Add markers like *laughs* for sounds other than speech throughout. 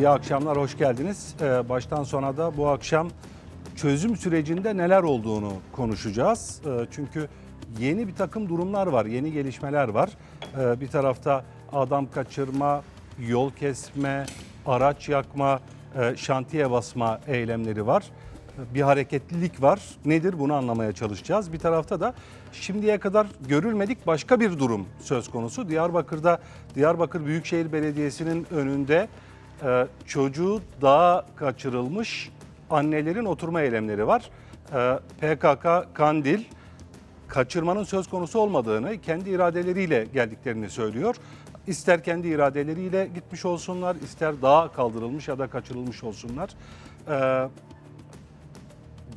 İyi akşamlar, hoş geldiniz. Ee, baştan sona da bu akşam çözüm sürecinde neler olduğunu konuşacağız. Ee, çünkü yeni bir takım durumlar var, yeni gelişmeler var. Ee, bir tarafta adam kaçırma, yol kesme, araç yakma, e, şantiye basma eylemleri var. Bir hareketlilik var. Nedir bunu anlamaya çalışacağız. Bir tarafta da şimdiye kadar görülmedik başka bir durum söz konusu. Diyarbakır'da Diyarbakır Büyükşehir Belediyesi'nin önünde e, çocuğu daha kaçırılmış annelerin oturma eylemleri var. E, ee, PKK, Kandil kaçırmanın söz konusu olmadığını, kendi iradeleriyle geldiklerini söylüyor. İster kendi iradeleriyle gitmiş olsunlar, ister dağa kaldırılmış ya da kaçırılmış olsunlar. Ee,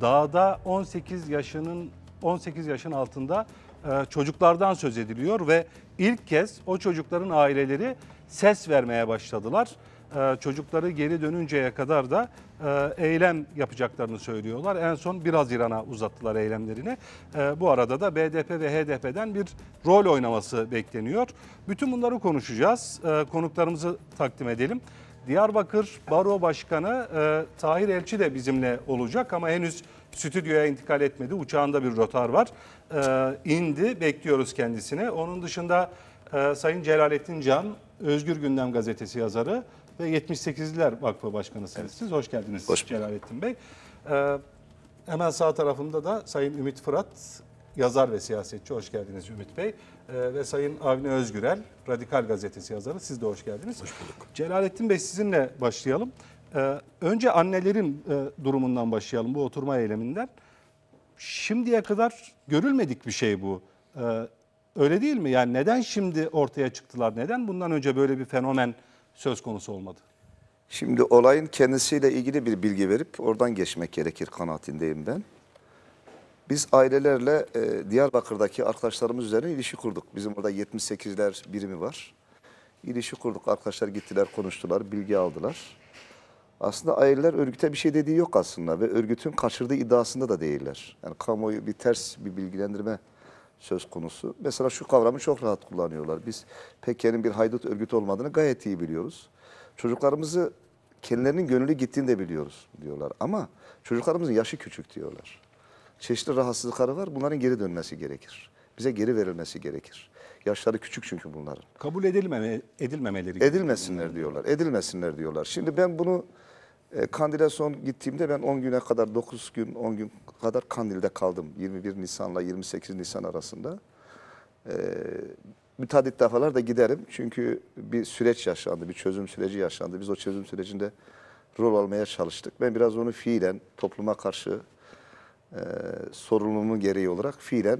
dağda 18 yaşının 18 yaşın altında e, çocuklardan söz ediliyor ve ilk kez o çocukların aileleri ses vermeye başladılar. E, çocukları geri dönünceye kadar da e, eylem yapacaklarını söylüyorlar. En son 1 Haziran'a uzattılar eylemlerini. E, bu arada da BDP ve HDP'den bir rol oynaması bekleniyor. Bütün bunları konuşacağız. konuklarımızı takdim edelim. Diyarbakır Baro Başkanı Tahir Elçi de bizimle olacak ama henüz stüdyoya intikal etmedi. Uçağında bir rotar var. indi, bekliyoruz kendisini. Onun dışında Sayın Celalettin Can, Özgür Gündem Gazetesi yazarı, ve 78'liler Vakfı Başkanısınız evet. siz. Hoş geldiniz Hoş Celalettin Bey. Ee, hemen sağ tarafımda da Sayın Ümit Fırat, yazar ve siyasetçi. Hoş geldiniz Ümit Bey. Ee, ve Sayın Avni Özgürel, Radikal Gazetesi yazarı. Siz de hoş geldiniz. Hoş bulduk. Celalettin Bey sizinle başlayalım. Ee, önce annelerin e, durumundan başlayalım bu oturma eyleminden. Şimdiye kadar görülmedik bir şey bu. Ee, öyle değil mi? Yani neden şimdi ortaya çıktılar? Neden bundan önce böyle bir fenomen söz konusu olmadı? Şimdi olayın kendisiyle ilgili bir bilgi verip oradan geçmek gerekir kanaatindeyim ben. Biz ailelerle e, Diyarbakır'daki arkadaşlarımız üzerine ilişki kurduk. Bizim orada 78'ler birimi var. İlişki kurduk. Arkadaşlar gittiler, konuştular, bilgi aldılar. Aslında aileler örgüte bir şey dediği yok aslında ve örgütün kaçırdığı iddiasında da değiller. Yani kamuoyu bir ters bir bilgilendirme söz konusu. Mesela şu kavramı çok rahat kullanıyorlar. Biz PKK'nın bir haydut örgütü olmadığını gayet iyi biliyoruz. Çocuklarımızı kendilerinin gönüllü gittiğini de biliyoruz diyorlar. Ama çocuklarımızın yaşı küçük diyorlar. Çeşitli rahatsızlıkları var. Bunların geri dönmesi gerekir. Bize geri verilmesi gerekir. Yaşları küçük çünkü bunların. Kabul edilmeme, edilmemeleri. Edilmesinler diyorlar. Edilmesinler diyorlar. Şimdi ben bunu e, Kandil'e son gittiğimde ben 10 güne kadar, 9 gün, 10 gün kadar Kandil'de kaldım. 21 Nisan'la 28 Nisan arasında. E, müteadit defalar da giderim. Çünkü bir süreç yaşandı, bir çözüm süreci yaşandı. Biz o çözüm sürecinde rol almaya çalıştık. Ben biraz onu fiilen topluma karşı e, sorumluluğumun gereği olarak fiilen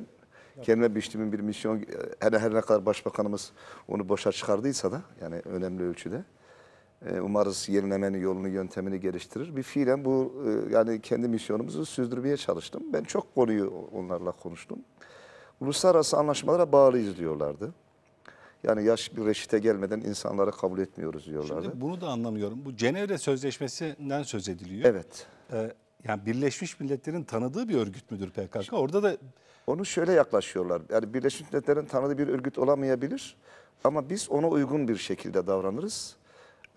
kendime biçtiğim bir misyon, e, her, her ne kadar başbakanımız onu boşa çıkardıysa da yani önemli ölçüde e, umarız yenilemenin yolunu, yöntemini geliştirir. Bir fiilen bu e, yani kendi misyonumuzu sürdürmeye çalıştım. Ben çok konuyu onlarla konuştum. Uluslararası anlaşmalara bağlıyız diyorlardı. Yani yaş bir reşite gelmeden insanları kabul etmiyoruz diyorlardı. Şimdi bunu da anlamıyorum. Bu Cenevre Sözleşmesi'nden söz ediliyor. Evet. Ee, yani Birleşmiş Milletler'in tanıdığı bir örgüt müdür PKK? Şimdi, Orada da... Onu şöyle yaklaşıyorlar. Yani Birleşmiş Milletler'in tanıdığı bir örgüt olamayabilir. Ama biz ona uygun bir şekilde davranırız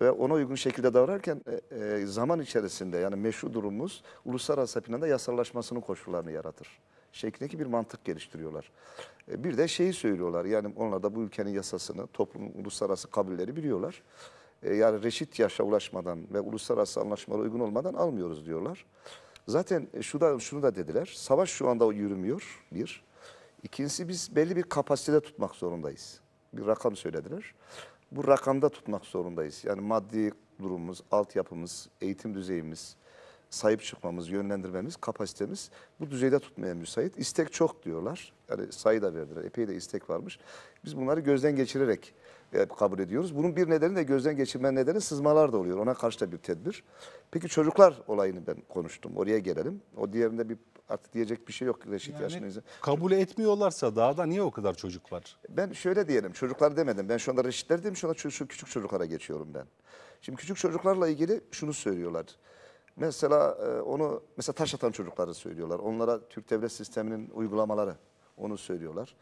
ve ona uygun şekilde davranırken e, e, zaman içerisinde yani meşru durumumuz uluslararası planda yasallaşmasının koşullarını yaratır. Şeklindeki bir mantık geliştiriyorlar. E, bir de şeyi söylüyorlar yani onlar da bu ülkenin yasasını, toplumun uluslararası kabulleri biliyorlar. E, yani reşit yaşa ulaşmadan ve uluslararası anlaşmalara uygun olmadan almıyoruz diyorlar. Zaten e, şu da, şunu da dediler, savaş şu anda yürümüyor bir. İkincisi biz belli bir kapasitede tutmak zorundayız. Bir rakam söylediler bu rakamda tutmak zorundayız. Yani maddi durumumuz, altyapımız, eğitim düzeyimiz, sahip çıkmamız, yönlendirmemiz, kapasitemiz bu düzeyde tutmaya müsait. İstek çok diyorlar. Yani sayı da verdiler. Epey de istek varmış. Biz bunları gözden geçirerek e, kabul ediyoruz. Bunun bir nedeni de gözden geçirme nedeni sızmalar da oluyor. Ona karşı da bir tedbir. Peki çocuklar olayını ben konuştum. Oraya gelelim. O diğerinde bir Artık diyecek bir şey yok reşit yani, yaşınıza. Kabul etmiyorlarsa daha da niye o kadar çocuk var? Ben şöyle diyelim çocuklar demedim. Ben şu anda reşitler dedim şu anda şu, şu küçük çocuklara geçiyorum ben. Şimdi küçük çocuklarla ilgili şunu söylüyorlar. Mesela e, onu mesela taş atan çocukları söylüyorlar. Onlara Türk devlet sisteminin uygulamaları onu söylüyorlar.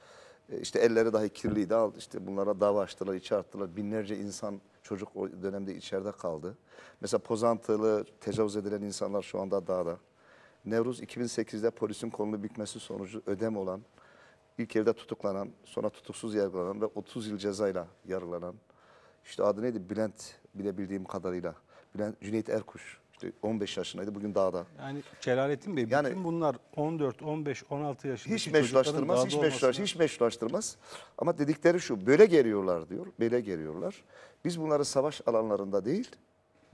E, işte elleri dahi kirliydi. Al İşte bunlara dava açtılar, içe attılar. Binlerce insan çocuk o dönemde içeride kaldı. Mesela pozantılı, tecavüz edilen insanlar şu anda dağda. Nevruz 2008'de polisin kolunu bitmesi sonucu ödem olan, ilk evde tutuklanan, sonra tutuksuz yargılanan ve 30 yıl cezayla yargılanan, işte adı neydi? Bülent bilebildiğim kadarıyla. Bülent Cüneyt Erkuş. İşte 15 yaşındaydı bugün dağda. Yani Celalettin Bey yani, bütün bunlar 14, 15, 16 yaşındaki hiç meşrulaştırmaz, hiç meşrulaştırmaz, hiç meşrulaştırmaz. Ama dedikleri şu, böyle geliyorlar diyor, böyle geliyorlar. Biz bunları savaş alanlarında değil,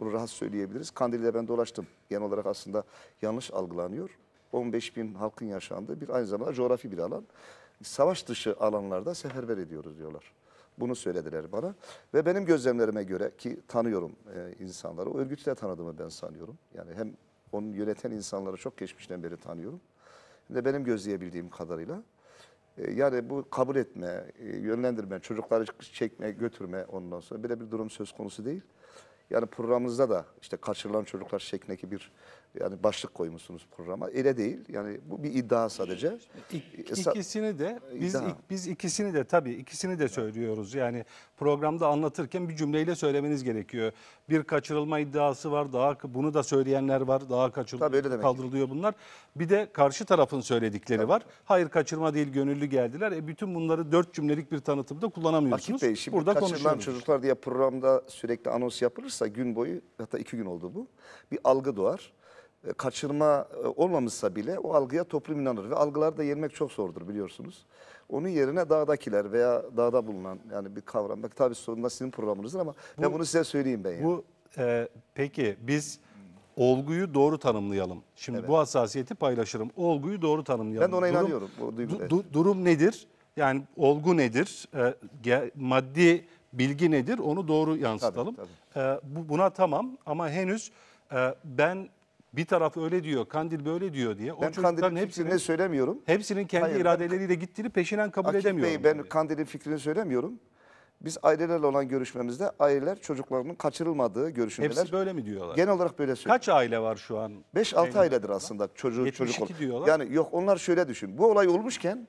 bunu rahat söyleyebiliriz. Kandil'de ben dolaştım. Genel olarak aslında yanlış algılanıyor. 15 bin halkın yaşandığı bir aynı zamanda coğrafi bir alan. Savaş dışı alanlarda seferber ediyoruz diyorlar. Bunu söylediler bana ve benim gözlemlerime göre ki tanıyorum e, insanları, o örgütü de tanıdığımı ben sanıyorum. Yani hem onu yöneten insanları çok geçmişten beri tanıyorum. Hem de benim gözleyebildiğim kadarıyla. E, yani bu kabul etme, e, yönlendirme, çocukları çekme, götürme ondan sonra de bir durum söz konusu değil. Yani programımızda da işte kaçırılan çocuklar şeklindeki bir yani başlık koymuşsunuz programa. Öyle değil. Yani bu bir iddia sadece. İk, e, ikisini de biz iddia. biz ikisini de tabii ikisini de söylüyoruz. Yani programda anlatırken bir cümleyle söylemeniz gerekiyor. Bir kaçırılma iddiası var. Daha bunu da söyleyenler var. Daha kaçırılıyor, kaldırılıyor ki. bunlar. Bir de karşı tarafın söyledikleri tabii. var. Hayır kaçırma değil gönüllü geldiler. E bütün bunları dört cümlelik bir tanıtımda kullanamıyorsunuz. Akif Bey şimdi Burada kaçırılan çocuklar diye programda sürekli anons yapılırsa gün boyu hatta iki gün oldu bu. Bir algı doğar e, kaçırma e, olmamışsa bile o algıya toplum inanır ve algıları da yenmek çok zordur biliyorsunuz. Onun yerine dağdakiler veya dağda bulunan yani bir kavram. Tabii sonunda sizin programınızdır ama bu, ben bunu size söyleyeyim ben. Yani. Bu e, peki biz olguyu doğru tanımlayalım. Şimdi evet. bu hassasiyeti paylaşırım. Olguyu doğru tanımlayalım. Ben de ona durum, inanıyorum. O du, du, durum nedir? Yani olgu nedir? E, maddi bilgi nedir? Onu doğru yansıtalım. Tabii, tabii. E, bu, buna tamam ama henüz e, ben bir taraf öyle diyor, Kandil böyle diyor diye. O ben Kandil'in hepsinin, fikrini söylemiyorum. Hepsinin kendi Hayır, iradeleriyle gittiğini peşinen kabul Akif edemiyorum. Bey, ben Kandil'in fikrini söylemiyorum. Biz ailelerle olan görüşmemizde aileler çocuklarının kaçırılmadığı görüşündeler. Hepsi böyle mi diyorlar? Genel olarak böyle söylüyor. Kaç aile var şu an? 5-6 ailedir aslında çocuğu, çocuk. diyorlar. Yani yok onlar şöyle düşün. Bu olay olmuşken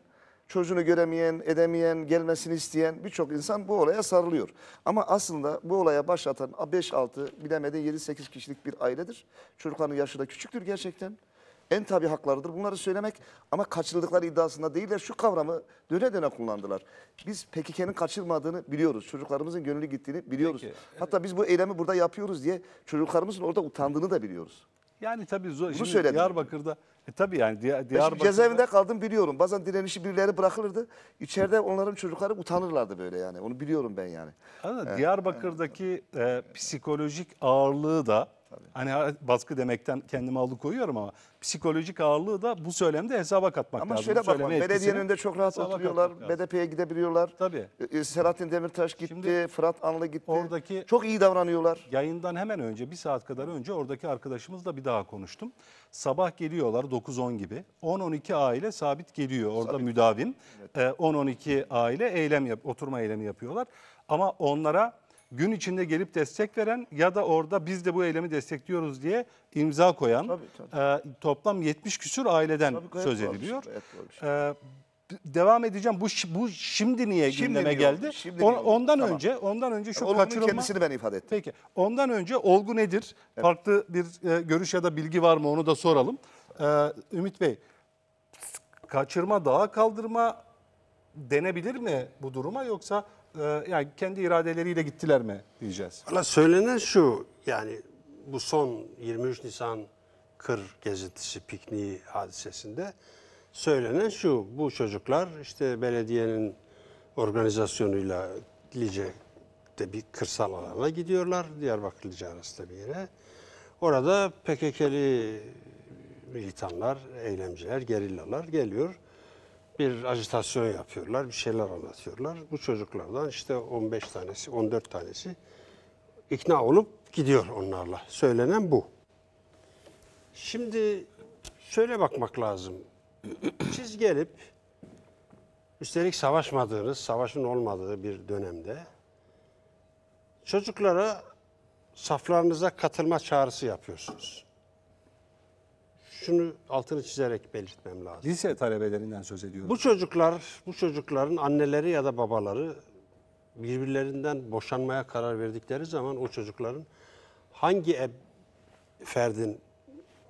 çocuğunu göremeyen, edemeyen, gelmesini isteyen birçok insan bu olaya sarılıyor. Ama aslında bu olaya başlatan 5-6 bilemedi 7-8 kişilik bir ailedir. Çocukların yaşı da küçüktür gerçekten. En tabi haklarıdır bunları söylemek ama kaçırıldıkları iddiasında değiller. şu kavramı döne döne kullandılar. Biz PKK'nın kaçırmadığını biliyoruz. Çocuklarımızın gönlü gittiğini biliyoruz. Peki, evet. Hatta biz bu eylemi burada yapıyoruz diye çocuklarımızın orada utandığını da biliyoruz. Yani tabii zor. Bunu söyledim. Diyarbakır'da e tabii yani Diyarbakır'da. Ben cezaevinde kaldım biliyorum. Bazen direnişi birileri bırakılırdı. İçeride onların çocukları utanırlardı böyle yani. Onu biliyorum ben yani. Anladın, evet. Diyarbakır'daki e, psikolojik ağırlığı da Tabii. Hani baskı demekten kendimi alıkoyuyorum ama psikolojik ağırlığı da bu söylemde hesaba katmak ama lazım. Ama şöyle bakma belediyenin önünde çok rahat oturuyorlar. BDP'ye gidebiliyorlar. Tabii. Ee, e, Selahattin Demirtaş gitti, Şimdi, Fırat Anlı gitti. Oradaki çok iyi davranıyorlar. Yayından hemen önce bir saat kadar önce oradaki arkadaşımızla bir daha konuştum. Sabah geliyorlar 9-10 gibi. 10-12 aile sabit geliyor orada sabit. müdavim. Evet. 10-12 ee, aile eylem yap, oturma eylemi yapıyorlar. Ama onlara gün içinde gelip destek veren ya da orada biz de bu eylemi destekliyoruz diye imza koyan tabii, tabii. E, toplam 70 küsür aileden tabii, söz ediliyor. Şey. E, devam edeceğim. Bu bu şimdi niye şimdi gündeme niye geldi? şimdi On, ondan tamam. önce ondan önce şu Olgunun kaçırılma kendisini ben ifade ettim. Peki. Ondan önce olgu nedir? Evet. Farklı bir e, görüş ya da bilgi var mı onu da soralım. E, Ümit Bey kaçırma dağa kaldırma denebilir mi bu duruma yoksa e, yani kendi iradeleriyle gittiler mi diyeceğiz? Valla söylenen şu yani bu son 23 Nisan kır gezintisi pikniği hadisesinde söylenen şu bu çocuklar işte belediyenin organizasyonuyla de bir kırsal alana gidiyorlar Diyarbakır Lice arasında bir yere. Orada PKK'li militanlar, eylemciler, gerillalar geliyor bir ajitasyon yapıyorlar, bir şeyler anlatıyorlar. Bu çocuklardan işte 15 tanesi, 14 tanesi ikna olup gidiyor onlarla. Söylenen bu. Şimdi şöyle bakmak lazım. Siz gelip üstelik savaşmadığınız, savaşın olmadığı bir dönemde çocuklara saflarınıza katılma çağrısı yapıyorsunuz şunu altını çizerek belirtmem lazım. Lise talebelerinden söz ediyorum. Bu çocuklar, bu çocukların anneleri ya da babaları birbirlerinden boşanmaya karar verdikleri zaman o çocukların hangi eb ferdin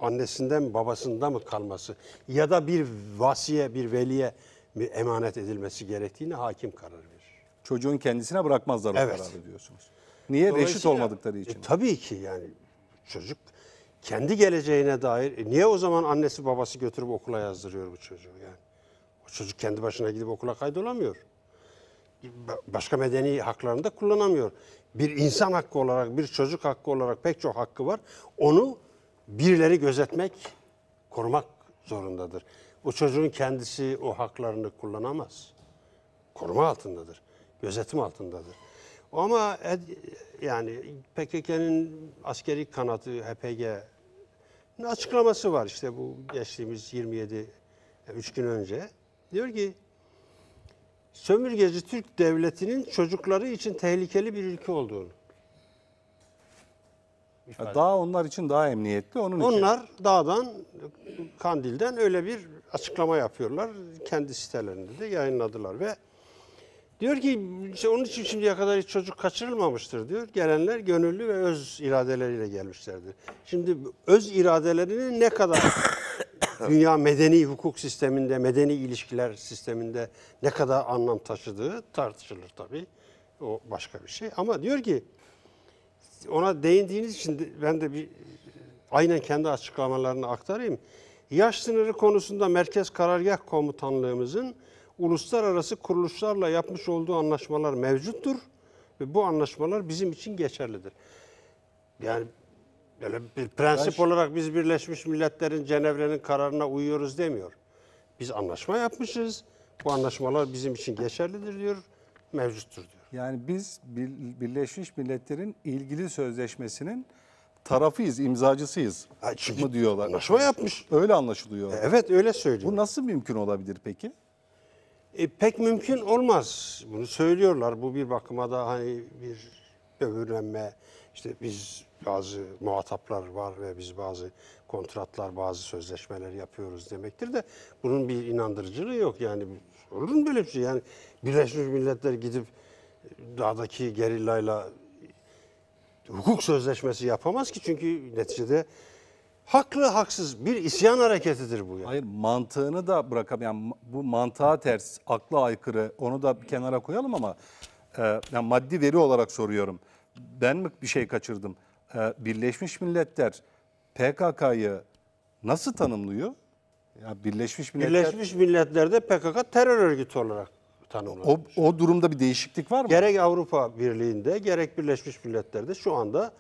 annesinden babasında mı kalması ya da bir vasiye, bir veliye mi emanet edilmesi gerektiğini hakim karar verir. Çocuğun kendisine bırakmazlar o evet. kararı diyorsunuz. Niye reşit olmadıkları için? E, tabii ki yani çocuk kendi geleceğine dair e niye o zaman annesi babası götürüp okula yazdırıyor bu çocuğu yani? O çocuk kendi başına gidip okula kaydolamıyor. Başka medeni haklarını da kullanamıyor. Bir insan hakkı olarak, bir çocuk hakkı olarak pek çok hakkı var. Onu birileri gözetmek, korumak zorundadır. O çocuğun kendisi o haklarını kullanamaz. Koruma altındadır, gözetim altındadır. Ama yani PKK'nın askeri kanatı HPG açıklaması var işte bu geçtiğimiz 27 3 gün önce. Diyor ki sömürgeci Türk devletinin çocukları için tehlikeli bir ülke olduğunu. İfade. Daha onlar için daha emniyetli onun onlar için. Onlar dağdan, Kandil'den öyle bir açıklama yapıyorlar. Kendi sitelerinde de yayınladılar ve Diyor ki işte onun için şimdiye kadar hiç çocuk kaçırılmamıştır diyor. Gelenler gönüllü ve öz iradeleriyle gelmişlerdir. Şimdi öz iradelerinin ne kadar *coughs* dünya medeni hukuk sisteminde, medeni ilişkiler sisteminde ne kadar anlam taşıdığı tartışılır tabii. O başka bir şey. Ama diyor ki ona değindiğiniz için ben de bir aynen kendi açıklamalarını aktarayım. Yaş sınırı konusunda Merkez Karargah Komutanlığımızın uluslararası kuruluşlarla yapmış olduğu anlaşmalar mevcuttur ve bu anlaşmalar bizim için geçerlidir. Yani böyle bir prensip ben... olarak biz Birleşmiş Milletler'in Cenevre'nin kararına uyuyoruz demiyor. Biz anlaşma yapmışız. Bu anlaşmalar bizim için geçerlidir diyor, mevcuttur diyor. Yani biz Birleşmiş Milletler'in ilgili sözleşmesinin tarafıyız, imzacısıyız. Ha, çünkü mı diyorlar? Anlaşma yapmış. Öyle anlaşılıyor. Evet, öyle söylüyor. Bu nasıl mümkün olabilir peki? e, pek mümkün olmaz. Bunu söylüyorlar. Bu bir bakıma da hani bir böbürlenme. İşte biz bazı muhataplar var ve biz bazı kontratlar, bazı sözleşmeler yapıyoruz demektir de bunun bir inandırıcılığı yok. Yani olur mu böyle bir şey? Yani Birleşmiş Milletler gidip dağdaki gerillayla hukuk sözleşmesi yapamaz ki çünkü neticede Haklı haksız bir isyan hareketidir bu yani. Hayır mantığını da bırakamayan yani bu mantığa ters, akla aykırı onu da kenara koyalım ama e, yani maddi veri olarak soruyorum. Ben mi bir şey kaçırdım? E, Birleşmiş Milletler PKK'yı nasıl tanımlıyor? Ya Birleşmiş Milletler Birleşmiş Milletler'de PKK terör örgütü olarak tanımlanıyor. O, o durumda bir değişiklik var mı? Gerek Avrupa Birliği'nde gerek Birleşmiş Milletler'de şu anda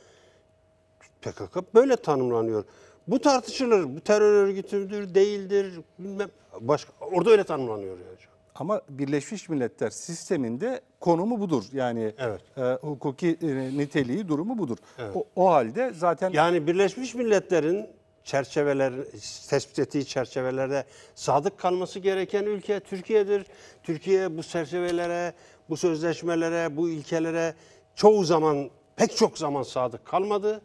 PKK böyle tanımlanıyor. Bu tartışılır. Bu terör örgütüdür, değildir. Bilmem. Başka, orada öyle tanımlanıyor yani. Ama Birleşmiş Milletler sisteminde konumu budur. Yani evet. e, hukuki e, niteliği, durumu budur. Evet. O, o halde zaten... Yani Birleşmiş Milletler'in çerçeveler, tespit ettiği çerçevelerde sadık kalması gereken ülke Türkiye'dir. Türkiye bu çerçevelere, bu sözleşmelere, bu ilkelere çoğu zaman, pek çok zaman sadık kalmadı.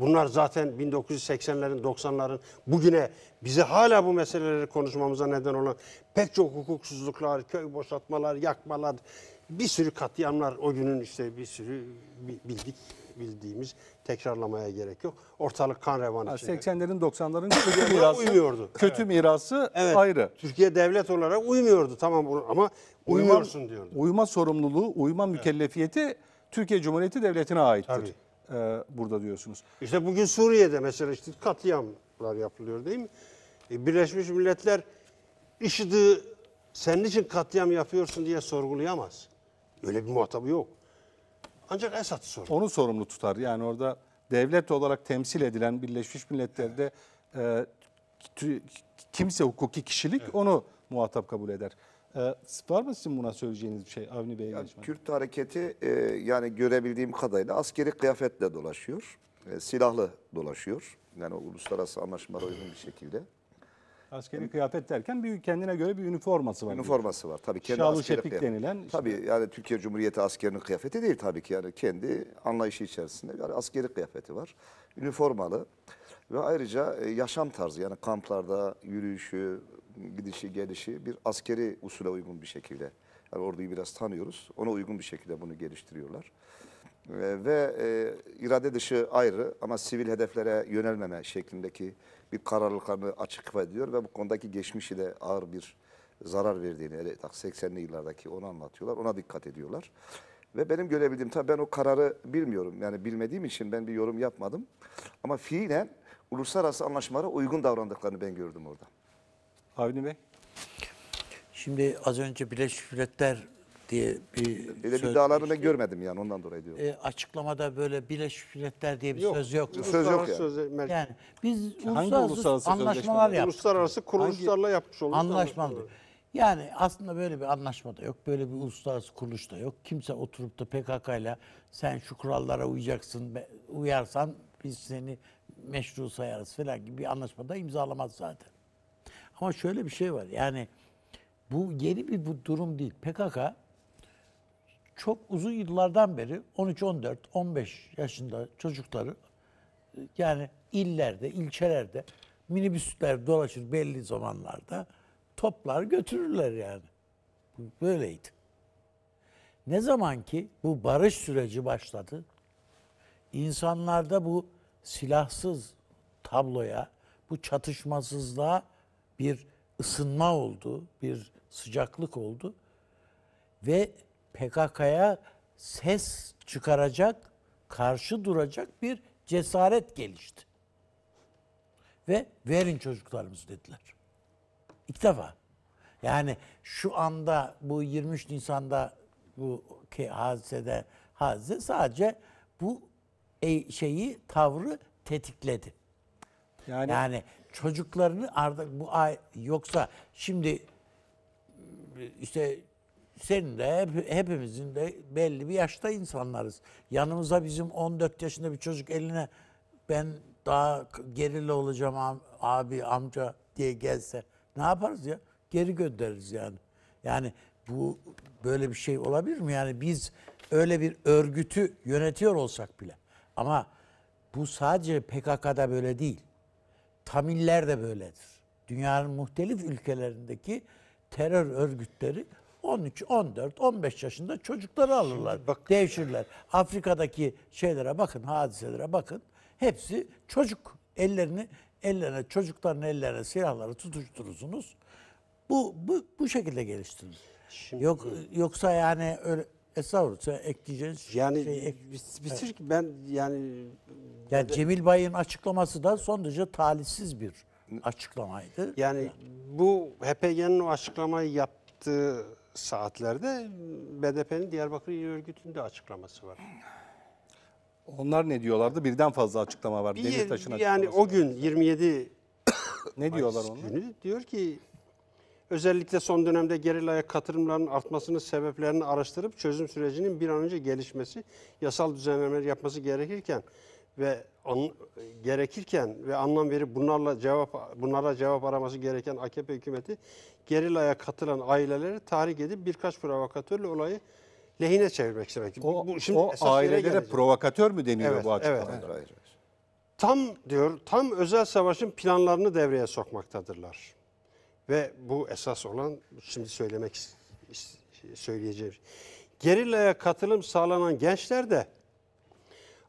Bunlar zaten 1980'lerin, 90'ların bugüne bize hala bu meseleleri konuşmamıza neden olan pek çok hukuksuzluklar, köy boşaltmalar, yakmalar, bir sürü katliamlar o günün işte bir sürü bildik bildiğimiz tekrarlamaya gerek yok. Ortalık kan revanı. 80'lerin 90'ların *coughs* kötü mirası. uymuyordu. Kötü evet. mirası evet. ayrı. Türkiye devlet olarak uymuyordu tamam bunu ama uymuyorsun uyma, diyordu. Uyma sorumluluğu, uyma mükellefiyeti evet. Türkiye Cumhuriyeti Devleti'ne aittir. Tabii e, burada diyorsunuz. İşte bugün Suriye'de mesela işte katliamlar yapılıyor değil mi? E, Birleşmiş Milletler IŞİD'i sen için katliam yapıyorsun diye sorgulayamaz. Öyle bir muhatabı yok. Ancak Esad sorumlu. Onu sorumlu tutar. Yani orada devlet olarak temsil edilen Birleşmiş Milletler'de e, kimse hukuki kişilik evet. onu muhatap kabul eder var ee, mı sizin buna söyleyeceğiniz bir şey Avni Bey? yani Kürt hareketi e, yani görebildiğim kadarıyla askeri kıyafetle dolaşıyor. E, silahlı dolaşıyor. Yani uluslararası anlaşmalara uygun bir şekilde. Askeri yani, kıyafet derken bir kendine göre bir üniforması var. Üniforması var tabii. Kendi Şalı şepik kıyafet. denilen. Işte. Tabii yani Türkiye Cumhuriyeti askerinin kıyafeti değil tabii ki. Yani kendi anlayışı içerisinde yani askeri kıyafeti var. Üniformalı ve ayrıca e, yaşam tarzı yani kamplarda yürüyüşü, gidişi gelişi bir askeri usule uygun bir şekilde. Yani orduyu biraz tanıyoruz. Ona uygun bir şekilde bunu geliştiriyorlar. E, ve e, irade dışı ayrı ama sivil hedeflere yönelmeme şeklindeki bir kararlılıklarını açık ediyor ve bu konudaki geçmişi de ağır bir zarar verdiğini, 80'li yıllardaki onu anlatıyorlar. Ona dikkat ediyorlar. Ve benim görebildiğim, tabii ben o kararı bilmiyorum. Yani bilmediğim için ben bir yorum yapmadım. Ama fiilen uluslararası anlaşmalara uygun davrandıklarını ben gördüm orada. Avni Bey? Şimdi az önce Birleşmiş Milletler diye bir Öyle bir iddialarını görmedim yani ondan dolayı diyorum. E, açıklamada böyle Birleşmiş Milletler diye bir yok, söz yok. Söz yok yani. yani biz Hangi uluslararası, uluslararası anlaşmalar yaptık. Uluslararası kuruluşlarla yapmış olduk. Anlaşmalı. Yani aslında böyle bir anlaşma da yok. Böyle bir uluslararası kuruluş da yok. Kimse oturup da PKK ile sen şu kurallara uyacaksın, uyarsan biz seni meşru sayarız falan gibi bir anlaşma da imzalamaz zaten. Ama şöyle bir şey var. Yani bu yeni bir bu durum değil. PKK çok uzun yıllardan beri 13, 14, 15 yaşında çocukları yani illerde, ilçelerde minibüsler dolaşır belli zamanlarda toplar götürürler yani. Böyleydi. Ne zaman ki bu barış süreci başladı, insanlarda bu silahsız tabloya, bu çatışmasızlığa bir ısınma oldu, bir sıcaklık oldu ve PKK'ya ses çıkaracak, karşı duracak bir cesaret gelişti. Ve verin çocuklarımız dediler. İlk defa. Yani şu anda bu 23 Nisan'da bu hadisede hadise sadece bu şeyi tavrı tetikledi. Yani, yani çocuklarını artık bu ay yoksa şimdi işte senin de hep, hepimizin de belli bir yaşta insanlarız. Yanımıza bizim 14 yaşında bir çocuk eline ben daha gerili olacağım abi amca diye gelse ne yaparız ya? Geri göndeririz yani. Yani bu böyle bir şey olabilir mi? Yani biz öyle bir örgütü yönetiyor olsak bile. Ama bu sadece PKK'da böyle değil. Tamiller de böyledir. Dünyanın muhtelif ülkelerindeki terör örgütleri 13, 14, 15 yaşında çocukları alırlar, bak, devşirler. Afrika'daki şeylere bakın, hadiselere bakın. Hepsi çocuk ellerini ellerine çocukların ellerine silahları tutuşturursunuz. Bu bu bu şekilde geliştirilir. Şimdi, Yok yoksa yani öyle Estağfurullah. Sen ekleyeceğiz. Şey- yani şey, ek, bir, bir ben yani... Yani Cemil Bay'ın açıklaması da son derece talihsiz bir açıklamaydı. Yani, yani. bu HPG'nin o açıklamayı yaptığı saatlerde BDP'nin Diyarbakır İl Örgütü'nde açıklaması var. Onlar ne diyorlardı? Birden fazla açıklama var. Bir, Demirtaş'ın açıklaması. Yani o gün 27 ne diyorlar onlar? Günü diyor ki Özellikle son dönemde gerilaya katılımların artmasının sebeplerini araştırıp çözüm sürecinin bir an önce gelişmesi, yasal düzenlemeler yapması gerekirken ve an, gerekirken ve anlam verip bunlarla cevap bunlara cevap araması gereken AKP hükümeti gerilaya katılan aileleri tahrik edip birkaç provokatörle olayı lehine çevirmek istemek. O, bu, şimdi o ailelere provokatör mü deniyor evet, bu açıklamalara? Evet. Tam diyor, tam özel savaşın planlarını devreye sokmaktadırlar. Ve bu esas olan şimdi söylemek söyleyeceğim. Gerillaya katılım sağlanan gençler de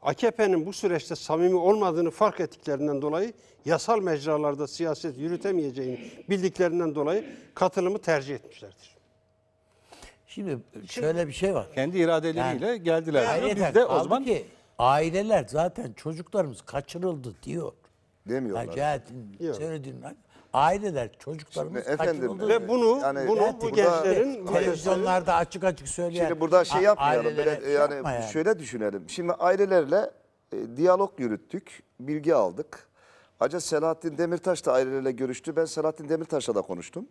AKP'nin bu süreçte samimi olmadığını fark ettiklerinden dolayı yasal mecralarda siyaset yürütemeyeceğini bildiklerinden dolayı katılımı tercih etmişlerdir. Şimdi şey- şöyle bir şey var. Kendi iradeleriyle yani, geldiler. Yani biz de o zaman ki aileler zaten çocuklarımız kaçırıldı diyor. Demiyorlar. Hacaat'in söylediğinden aileler çocuklarımız efendim, kaçırıldı. Ve bunu, yani bunu bu gençlerin televizyonlarda açık açık söyleyen. Şimdi burada şey a- yapmayalım. Böyle, şey yani yapma yani. şöyle düşünelim. Şimdi ailelerle e, diyalog yürüttük, bilgi aldık. Acaba Selahattin Demirtaş da ailelerle görüştü. Ben Selahattin Demirtaş'la da konuştum.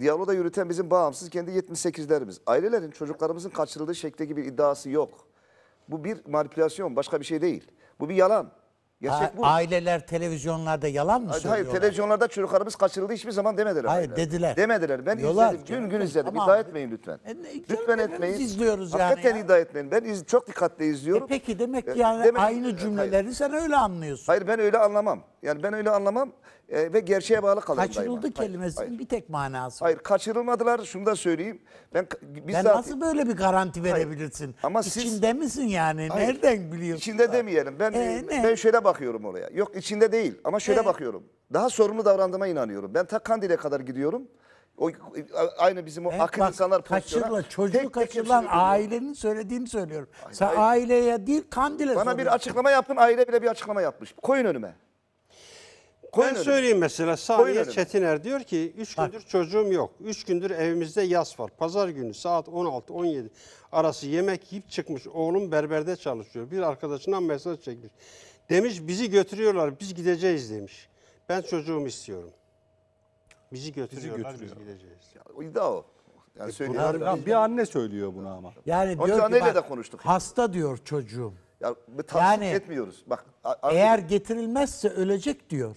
Diyaloğu da yürüten bizim bağımsız kendi 78'lerimiz. Ailelerin çocuklarımızın kaçırıldığı şekildeki bir iddiası yok. Bu bir manipülasyon, başka bir şey değil. Bu bir yalan. Gerçek bu. Aileler televizyonlarda yalan mı hayır, söylüyorlar? Hayır televizyonlarda çocuklarımız kaçırıldı hiçbir zaman demediler. Hayır aileler. dediler. Demediler. Ben Diyorlar izledim. Canım. Gün gün izledim. Tamam. İddia etmeyin lütfen. E, ne, lütfen etmeyin. izliyoruz Hakikaten yani. Hakikaten iddia etmeyin. Ben iz, çok dikkatli izliyorum. E peki demek ki e, yani demek, aynı cümleleri hayır. sen öyle anlıyorsun. Hayır ben öyle anlamam. Yani ben öyle anlamam e, ve gerçeğe bağlı kalırım Kaçırıldı daima. kelimesinin hayır, bir tek manası. Hayır kaçırılmadılar şunu da söyleyeyim. Ben bizzat... Ben nasıl böyle bir garanti verebilirsin? Hayır, ama İçinde siz... misin yani? Hayır, Nereden biliyorsun? İçinde da? demeyelim. Ben e, e ben şöyle bakıyorum oraya. Yok içinde değil ama şöyle e. bakıyorum. Daha sorumlu davrandığıma inanıyorum. Ben ta Kandil'e kadar gidiyorum. O, e, aynı bizim o evet, akıl bak, insanlar pozisyona. Kaçırılan, çocuğu tek, tek kaçırılan ailenin söylediğini söylüyorum. Hayır, Sen aileye değil kandile Bana soruyorsun. bir açıklama yapın. aile bile bir açıklama yapmış. Koyun önüme. Koyun ben önüne. söyleyeyim mesela Saniye Çetiner diyor ki 3 gündür Bak. çocuğum yok. 3 gündür evimizde yaz var. Pazar günü saat 16-17 arası yemek yiyip çıkmış. Oğlum berberde çalışıyor. Bir arkadaşından mesaj çekmiş. Demiş bizi götürüyorlar biz gideceğiz demiş. Ben çocuğumu istiyorum. Bizi götürüyorlar bizi götürüyor. biz gideceğiz. Ya, o iddia o. Yani e, bir anne söylüyor bunu ama. Yani o diyor ki bak, de konuştuk. hasta diyor çocuğum. Ya, yani etmiyoruz. Bak, eğer getirilmezse ölecek diyor.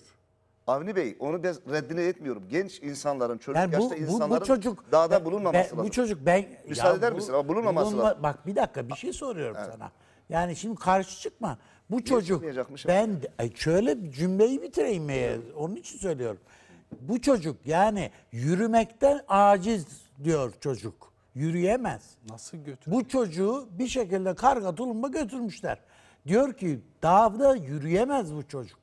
Avni Bey onu ben reddine etmiyorum. Genç insanların, çocuk yani bu, yaşta bu, insanların bu çocuk, dağda bulunmaması ben, lazım. Bu çocuk ben... Müsaade eder bu, misin? Ama bulunmaması bulunma, lazım. Bak bir dakika bir şey soruyorum evet. sana. Yani şimdi karşı çıkma. Bu Niye çocuk ben yani. şöyle cümleyi bitireyim mi? Evet. Onun için söylüyorum. Bu çocuk yani yürümekten aciz diyor çocuk. Yürüyemez. Nasıl götürmüş? Bu çocuğu bir şekilde karga tulumba götürmüşler. Diyor ki dağda yürüyemez bu çocuk.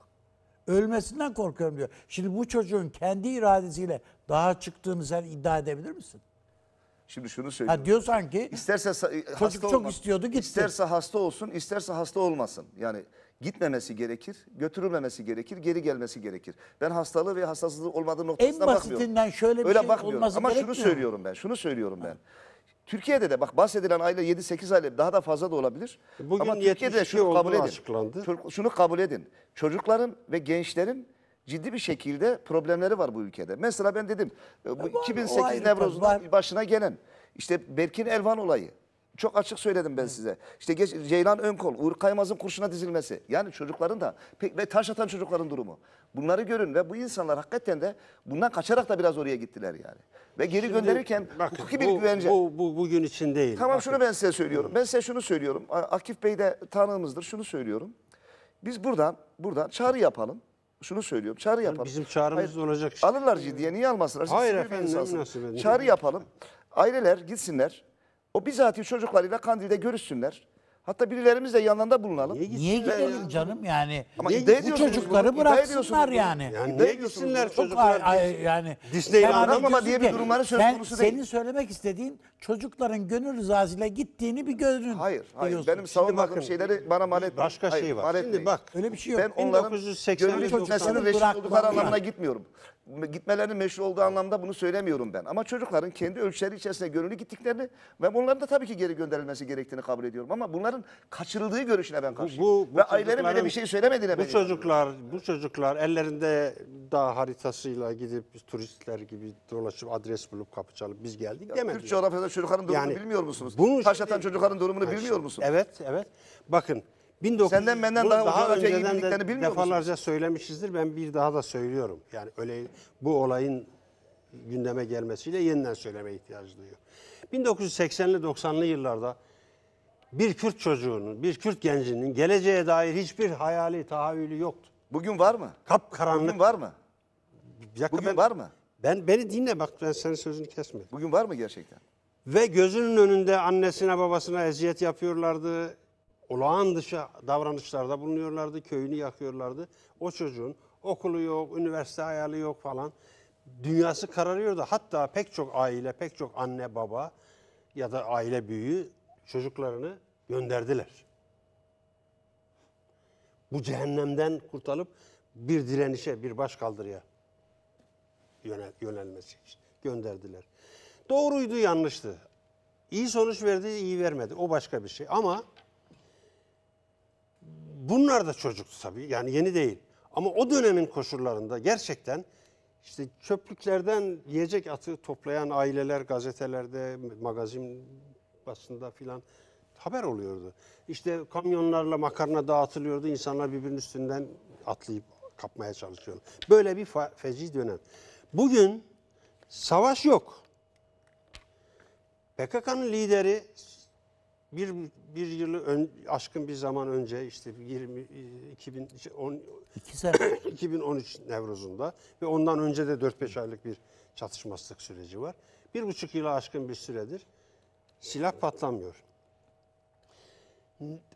Ölmesinden korkuyorum diyor. Şimdi bu çocuğun kendi iradesiyle daha çıktığını sen iddia edebilir misin? Şimdi şunu söylüyorum. Ha diyor sanki. İsterse çocuk olmak, çok istiyordu gitti. İsterse hasta olsun, isterse hasta olmasın. Yani gitmemesi gerekir, götürülmemesi gerekir, geri gelmesi gerekir. Ben hastalığı ve hastasızlığı olmadığı noktasına bakmıyorum. En basitinden bakmıyorum. şöyle bir Öyle şey olmaz olması Ama şunu söylüyorum ben, şunu söylüyorum ben. Ha. Türkiye'de de bak bahsedilen aile 7-8 aile daha da fazla da olabilir. E, bugün Ama Türkiye'de şunu kabul edin. Açıklandı. Şunu kabul edin. Çocukların ve gençlerin ciddi bir şekilde problemleri var bu ülkede. Mesela ben dedim e, bu 2008 Nevroz'un başına gelen işte Berkin Elvan olayı. Çok açık söyledim ben size. İşte geç, Ceylan Önkol, Uğur Kaymaz'ın kurşuna dizilmesi. Yani çocukların da ve taş atan çocukların durumu. Bunları görün ve bu insanlar hakikaten de bundan kaçarak da biraz oraya gittiler yani. Ve geri Şimdi, gönderirken bakın, hukuki bir bu, güvence. Bu, bu bugün için değil. Tamam bakın. şunu ben size söylüyorum. Ben size şunu söylüyorum. Akif Bey de tanığımızdır. Şunu söylüyorum. Biz buradan buradan çağrı yapalım. Şunu söylüyorum. Çağrı yapalım. bizim çağrımız Hayır, olacak. Işte. Alırlar ciddiye. Niye almasınlar? Siz Hayır efendim. Nasıl çağrı yapalım. Aileler gitsinler. O bizatihi çocuklarıyla Kandil'de görüşsünler. Hatta birilerimiz de yanlarında bulunalım. Niye, Niye gidelim ya? canım yani? Ama bu çocukları bunu, iddia bıraksınlar yani. Yani niye gitsinler Çok çocuklar? ay- yani Disney'i sen anlamama diye bir ki, durumları söz konusu değil. Senin söylemek istediğin çocukların gönül rızasıyla gittiğini bir görün. Hayır, hayır. Benim bakın, savunmadığım şeyleri bana mal etmeyin. Başka Hayır, şey var. mal Şimdi bak. Öyle bir şey yok. Ben onların 1989 gönüllü 1990 gitmesinin reşit oldukları anlamına gitmiyorum gitmelerinin meşru olduğu anlamda bunu söylemiyorum ben. Ama çocukların kendi ölçüleri içerisinde gönüllü gittiklerini ve bunların da tabii ki geri gönderilmesi gerektiğini kabul ediyorum. Ama bunların kaçırıldığı görüşüne ben karşıyım. Bu, bu, bu ve ailelerin böyle bir şey söylemediğine Bu çocuklar, bu çocuklar ellerinde dağ haritasıyla gidip turistler gibi dolaşıp adres bulup kapı çalıp biz geldik ya, demedi. Türk coğrafyasında çocukların durumunu yani, bilmiyor musunuz? Bunu Taş atan çocukların durumunu yani, bilmiyor musunuz? Evet, evet. Bakın 1900, Senden benden daha, daha önce iyi bildiklerini bilmiyor musun? Defalarca söylemişizdir. Ben bir daha da söylüyorum. Yani öyle bu olayın gündeme gelmesiyle yeniden söyleme ihtiyacı duyuyor. 1980'li 90'lı yıllarda bir Kürt çocuğunun, bir Kürt gencinin geleceğe dair hiçbir hayali, tahayyülü yoktu. Bugün var mı? Kap karanlık. Bugün var mı? Yaka Bugün ben, var mı? Ben beni dinle bak ben senin sözünü kesmedim. Bugün var mı gerçekten? Ve gözünün önünde annesine babasına eziyet yapıyorlardı olağan dışı davranışlarda bulunuyorlardı, köyünü yakıyorlardı. O çocuğun okulu yok, üniversite hayali yok falan. Dünyası kararıyordu. Hatta pek çok aile, pek çok anne baba ya da aile büyüğü çocuklarını gönderdiler. Bu cehennemden kurtulup bir direnişe, bir başkaldırıya yönel, yönelmesi için gönderdiler. Doğruydu, yanlıştı. İyi sonuç verdi, iyi vermedi. O başka bir şey. Ama bunlar da çocuktu tabii yani yeni değil. Ama o dönemin koşullarında gerçekten işte çöplüklerden yiyecek atı toplayan aileler gazetelerde, magazin basında filan haber oluyordu. İşte kamyonlarla makarna dağıtılıyordu. İnsanlar birbirinin üstünden atlayıp kapmaya çalışıyordu. Böyle bir feci dönem. Bugün savaş yok. PKK'nın lideri bir, bir yılı ön, aşkın bir zaman önce işte 20, 2010, 2 sene. 2013 *coughs* Nevruz'unda ve ondan önce de 4-5 aylık bir çatışmazlık süreci var. Bir buçuk yıla aşkın bir süredir silah patlamıyor.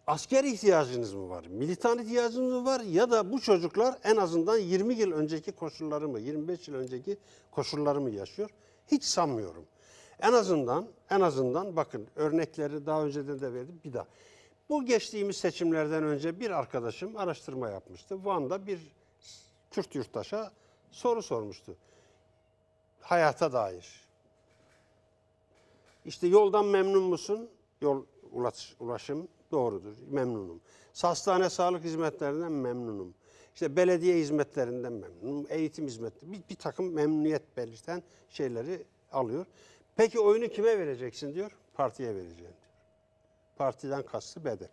Asker ihtiyacınız mı var? Militan ihtiyacınız mı var? Ya da bu çocuklar en azından 20 yıl önceki koşulları mı, 25 yıl önceki koşulları mı yaşıyor? Hiç sanmıyorum. En azından en azından bakın örnekleri daha önceden de verdim bir daha. Bu geçtiğimiz seçimlerden önce bir arkadaşım araştırma yapmıştı. Van'da bir Kürt yurttaşa soru sormuştu. Hayata dair. İşte yoldan memnun musun? Yol ulaş, ulaşım doğrudur. Memnunum. Hastane sağlık hizmetlerinden memnunum. İşte belediye hizmetlerinden memnunum. Eğitim hizmeti bir, bir takım memnuniyet belirten şeyleri alıyor. Peki oyunu kime vereceksin diyor? Partiye vereceğim diyor. Partiden kastı BDP.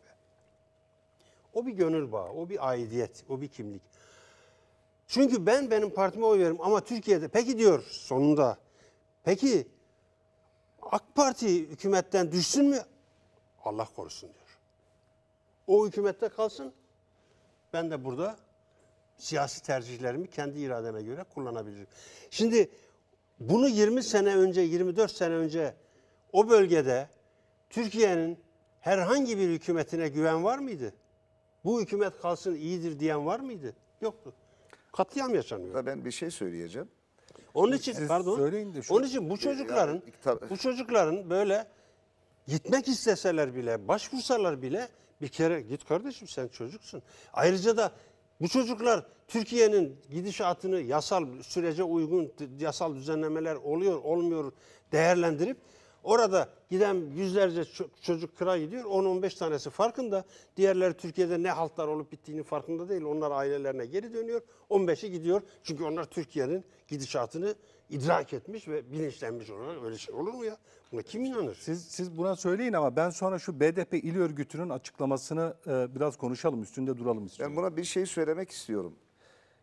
O bir gönül bağı, o bir aidiyet, o bir kimlik. Çünkü ben benim partime oy veririm ama Türkiye'de peki diyor sonunda. Peki AK Parti hükümetten düşsün mü? Allah korusun diyor. O hükümette kalsın. Ben de burada siyasi tercihlerimi kendi irademe göre kullanabilirim. Şimdi bunu 20 sene önce, 24 sene önce o bölgede Türkiye'nin herhangi bir hükümetine güven var mıydı? Bu hükümet kalsın iyidir diyen var mıydı? Yoktu. Katliam yaşanıyor. Ben bir şey söyleyeceğim. Onun için Siz pardon. Söyleyin de şu. Onun için bu ee, çocukların yani, bu çocukların böyle gitmek isteseler bile, başvursalar bile bir kere git kardeşim sen çocuksun. Ayrıca da bu çocuklar Türkiye'nin gidişatını yasal sürece uygun yasal düzenlemeler oluyor olmuyor değerlendirip Orada giden yüzlerce çocuk kıra gidiyor. 10-15 tanesi farkında. Diğerleri Türkiye'de ne haltlar olup bittiğini farkında değil. Onlar ailelerine geri dönüyor. 15'i gidiyor. Çünkü onlar Türkiye'nin gidişatını idrak etmiş ve bilinçlenmiş olarak öyle şey olur mu ya? Buna kim inanır? Siz, siz buna söyleyin ama ben sonra şu BDP il örgütünün açıklamasını e, biraz konuşalım, üstünde duralım istiyorum. Ben buna bir şey söylemek istiyorum.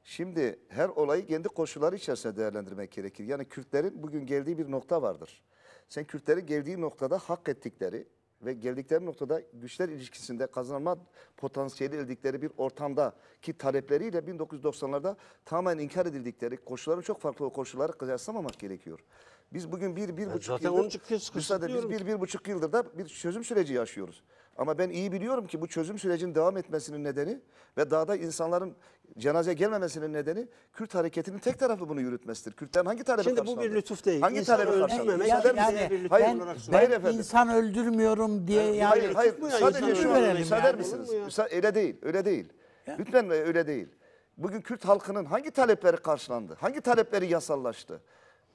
Şimdi her olayı kendi koşulları içerisinde değerlendirmek gerekir. Yani Kürtlerin bugün geldiği bir nokta vardır. Sen Kürtleri geldiği noktada hak ettikleri ve geldikleri noktada güçler ilişkisinde kazanma potansiyeli eldikleri bir ortamda ki talepleriyle 1990'larda tamamen inkar edildikleri koşulların çok farklı koşulları kıyaslamamak gerekiyor. Biz bugün bir, bir buçuk yıldır, biz bir, bir buçuk yıldır da bir çözüm süreci yaşıyoruz. Ama ben iyi biliyorum ki bu çözüm sürecinin devam etmesinin nedeni ve dağda insanların cenazeye gelmemesinin nedeni Kürt hareketinin tek tarafı bunu yürütmesidir. Kürtlerin hangi talebi Şimdi bu bir lütuf değil. Hangi İnsan talebi karşılandı? Yani, yani, yani, hayır, ben, hayır efendim. insan öldürmüyorum diye yani. Hayır, hayır. Sadece şu an müsaade yani. misiniz? öyle değil, öyle değil. Ya. Lütfen öyle değil. Bugün Kürt halkının hangi talepleri karşılandı? Hangi talepleri yasallaştı?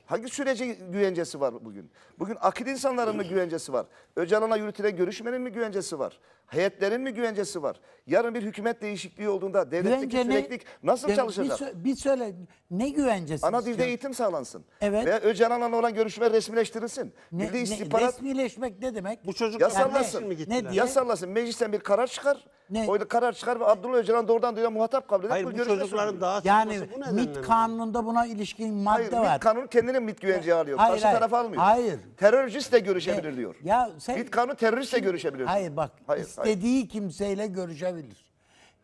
Hangi sürece güvencesi var bugün? Bugün akil insanların mı güvencesi var? Öcalan'a yürütülen görüşmenin mi güvencesi var? Heyetlerin mi güvencesi var? Yarın bir hükümet değişikliği olduğunda devletteki Güvenceni, süreklilik nasıl de, çalışacak? Bir, sö bir söyle ne güvencesi? Ana istiyor? dilde eğitim sağlansın. Evet. Veya Öcalan'la olan görüşme resmileştirilsin. Ne, Milli istihbarat... resmileşmek ne demek? Bu çocuk yasallasın. Yani ne, ne diye? Yasallasın. Meclisten bir karar çıkar. Ne? Oyda karar çıkar ve Abdullah Öcalan doğrudan doğruya muhatap kabul eder. Hayır, bu, bu çocukların daha yani, bu MİT kanununda buna ilişkin madde Hayır, var. MİT kanunu kendini kendini MİT güvenceye alıyor. Hayır, Karşı hayır, taraf almıyor. Hayır. Teröristle görüşebilir e, diyor. Ya sen, MİT kanunu teröristle şimdi, görüşebilir. Hayır bak hayır, istediği hayır. kimseyle görüşebilir.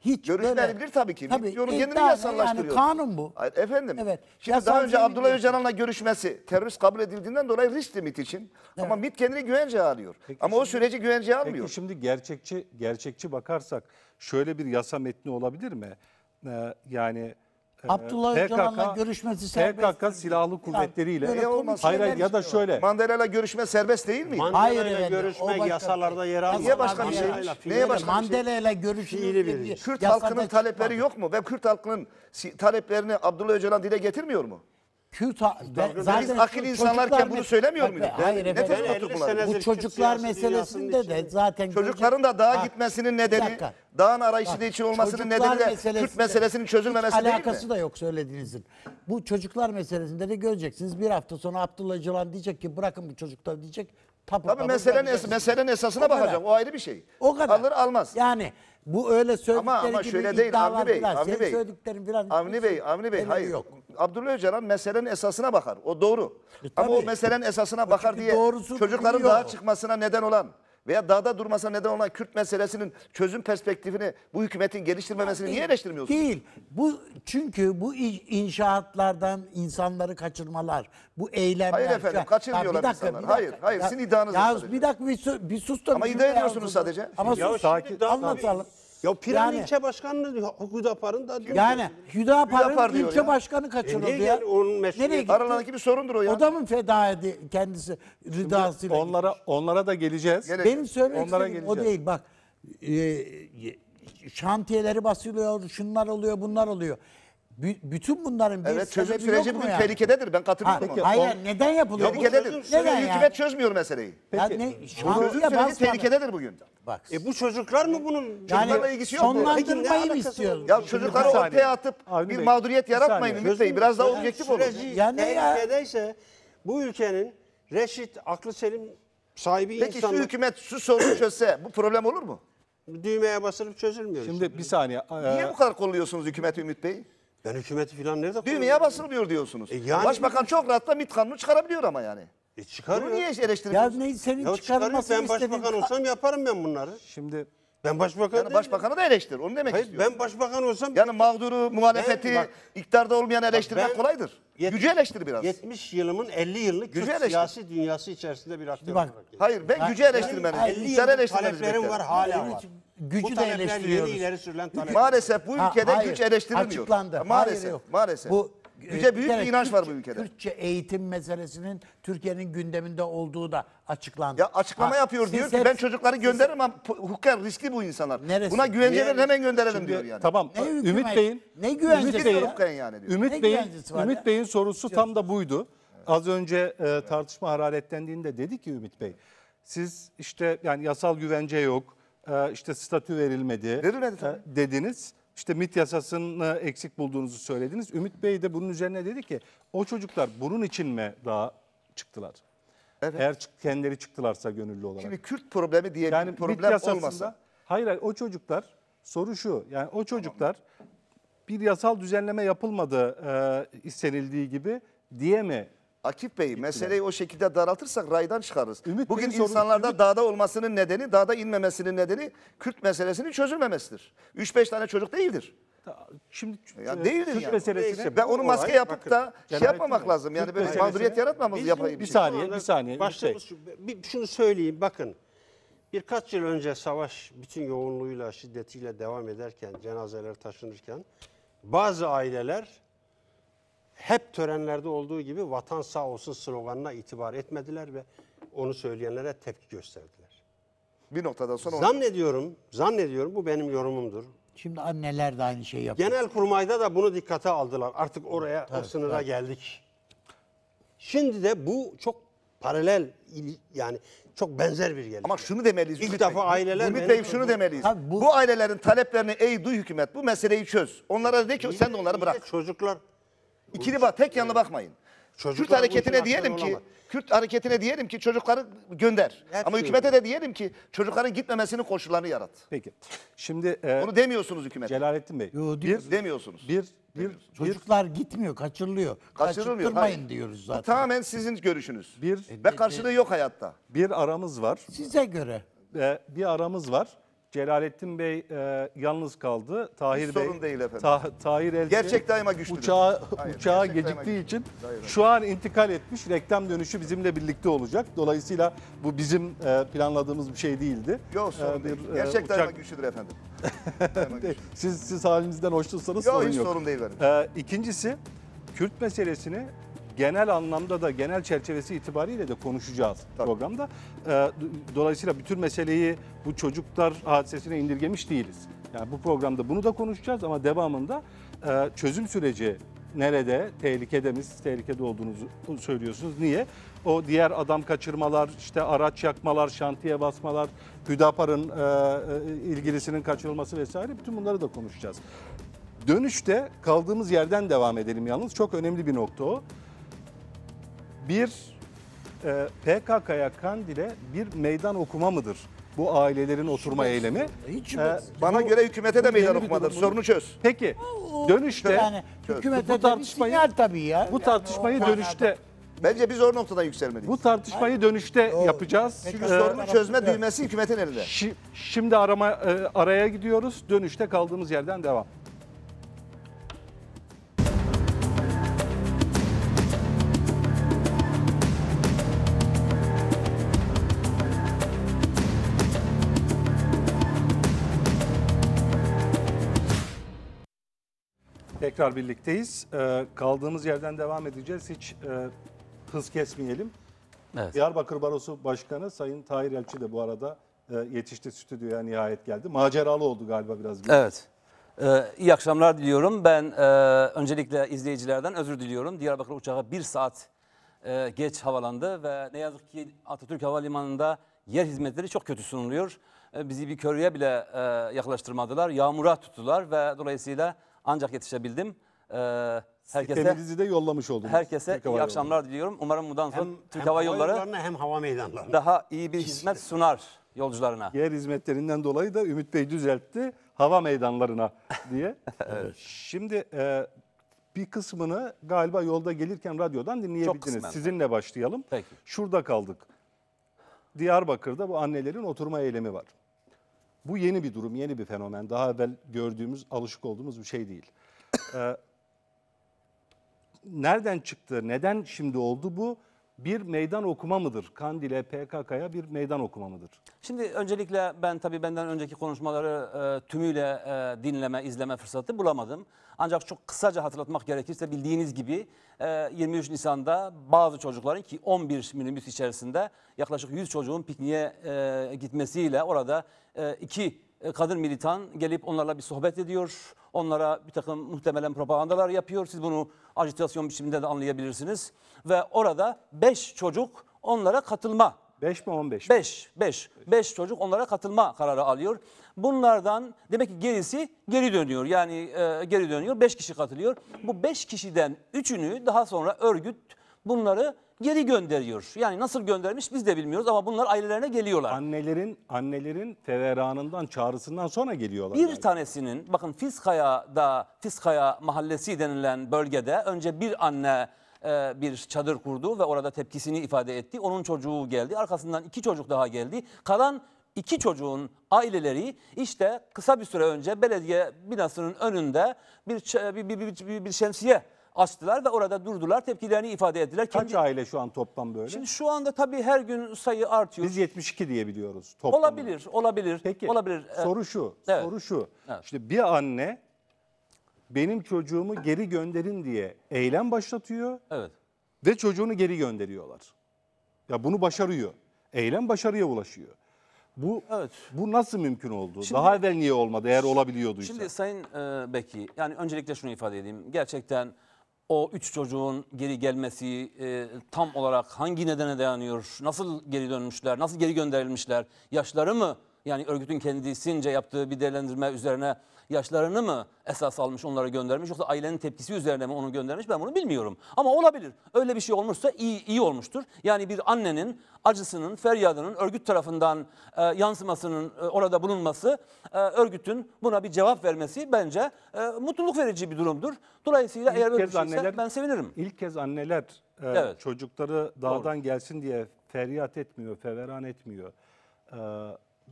Hiç Görüşmeyebilir tabii ki. Tabii, Yorum kendini yasallaştırıyor. Yani kanun bu. Hayır, efendim. Evet. Şimdi Yasal daha önce Abdullah Öcalan'la görüşmesi terörist kabul edildiğinden dolayı riskli MİT için. Evet. Ama MİT kendini güvenceye alıyor. Peki Ama şimdi, o süreci güvenceye almıyor. Peki şimdi gerçekçi gerçekçi bakarsak şöyle bir yasa metni olabilir mi? Ee, yani Abdullah Öcalan'la görüşmesi serbest. PKK silahlı kuvvetleriyle. böyle E, olmaz. hayır ya da şöyle. Mandela görüşme serbest değil mi? Hayır Mandela'yla efendim, o görüşmek başka- yasalarda yer şey. almıyor. Niye başka bir şey? Neye başka bir şey? Mandela ile görüşülür Fiili gibi. bir- Kürt halkının talepleri yok mu? Ve Kürt halkının si- taleplerini Abdullah Öcalan dile getirmiyor mu? Kürt ha- zaten akıl insanlarken bunu söylemiyor Bak, Hayır Ne efendim. tezat oturdular? senedir Bu çocuklar meselesinde de zaten Çocukların da dağa Bak, gitmesinin bir nedeni, dakika. dağın arayışında Bak, için olmasının çocuklar nedeni de Kürt meselesinin çözülmemesi Hiç değil mi? alakası da yok söylediğinizin. Bu çocuklar meselesinde de göreceksiniz. Bir hafta sonra Abdullah Öcalan diyecek ki bırakın bu çocukları diyecek. Tapu Tabii tapu meselenin, es- meselenin esasına O kadar. O ayrı bir şey. O kadar. Alır almaz. Yani bu öyle söyledikleri ama, ama gibi şöyle değil Avni Bey. Avni Bey. söylediklerin falan. Avni Bey, Avni Bey hayır. Yok. Abdullah Öcalan meselenin esasına bakar. O doğru. E, ama o meselenin esasına e, bakar diye çocukların daha çıkmasına neden olan veya dağda durmasa neden olan Kürt meselesinin çözüm perspektifini bu hükümetin geliştirmemesini değil, niye eleştirmiyorsunuz? Değil. Bu çünkü bu inşaatlardan insanları kaçırmalar, bu eylemler. Hayır efendim, kaçırmıyorlar Bir dakika, insanlar. Dakika, hayır, hayır. Ya, sizin iddianız. Ya, bir dakika bir, bir sus da. Ama iddia ediyorsunuz sadece. Ama ya sus. Sakin, anlatalım. Ya Pirani yani, ilçe başkanı Hüdapar'ın da diyor. Yani Hüdapar'ın Hüdapar ilçe ya. başkanı kaçırıldı e niye ya. Gel, onun Nereye Aralarındaki bir sorundur o ya. O da mı feda edi kendisi rıdasıyla? Onlara onlara da geleceğiz. Gelecek. Benim söylemek onlara geleceğiz. o değil bak. E, e, şantiyeleri basılıyor, şunlar oluyor, bunlar oluyor bütün bunların bir evet, çözüm süreci bugün tehlikededir. Ben katılıyorum. Ha, peki, hayır, o, neden yapılıyor? Tehlikededir. neden süreci, hükümet çözmüyor meseleyi. Peki. Ya ne, çözüm süreci tehlikededir bugün. Bak. E bu çocuklar mı bunun? Yani, Çocuklarla ilgisi yok. Sonlandırmayı mı istiyoruz? Ya çocukları ortaya atıp Avni bir Bey, mağduriyet yaratmayın Ümit Bey. Biraz daha objektif olun. Ya ne ya? bu ülkenin reşit, aklı selim sahibi Peki Peki şu hükümet su sorunu çözse bu problem olur mu? Düğmeye basılıp çözülmüyor. Şimdi bir saniye. E, Niye bu kadar kolluyorsunuz hükümet Ümit Bey? Ben hükümeti falan nerede koyuyorum? Düğmeye basılmıyor diyorsunuz. E yani- Başbakan çok rahatla MİT kanunu çıkarabiliyor ama yani. E Bunu Niye niye Ya eleştiriyorsunuz? ne senin Ya çıkarıyor. çıkarmasını Ben başbakan olsam yaparım ben bunları. Şimdi Ben başbakan Yani başbakanı da eleştir. Onu demek Hayır, istiyorum. ben başbakan olsam Yani mağduru, muhalefeti, bak- iktidarda olmayan eleştirmek ben- kolaydır. Yet- Gücü eleştir biraz. 70 yılımın 50 yılını Gücü Kürt eleştir. siyasi dünyası içerisinde bir aktör olarak. Hayır ben gücü eleştirmenim. 50 İktidarı yıllık eleştirmeniz taleplerim var hala var gücü bu de eleştiriyoruz. ileri sürülen Maalesef bu ülkede ha, hayır, güç eleştirilmiyor. Açıklandı. Maalesef. Hayır, yok. Maalesef. Bu Güce e, büyük bir inanç var bu ülkede. Türkçe eğitim meselesinin Türkiye'nin gündeminde olduğu da açıklandı. Ya açıklama ha, yapıyor diyor ki ben çocukları gönderirim ama hukuken riskli bu insanlar. Neresi? Buna güvence hemen gönderelim Şimdi, diyor yani. Tamam. Ne Ümit Bey'in ne güvencesi Ümit Bey'in ya? yani diyor. Ümit Bey'in Ümit Bey'in sorusu tam da buydu. Az önce e, tartışma hararetlendiğinde dedi ki Ümit Bey siz işte yani yasal güvence yok e, işte statü verilmedi Verilmedi ee, dediniz. İşte MIT yasasını eksik bulduğunuzu söylediniz. Ümit Bey de bunun üzerine dedi ki o çocuklar bunun için mi daha çıktılar? Evet. Eğer kendileri çıktılarsa gönüllü olarak. Şimdi Kürt problemi diye yani bir MIT problem olmasa. hayır o çocuklar soru şu. Yani o çocuklar bir yasal düzenleme yapılmadı e, istenildiği gibi diye mi Akif Bey Gittiler. meseleyi o şekilde daraltırsak raydan çıkarız. Ümit Bugün insanlarda sorun, Ümit... dağda olmasının nedeni, dağda inmemesinin nedeni Kürt meselesinin çözülmemesidir. 3-5 tane çocuk değildir. Şimdi ya e, değildir Kürt yani. meselesine. Ben onu maske yapıp bakın, da şey yapmamak mi? lazım. Yani Türk böyle mağduriyet yaratmamız yapayım. Bir, şey. saniye, bir saniye. Başlamış, şey. şunu söyleyeyim bakın. Birkaç yıl önce savaş bütün yoğunluğuyla, şiddetiyle devam ederken, cenazeler taşınırken bazı aileler hep törenlerde olduğu gibi vatan sağ olsun sloganına itibar etmediler ve onu söyleyenlere tepki gösterdiler. Bir noktadan sonra... Zannediyorum, zannediyorum bu benim yorumumdur. Şimdi anneler de aynı şeyi yapıyor. Genel kurmayda da bunu dikkate aldılar. Artık oraya tabii, o sınıra tabii. geldik. Şimdi de bu çok paralel yani çok benzer bir gelişme. Ama şunu demeliyiz. İlk Ümit defa aileler... Ümit Bey şunu demeliyiz. bu, bu ailelerin taleplerini ey duy hükümet bu meseleyi çöz. Onlara de ki sen de onları bırak. Çocuklar İkili bak tek yanına bakmayın. Çocuklar Kürt hareketine diyelim ki olamaz. Kürt hareketine diyelim ki çocukları gönder. Her Ama hükümete de diyelim ki çocukların gitmemesinin koşullarını yarat. Peki. Şimdi e, bunu demiyorsunuz hükümete. Celalettin Bey. Yo, bir, demiyorsunuz. Bir bir, Çocuklar bir, gitmiyor, kaçırılıyor. Kaçırılmıyor. Hayır. diyoruz zaten. Bu tamamen sizin görüşünüz. Bir ve karşılığı yok hayatta. Bir aramız var. Size göre. Ee, bir aramız var. Celalettin Bey e, yalnız kaldı. Tahir Hiç Bey sorun değil efendim. Ta, Tahir Elçi gerçek daima güçlüdür. Uçağı Hayır, uçağı geciktiği için şu an intikal etmiş. Reklam dönüşü bizimle birlikte olacak. Dolayısıyla bu bizim e, planladığımız bir şey değildi. Yok e, sorun ee, değil. bir, değil. E, gerçek e, uçak... *laughs* daima güçlüdür efendim. siz siz halinizden hoşnutsanız sorun yok. Yok hiç sorun değil efendim. Ee, ikincisi Kürt meselesini genel anlamda da genel çerçevesi itibariyle de konuşacağız Tabii. programda. Ee, dolayısıyla bütün meseleyi bu çocuklar hadisesine indirgemiş değiliz. Yani bu programda bunu da konuşacağız ama devamında e, çözüm süreci nerede, tehlikede mi, tehlikede olduğunuzu söylüyorsunuz. Niye? O diğer adam kaçırmalar, işte araç yakmalar, şantiye basmalar, Hüdapar'ın e, e, ilgilisinin kaçırılması vesaire bütün bunları da konuşacağız. Dönüşte kaldığımız yerden devam edelim yalnız. Çok önemli bir nokta o bir e, PKK'ya Kandil'e bir meydan okuma mıdır? Bu ailelerin oturma Hiç eylemi. Hiç ee, Bana bu, göre hükümete de meydan okumadır. Sorunu çöz. Peki dönüşte yani, hükümete bu tartışmayı tabii ya. Bu tartışmayı yani, dönüşte manada. Bence biz o noktadan yükselmeliyiz. Bu tartışmayı Hayır. dönüşte Doğru. yapacağız. Çünkü ee, sorunu çözme düğmesi hükümetin elinde. Şi, şimdi arama e, araya gidiyoruz. Dönüşte kaldığımız yerden devam. tekrar birlikteyiz. Ee, kaldığımız yerden devam edeceğiz. Hiç e, hız kesmeyelim. Evet. Diyarbakır Barosu Başkanı Sayın Tahir Elçi de bu arada e, yetişti stüdyoya nihayet geldi. Maceralı oldu galiba biraz. Gibi. Evet. Ee, iyi akşamlar diliyorum. Ben e, öncelikle izleyicilerden özür diliyorum. Diyarbakır uçağı bir saat e, geç havalandı ve ne yazık ki Atatürk Havalimanı'nda yer hizmetleri çok kötü sunuluyor. E, bizi bir körüye bile e, yaklaştırmadılar. Yağmura tuttular ve dolayısıyla ancak yetişebildim. Ee, herkese Sisteminizi de yollamış oldunuz. herkese Türk iyi Yolları. akşamlar diliyorum. Umarım bundan sonra hem Türk Hava Yolları hem hava meydanlarına. daha iyi bir hizmet sunar yolcularına. Yer hizmetlerinden dolayı da Ümit Bey düzeltti hava meydanlarına diye. *laughs* Şimdi e, bir kısmını galiba yolda gelirken radyodan dinleyebildiniz. Sizinle başlayalım. Peki. Şurada kaldık. Diyarbakır'da bu annelerin oturma eylemi var. Bu yeni bir durum, yeni bir fenomen. Daha evvel gördüğümüz, alışık olduğumuz bir şey değil. *laughs* Ee, nereden çıktı, neden şimdi oldu bu? bir meydan okuma mıdır? Kandil'e, PKK'ya bir meydan okuma mıdır? Şimdi öncelikle ben tabii benden önceki konuşmaları e, tümüyle e, dinleme, izleme fırsatı bulamadım. Ancak çok kısaca hatırlatmak gerekirse bildiğiniz gibi e, 23 Nisan'da bazı çocukların ki 11 minibüs içerisinde yaklaşık 100 çocuğun pikniğe e, gitmesiyle orada e, iki e, kadın militan gelip onlarla bir sohbet ediyor. Onlara bir takım muhtemelen propagandalar yapıyor. Siz bunu ajitasyon biçiminde de anlayabilirsiniz. Ve orada 5 çocuk onlara katılma 5 mi 15 mi? 5, 5, 5 çocuk onlara katılma kararı alıyor. Bunlardan demek ki gerisi geri dönüyor. Yani e, geri dönüyor. 5 kişi katılıyor. Bu 5 kişiden 3'ünü daha sonra örgüt bunları geri gönderiyor. Yani nasıl göndermiş biz de bilmiyoruz ama bunlar ailelerine geliyorlar. Annelerin annelerin feveranından çağrısından sonra geliyorlar. Bir belki. tanesinin bakın Fiskaya'da Fiskaya mahallesi denilen bölgede önce bir anne e, bir çadır kurdu ve orada tepkisini ifade etti. Onun çocuğu geldi. Arkasından iki çocuk daha geldi. Kalan iki çocuğun aileleri işte kısa bir süre önce belediye binasının önünde bir bir, bir, bir, bir şemsiye astılar ve orada durdular. Tepkilerini ifade ettiler. Kaç aile şu an toplam böyle? Şimdi şu anda tabii her gün sayı artıyor. Biz 72 diye biliyoruz toplam. Olabilir, olabilir. Peki. Olabilir. Soru şu. Evet. Soru şu. Evet. İşte bir anne benim çocuğumu geri gönderin diye eylem başlatıyor. Evet. Ve çocuğunu geri gönderiyorlar. Ya bunu başarıyor. Eylem başarıya ulaşıyor. Bu evet. bu nasıl mümkün oldu? Şimdi, Daha evvel niye olmadı eğer olabiliyorduysa? Şimdi Sayın e, Beki yani öncelikle şunu ifade edeyim. Gerçekten o üç çocuğun geri gelmesi e, tam olarak hangi nedene dayanıyor? Nasıl geri dönmüşler? Nasıl geri gönderilmişler? Yaşları mı? Yani örgütün kendisince yaptığı bir değerlendirme üzerine yaşlarını mı esas almış onlara göndermiş yoksa ailenin tepkisi üzerine mi onu göndermiş ben bunu bilmiyorum. Ama olabilir. Öyle bir şey olmuşsa iyi, iyi olmuştur. Yani bir annenin acısının, feryadının örgüt tarafından e, yansımasının e, orada bulunması, e, örgütün buna bir cevap vermesi bence e, mutluluk verici bir durumdur. Dolayısıyla ilk eğer böyle bir şeyse anneler, ben sevinirim. İlk kez anneler e, evet. çocukları dağdan Doğru. gelsin diye feryat etmiyor, feveran etmiyor. E,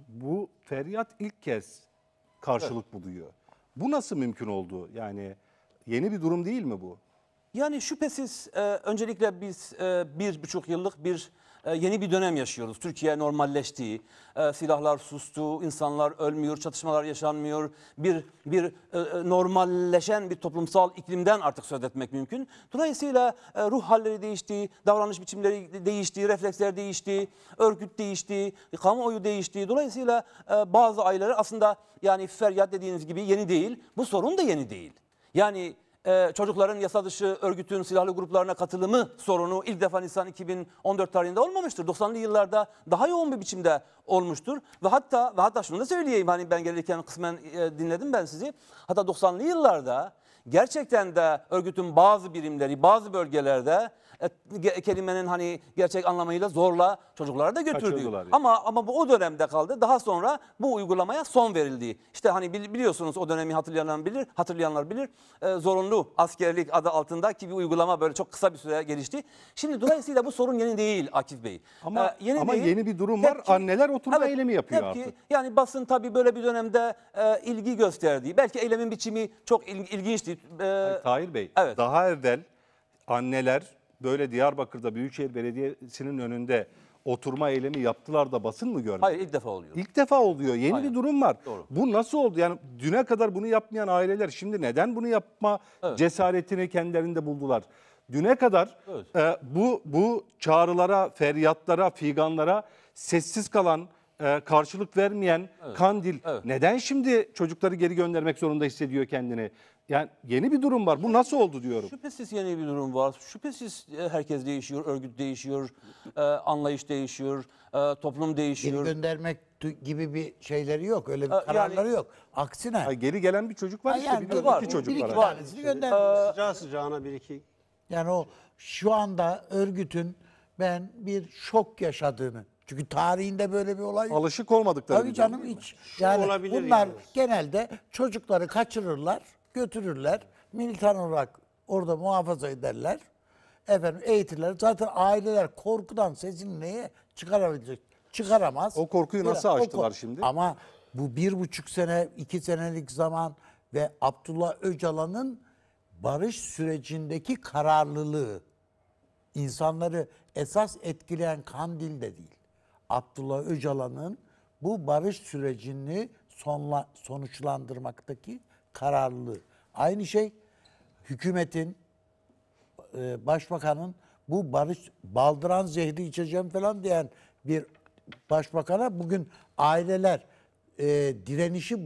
bu feryat ilk kez karşılık buluyor. Bu nasıl mümkün oldu? Yani yeni bir durum değil mi bu? Yani şüphesiz e, öncelikle biz e, bir buçuk yıllık bir ee, yeni bir dönem yaşıyoruz. Türkiye normalleştiği, e, silahlar sustu, insanlar ölmüyor, çatışmalar yaşanmıyor. Bir bir e, e, normalleşen bir toplumsal iklimden artık söz etmek mümkün. Dolayısıyla ruh halleri değişti, davranış biçimleri değişti, refleksler değişti, örgüt değişti, kamuoyu değişti. Dolayısıyla bazı ayları aslında yani feryat dediğiniz gibi yeni değil. Bu sorun da yeni değil. Yani ee, çocukların yasa dışı örgütün silahlı gruplarına katılımı sorunu ilk defa Nisan 2014 tarihinde olmamıştır. 90'lı yıllarda daha yoğun bir biçimde olmuştur. Ve hatta ve hatta şunu da söyleyeyim hani ben gelirken kısmen e, dinledim ben sizi. Hatta 90'lı yıllarda gerçekten de örgütün bazı birimleri bazı bölgelerde e, kelimenin hani gerçek anlamıyla zorla çocuklara da götürdüğü. Yani. Ama ama bu o dönemde kaldı. Daha sonra bu uygulamaya son verildi. İşte hani biliyorsunuz o dönemi hatırlayanlar bilir, hatırlayanlar bilir. E, zorunlu askerlik adı altındaki bir uygulama böyle çok kısa bir süre gelişti. Şimdi dolayısıyla bu sorun yeni değil Akif Bey. Ama e, yeni ama değil. yeni bir durum var. Tepki, Anneler oturma evet, eylemi yapıyor tepki, artık. Yani basın tabii böyle bir dönemde e, ilgi gösterdiği. Belki eylemin biçimi çok ilginçti. E, Hayır, Tahir Bey evet. daha evvel anneler böyle Diyarbakır'da Büyükşehir Belediyesi'nin önünde oturma eylemi yaptılar da basın mı görmedi? Hayır ilk defa oluyor. İlk defa oluyor. Yeni Aynen. bir durum var. Doğru. Bu nasıl oldu? Yani düne kadar bunu yapmayan aileler şimdi neden bunu yapma evet. cesaretini kendilerinde buldular? Düne kadar evet. e, bu bu çağrılara, feryatlara, figanlara sessiz kalan e, karşılık vermeyen evet. Kandil evet. neden şimdi çocukları geri göndermek zorunda hissediyor kendini? Yani yeni bir durum var. Bu nasıl oldu diyorum. Şüphesiz yeni bir durum var. Şüphesiz e, herkes değişiyor, örgüt değişiyor, e, anlayış değişiyor, toplum değişiyor. Geri göndermek gibi bir şeyleri yok. Öyle bir yani, kararları yok. Aksine. geri gelen bir çocuk var ha, işte. Yani, bir, var. İki çocuk bir, var. Bir, var. Tanesini Sıcağı sıcağına bir iki. Yani o şu anda örgütün ben bir şok yaşadığını çünkü tarihinde böyle bir olay yok. Alışık olmadıkları Tabii canım hiç. Şu yani olabilir bunlar yani. genelde çocukları kaçırırlar, götürürler. Militan olarak orada muhafaza ederler. Efendim eğitirler. Zaten aileler korkudan sesini neye çıkarabilecek? Çıkaramaz. O korkuyu nasıl açtılar kork- şimdi? Ama bu bir buçuk sene, iki senelik zaman ve Abdullah Öcalan'ın barış sürecindeki kararlılığı insanları esas etkileyen Kandil'de değil. Abdullah Öcalan'ın bu barış sürecini sonla, sonuçlandırmaktaki kararlılığı. Aynı şey hükümetin, e, başbakanın bu barış baldıran zehri içeceğim falan diyen bir başbakana bugün aileler e, direnişi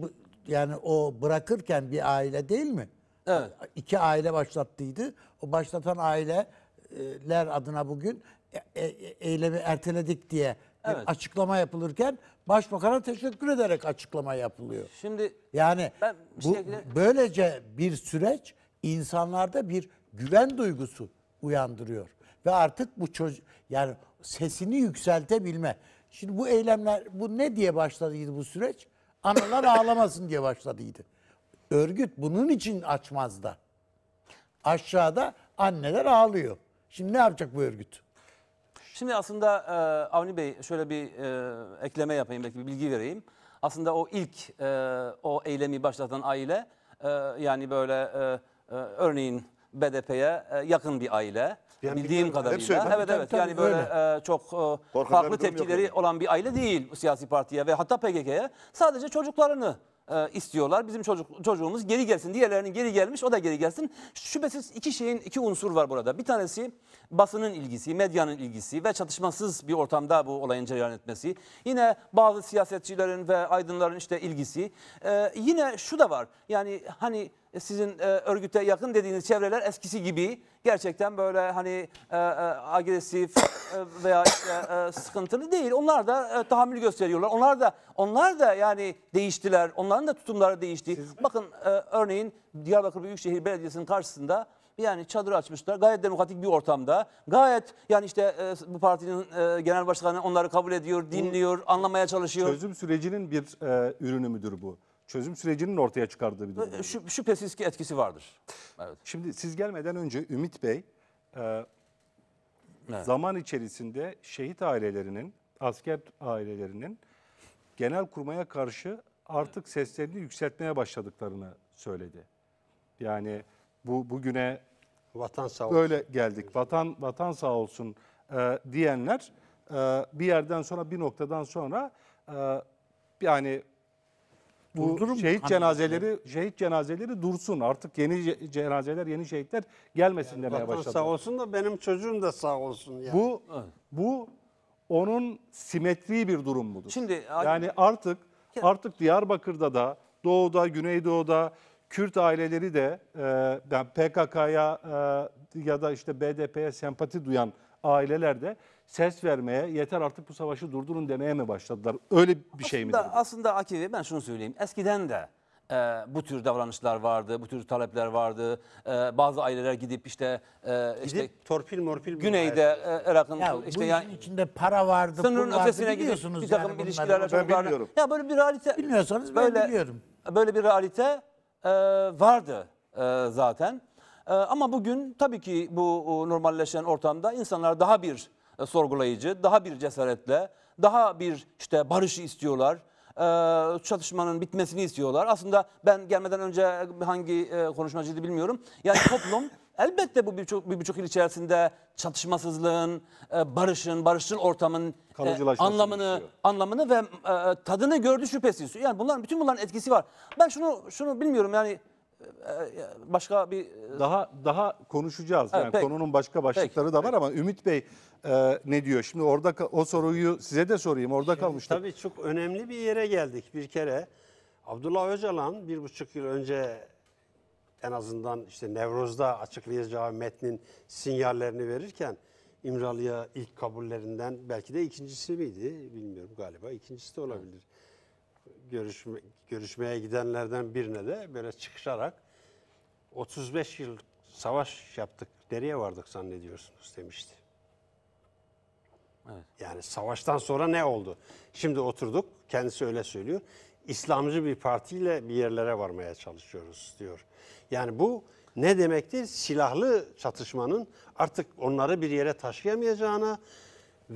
yani o bırakırken bir aile değil mi? Evet. İki aile başlattıydı. O başlatan aileler adına bugün e, e, e eylemi erteledik diye evet. açıklama yapılırken başbakana teşekkür ederek açıklama yapılıyor. Şimdi yani ben bu, şekilde... böylece bir süreç insanlarda bir güven duygusu uyandırıyor ve artık bu çocuk yani sesini yükseltebilme. Şimdi bu eylemler bu ne diye başladıydı bu süreç? Analar ağlamasın diye başladıydı. Örgüt bunun için açmaz da. Aşağıda anneler ağlıyor. Şimdi ne yapacak bu örgüt? Şimdi aslında e, Avni Bey şöyle bir e, ekleme yapayım, belki bir bilgi vereyim. Aslında o ilk e, o eylemi başlatan aile e, yani böyle e, e örneğin BDP'ye e, yakın bir aile. Yani bildiğim kadarıyla. evet Tabii, evet tabii, yani böyle e, çok e, farklı bir yok tepkileri olan bir aile değil siyasi partiye ve hatta PKK'ye. Sadece çocuklarını e, istiyorlar. Bizim çocuk, çocuğumuz geri gelsin. Diğerlerinin geri gelmiş o da geri gelsin. Şüphesiz iki şeyin iki unsur var burada. Bir tanesi basının ilgisi, medyanın ilgisi ve çatışmasız bir ortamda bu olayın cereyan etmesi. Yine bazı siyasetçilerin ve aydınların işte ilgisi. E, yine şu da var. Yani hani e, sizin e, örgüte yakın dediğiniz çevreler eskisi gibi gerçekten böyle hani e, e, agresif e, veya işte e, sıkıntılı değil. Onlar da e, tahammül gösteriyorlar. Onlar da onlar da yani değiştiler. Onların da tutumları değişti. Siz... Bakın e, örneğin Diyarbakır Büyükşehir Belediyesi'nin karşısında yani çadır açmışlar. Gayet demokratik bir ortamda. Gayet yani işte e, bu partinin e, genel başkanı onları kabul ediyor, dinliyor, bu, anlamaya çalışıyor. Çözüm sürecinin bir e, ürünü müdür bu? çözüm sürecinin ortaya çıkardığı bir durum. E, şü- şüphesiz ki etkisi vardır. Evet. Şimdi siz gelmeden önce Ümit Bey e, Evet. zaman içerisinde şehit ailelerinin, asker ailelerinin genel kurmaya karşı artık seslerini yükseltmeye başladıklarını söyledi. Yani bu bugüne Vatan sağ olsun. böyle geldik. Vatan vatan sağ olsun e, diyenler e, bir yerden sonra bir noktadan sonra e, yani bu Durdurum şehit cenazeleri şehit cenazeleri dursun. Artık yeni cenazeler, yeni şehitler gelmesin demeye başladı. sağ olsun da benim çocuğum da sağ olsun. Yani. Bu bu onun simetri bir durum mudur? Şimdi yani artık artık Diyarbakır'da da doğuda, güneydoğuda Kürt aileleri de e, ben yani PKK'ya e, ya da işte BDP'ye sempati duyan aileler de ses vermeye, yeter artık bu savaşı durdurun demeye mi başladılar? Öyle bir aslında, şey mi? Aslında Akive ben şunu söyleyeyim. Eskiden de e, bu tür davranışlar vardı, bu tür talepler vardı. E, bazı aileler gidip işte e, gidip, işte torpil morpil Güneyde e, Irak'ın ya, işte yani içinde para vardı, sınırın ötesine gidiyorsunuz. Bir takım yani ilişkilerle çocuklarla. Ya böyle bir realite bilmiyorsanız böyle, ben biliyorum. Böyle bir realite e, vardı e, zaten. E, ama bugün tabii ki bu normalleşen ortamda insanlar daha bir e, sorgulayıcı daha bir cesaretle, daha bir işte barışı istiyorlar. E, çatışmanın bitmesini istiyorlar. Aslında ben gelmeden önce hangi e, konuşmacıydı bilmiyorum. Yani toplum *laughs* elbette bu birçok bir birçok yıl içerisinde çatışmasızlığın, barışın, barışçıl ortamın anlamını istiyor. anlamını ve tadını gördü şüphesiz. Yani bunların bütün bunların etkisi var. Ben şunu şunu bilmiyorum yani başka bir daha daha konuşacağız. Evet, yani peki. konunun başka başlıkları peki. da var ama Ümit Bey e, ne diyor? Şimdi orada o soruyu size de sorayım. Orada kalmıştık. Tabii çok önemli bir yere geldik bir kere. Abdullah Öcalan bir buçuk yıl önce en azından işte Nevroz'da açıklayacağı metnin sinyallerini verirken İmralı'ya ilk kabullerinden belki de ikincisi miydi bilmiyorum galiba ikincisi de olabilir görüşme, görüşmeye gidenlerden birine de böyle çıkışarak 35 yıl savaş yaptık. Nereye vardık zannediyorsunuz demişti. Evet. Yani savaştan sonra ne oldu? Şimdi oturduk, kendisi öyle söylüyor. İslamcı bir partiyle bir yerlere varmaya çalışıyoruz diyor. Yani bu ne demektir? Silahlı çatışmanın artık onları bir yere taşıyamayacağına,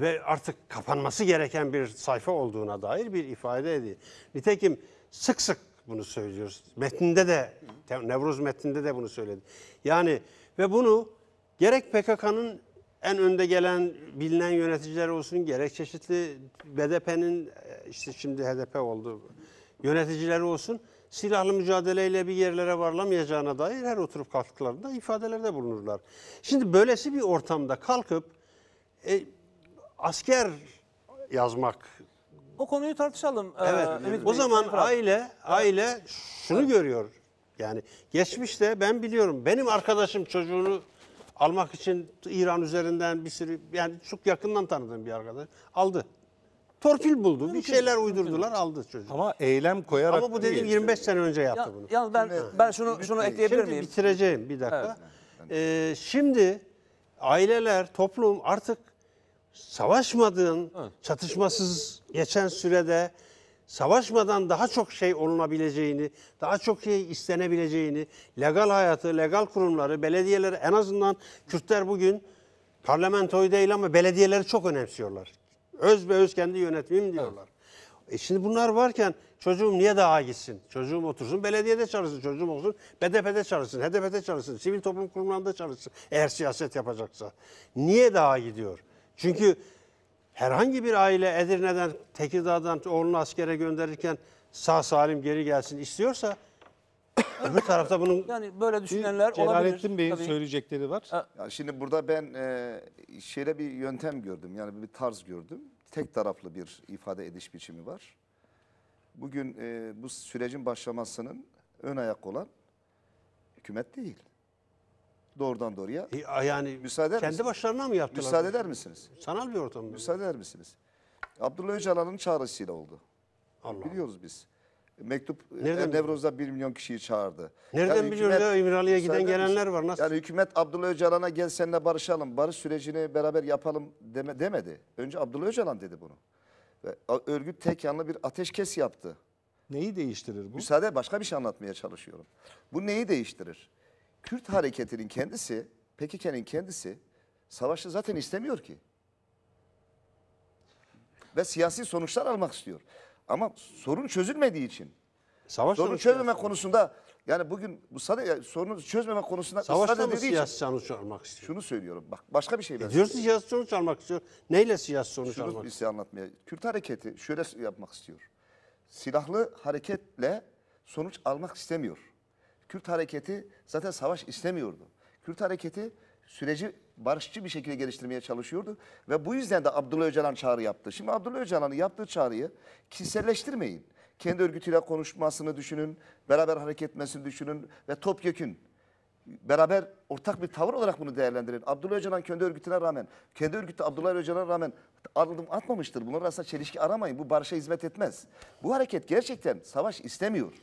ve artık kapanması gereken bir sayfa olduğuna dair bir ifade ediyor. Nitekim sık sık bunu söylüyoruz. Metninde de, Nevruz metninde de bunu söyledi. Yani ve bunu gerek PKK'nın en önde gelen bilinen yöneticiler olsun, gerek çeşitli BDP'nin e, işte şimdi HDP oldu yöneticileri olsun silahlı mücadeleyle bir yerlere varlamayacağına dair her oturup kalktıklarında ifadelerde bulunurlar. Şimdi böylesi bir ortamda kalkıp e, asker yazmak. O konuyu tartışalım. Ee, evet. Ee, Ümit o Bey, zaman Sayın aile aile şunu evet. görüyor. Yani geçmişte ben biliyorum benim arkadaşım çocuğunu almak için İran üzerinden bir sürü yani çok yakından tanıdığım bir arkadaş aldı. Torpil buldu. Bir şeyler uydurdular aldı çocuğu. Ama eylem koyarak Ama bu dediğim 25 sene önce yaptı ya, bunu. Yalnız ben ben şunu şunu ekleyebilir miyim? şimdi bitireceğim bir dakika. Evet. Ee, şimdi aileler, toplum artık savaşmadığın, evet. çatışmasız geçen sürede savaşmadan daha çok şey olunabileceğini, daha çok şey istenebileceğini, legal hayatı, legal kurumları, belediyeleri en azından Kürtler bugün parlamentoyu değil ama belediyeleri çok önemsiyorlar. Öz ve öz kendi yönetimim diyorlar. Evet. E şimdi bunlar varken çocuğum niye daha gitsin? Çocuğum otursun belediyede çalışsın, çocuğum olsun BDP'de çalışsın, HDP'de çalışsın, sivil toplum kurumlarında çalışsın eğer siyaset yapacaksa. Niye daha gidiyor? Çünkü herhangi bir aile Edirne'den, Tekirdağ'dan oğlunu askere gönderirken sağ salim geri gelsin istiyorsa *coughs* öbür tarafta bunun yani böyle düşünenler Celalettin olabilir. Bey'in tabii. söyleyecekleri var. Ya şimdi burada ben e, şeyde bir yöntem gördüm. Yani bir tarz gördüm. Tek taraflı bir ifade ediş biçimi var. Bugün e, bu sürecin başlamasının ön ayak olan hükümet değil doğrudan doğruya. E, yani müsaade kendi misiniz? başlarına mı yaptılar? Müsaade eder misiniz? Sanal bir ortam. Müsaade eder misiniz? Abdullah Öcalan'ın çağrısıyla oldu. Allah. Biliyoruz biz. Mektup e, Nereden Nevroz'da 1 milyon kişiyi çağırdı. Nereden yani biliyoruz ya İmralı'ya giden gelenler var. Nasıl? Yani hükümet Abdullah Öcalan'a gel seninle barışalım, barış sürecini beraber yapalım deme, demedi. Önce Abdullah Öcalan dedi bunu. Ve örgüt tek yanlı bir ateşkes yaptı. Neyi değiştirir bu? Müsaade başka bir şey anlatmaya çalışıyorum. Bu neyi değiştirir? Kürt hareketinin kendisi, PKK'nin kendisi savaşı zaten istemiyor ki. Ve siyasi sonuçlar almak istiyor. Ama sorun çözülmediği için. Savaş sorun çözmeme ya. konusunda yani bugün bu sadece sorunu çözmeme konusunda Savaşta mı siyasi sonuç almak istiyor? Şunu söylüyorum bak başka bir şey ben. E diyorsun siyasi sonuç almak istiyor. Neyle siyasi sonuç Şunu almak istiyor? Şunu anlatmaya. Kürt hareketi şöyle yapmak istiyor. Silahlı hareketle sonuç almak istemiyor. Kürt hareketi zaten savaş istemiyordu. Kürt hareketi süreci barışçı bir şekilde geliştirmeye çalışıyordu. Ve bu yüzden de Abdullah Öcalan çağrı yaptı. Şimdi Abdullah Öcalan'ın yaptığı çağrıyı kişiselleştirmeyin. Kendi örgütüyle konuşmasını düşünün, beraber hareket etmesini düşünün ve topyekün beraber ortak bir tavır olarak bunu değerlendirin. Abdullah Öcalan kendi örgütüne rağmen, kendi örgütü Abdullah Öcalan'a rağmen adım atmamıştır. Bunlar arasında çelişki aramayın. Bu barışa hizmet etmez. Bu hareket gerçekten savaş istemiyor.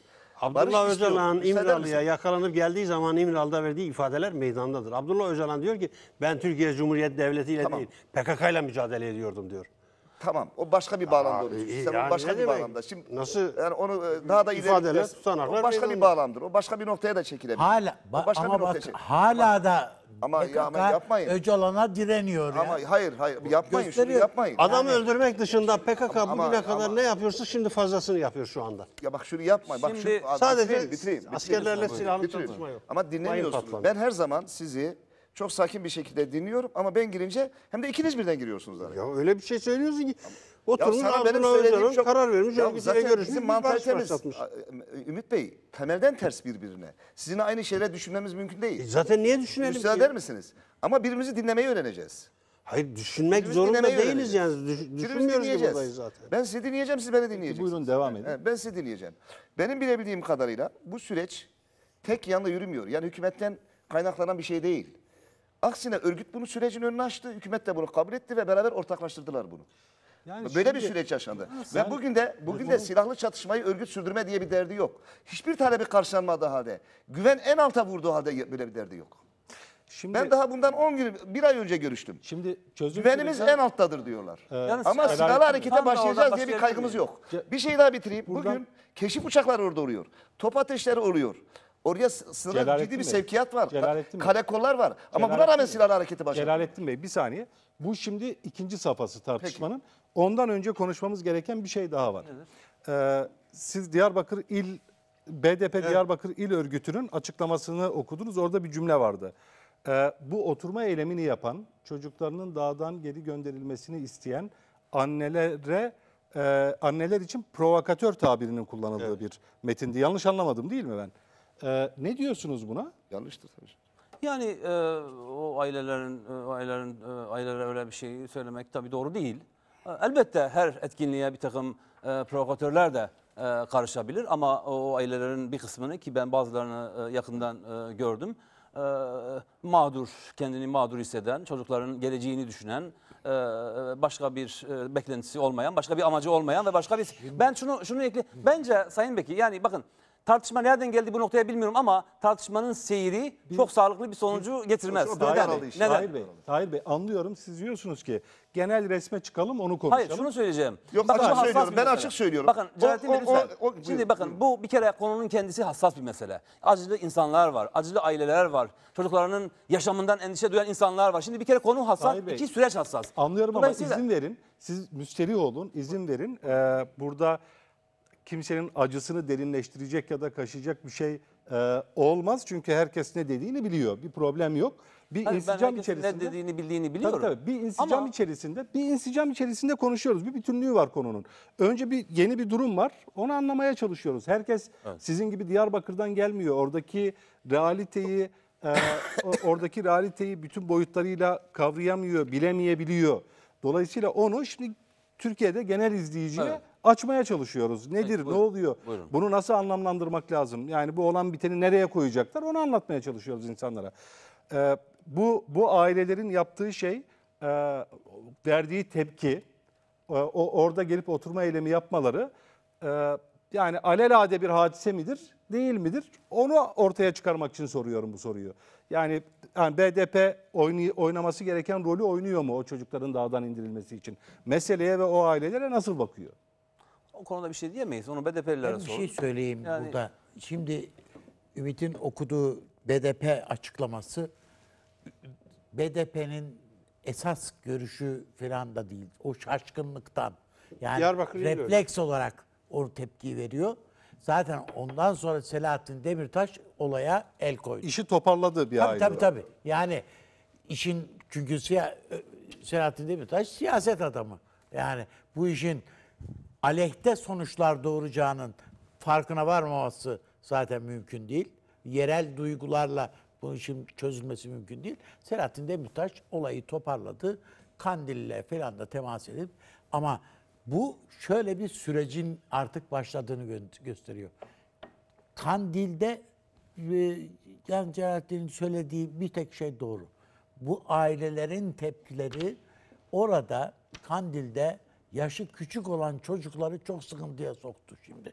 Abdullah Barış Öcalan İmralı'ya yakalanıp geldiği zaman İmralı'da verdiği ifadeler meydandadır. Abdullah Öcalan diyor ki ben Türkiye Cumhuriyeti Devleti ile tamam. değil PKK ile mücadele ediyordum diyor. Tamam. O başka bir bağlamda olur. Sen başka bir bağlamda. Şimdi nasıl yani onu e, daha da ifadeler, tutanaklar. O başka meydandadır. bir bağlamdır. O başka bir noktaya da çekilebilir. Hala ba, başka ama bir bak, hala da ama PKK, ya, ama yapmayın. Öcalan'a direniyor ama ya. hayır hayır yapmayın Gösteriyor. şunu yapmayın. Adamı yani, öldürmek dışında PKK ama, bugüne ama, kadar ama, ne yapıyorsa şimdi fazlasını yapıyor şu anda. Ya bak şunu yapmayın. Bak şimdi şu, sadece bitireyim, bitireyim, askerlerle silahlı çatışma yok. Ama dinlemiyorsunuz. Ben her zaman sizi çok sakin bir şekilde dinliyorum ama ben girince hem de ikiniz birden giriyorsunuz araya. Ya öyle bir şey söylüyorsun ki Oturun ya sana benim söylediğim çok... karar vermiş. Ya zaten görüşmüş, bizim mantalitemiz Ümit Bey temelden ters birbirine. Sizin aynı şeyler düşünmemiz mümkün değil. E zaten niye düşünelim Müsaade ki? eder misiniz? Ama birbirimizi dinlemeyi öğreneceğiz. Hayır düşünmek Birimiz zorunda değiliz yani. Düş, düşünmüyoruz ki zaten. Ben sizi dinleyeceğim siz beni dinleyeceksiniz. Buyurun devam edin. Ben sizi dinleyeceğim. Benim bilebildiğim kadarıyla bu süreç tek yanda yürümüyor. Yani hükümetten kaynaklanan bir şey değil. Aksine örgüt bunu sürecin önüne açtı. Hükümet de bunu kabul etti ve beraber ortaklaştırdılar bunu. Yani Böyle şimdi, bir süreç yaşandı. Sen, bugün de bugün de silahlı çatışmayı örgüt sürdürme diye bir derdi yok. Hiçbir talebi karşılanmadığı halde, güven en alta vurduğu halde böyle bir derdi yok. Şimdi, ben daha bundan 10 gün, bir ay önce görüştüm. Şimdi çözüm Güvenimiz en alttadır diyorlar. E, ee, yani Ama silahlı harekete başlayacağız diye bir kaygımız yok. Bir şey daha bitireyim. Buradan, Bugün keşif uçakları orada oluyor. Top ateşleri oluyor. Oraya sınırda ciddi bir sevkiyat var. Celalettin Karakollar var. Ama buna rağmen silahlı hareketi başladı. Celalettin Bey bir saniye. Bu şimdi ikinci safhası tartışmanın. Peki. Ondan önce konuşmamız gereken bir şey daha var. Ee, siz Diyarbakır İl BDP evet. Diyarbakır İl Örgütü'nün açıklamasını okudunuz. Orada bir cümle vardı. Ee, bu oturma eylemini yapan, çocuklarının dağdan geri gönderilmesini isteyen annelere e, anneler için provokatör tabirinin kullanıldığı evet. bir metindi. Yanlış anlamadım değil mi ben? Ee, ne diyorsunuz buna? Yanlıştır tabii. Yani e, o ailelerin e, ailelerin e, ailelere öyle bir şey söylemek tabii doğru değil. Ee, elbette her etkinliğe bir takım e, provokatörler de e, karışabilir ama o, ailelerin bir kısmını ki ben bazılarını e, yakından e, gördüm e, mağdur, kendini mağdur hisseden, çocukların geleceğini düşünen, e, e başka bir e, beklentisi olmayan, başka bir amacı olmayan ve başka bir... Ben şunu şunu ekle... Bence Sayın Beki yani bakın tartışma nereden geldi bu noktaya bilmiyorum ama tartışmanın seyri çok sağlıklı bir sonucu getirmez. Neden? Tahir Bey, Neden? Tahir Bey anlıyorum siz diyorsunuz ki genel resme çıkalım onu konuşalım. Hayır şunu söyleyeceğim. Yok bakın, açık söylüyorum. Ben açık söylüyorum. Bakın Celalettin Bey lütfen. O, o, Şimdi buyur, bakın buyur. bu bir kere konunun kendisi hassas bir mesele. Acılı insanlar var. Acılı aileler var. Çocuklarının yaşamından endişe duyan insanlar var. Şimdi bir kere konu hassas. Bey, iki süreç hassas. Anlıyorum ama izin verin. Siz müşteri olun. izin verin. Ee, burada kimsenin acısını derinleştirecek ya da kaşıyacak bir şey e, olmaz. Çünkü herkes ne dediğini biliyor. Bir problem yok bir Hayır, insicam içerisinde ne dediğini bildiğini biliyorum. Tabii tabii bir insicam Ama... içerisinde bir insicam içerisinde konuşuyoruz. Bir bütünlüğü var konunun. Önce bir yeni bir durum var. Onu anlamaya çalışıyoruz. Herkes evet. sizin gibi Diyarbakır'dan gelmiyor. Oradaki realiteyi e, oradaki realiteyi bütün boyutlarıyla kavrayamıyor, bilemeyebiliyor. Dolayısıyla onu şimdi Türkiye'de genel izleyiciye evet. açmaya çalışıyoruz. Nedir, evet, buyurun, ne oluyor? Buyurun. Bunu nasıl anlamlandırmak lazım? Yani bu olan biteni nereye koyacaklar? Onu anlatmaya çalışıyoruz insanlara. Ee, bu bu ailelerin yaptığı şey e, verdiği tepki, e, o orada gelip oturma eylemi yapmaları e, yani alelade bir hadise midir, değil midir? Onu ortaya çıkarmak için soruyorum bu soruyu. Yani, yani BDP oynay oynaması gereken rolü oynuyor mu o çocukların dağdan indirilmesi için? Meseleye ve o ailelere nasıl bakıyor? O konuda bir şey diyemeyiz. Onu BDP'lilere sor. Bir şey söyleyeyim yani... burada. Şimdi Ümit'in okuduğu BDP açıklaması BDP'nin esas görüşü falan da değil. O şaşkınlıktan yani refleks olarak o tepki veriyor. Zaten ondan sonra Selahattin Demirtaş olaya el koydu. İşi toparladı bir tabii, Tabii tabii. Yani işin çünkü siya, Selahattin Demirtaş siyaset adamı. Yani bu işin aleyhte sonuçlar doğuracağının farkına varmaması zaten mümkün değil. Yerel duygularla bunun için çözülmesi mümkün değil. Selahattin Demirtaş olayı toparladı. Kandil'le falan da temas edip ama bu şöyle bir sürecin artık başladığını gö gösteriyor. Kandil'de e, yani Celalettin'in söylediği bir tek şey doğru. Bu ailelerin tepkileri orada Kandil'de yaşı küçük olan çocukları çok sıkıntıya soktu şimdi.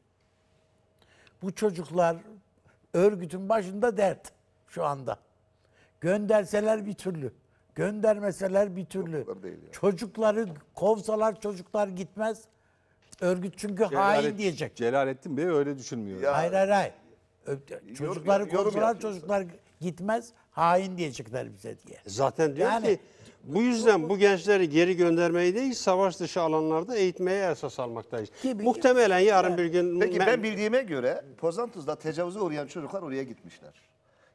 Bu çocuklar örgütün başında dert şu anda. Gönderseler bir türlü. Göndermeseler bir türlü. Çocukları kovsalar çocuklar gitmez. Örgüt çünkü Celalet, hain diyecek. Celalettin Bey öyle düşünmüyor. Ya, hayır hayır hayır. Çocukları yorum, yorum kovsalar çocuklar gitmez hain diyecekler bize diye. Zaten diyor yani, ki bu yüzden bu gençleri geri göndermeyi değil savaş dışı alanlarda eğitmeye esas almaktayız. Gibi, Muhtemelen yarın yani. bir gün... Peki ben, ben bildiğime göre Pozantuz'da tecavüze uğrayan çocuklar oraya gitmişler.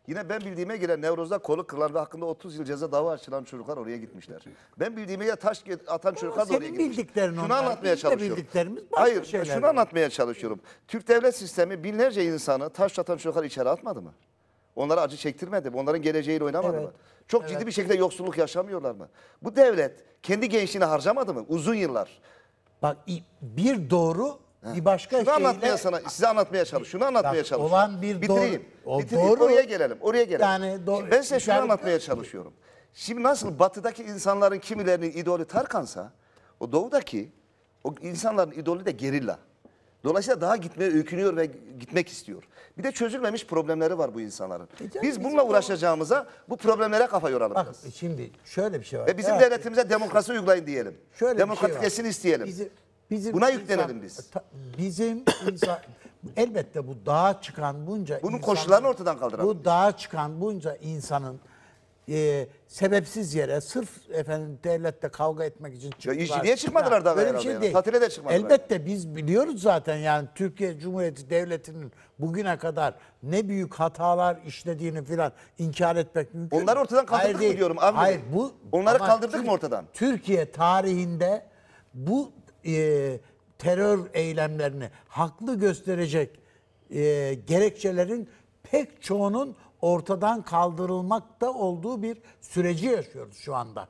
Yine ben bildiğime göre Nevroz'da kolu kırılan ve hakkında 30 yıl ceza dava açılan çocuklar oraya gitmişler. Ben bildiğime ya taş atan çocuklar da oraya senin bildiklerin Şunu onlar. anlatmaya çalışıyorum. bildiklerimiz başka Hayır, şeyler şunu anlatmaya çalışıyorum. Türk devlet sistemi binlerce insanı taş atan çocuklar içeri atmadı mı? Onlara acı çektirmedi mi? Onların geleceğiyle oynamadı Evet. mı? Çok ciddi bir şekilde yoksulluk yaşamıyorlar mı? Bu devlet kendi gençliğini harcamadı mı? Uzun yıllar. Bak bir doğru bir başka şeyle... anlatmaya sana, size anlatmaya çalışıyorum. Şunu anlatmaya çalışıyorum. Olan bir bitireyim. Doğru, bitireyim. Doğru. Oraya gelelim. Oraya gelelim. Yani do... ben size şunu yani... anlatmaya çalışıyorum. Şimdi nasıl batıdaki insanların kimilerinin idolü Tarkan'sa o doğudaki o insanların idolü de gerilla. Dolayısıyla daha gitmeye öykünüyor ve gitmek istiyor. Bir de çözülmemiş problemleri var bu insanların. E canım, Biz bununla uğraşacağımıza bu problemlere kafa yoralım. Bak biraz. şimdi şöyle bir şey var. Ve bizim evet. devletimize demokrasi uygulayın diyelim. Şöyle Demokratikesini şey var. isteyelim. Bizim... Bizim Buna yüklenelim biz. E, bizim *coughs* insan elbette bu dağa çıkan bunca Bunun koşullarını ortadan kaldıralım. Bu dağa çıkan bunca insanın e, sebepsiz yere sırf efendim devlette kavga etmek için çıktılar. işi niye çıkmadılar da böyle? bir şey değil. Tatile de çıkmadılar. Elbette biz biliyoruz zaten yani Türkiye Cumhuriyeti Devleti'nin bugüne kadar ne büyük hatalar işlediğini filan inkar etmek mümkün. Onları ortadan kaldırdık Hayır mı diyorum Avni Hayır bu Onları ama kaldırdık mı ortadan? Türkiye tarihinde bu e, terör eylemlerini haklı gösterecek e, gerekçelerin pek çoğunun ortadan kaldırılmakta olduğu bir süreci yaşıyoruz şu anda.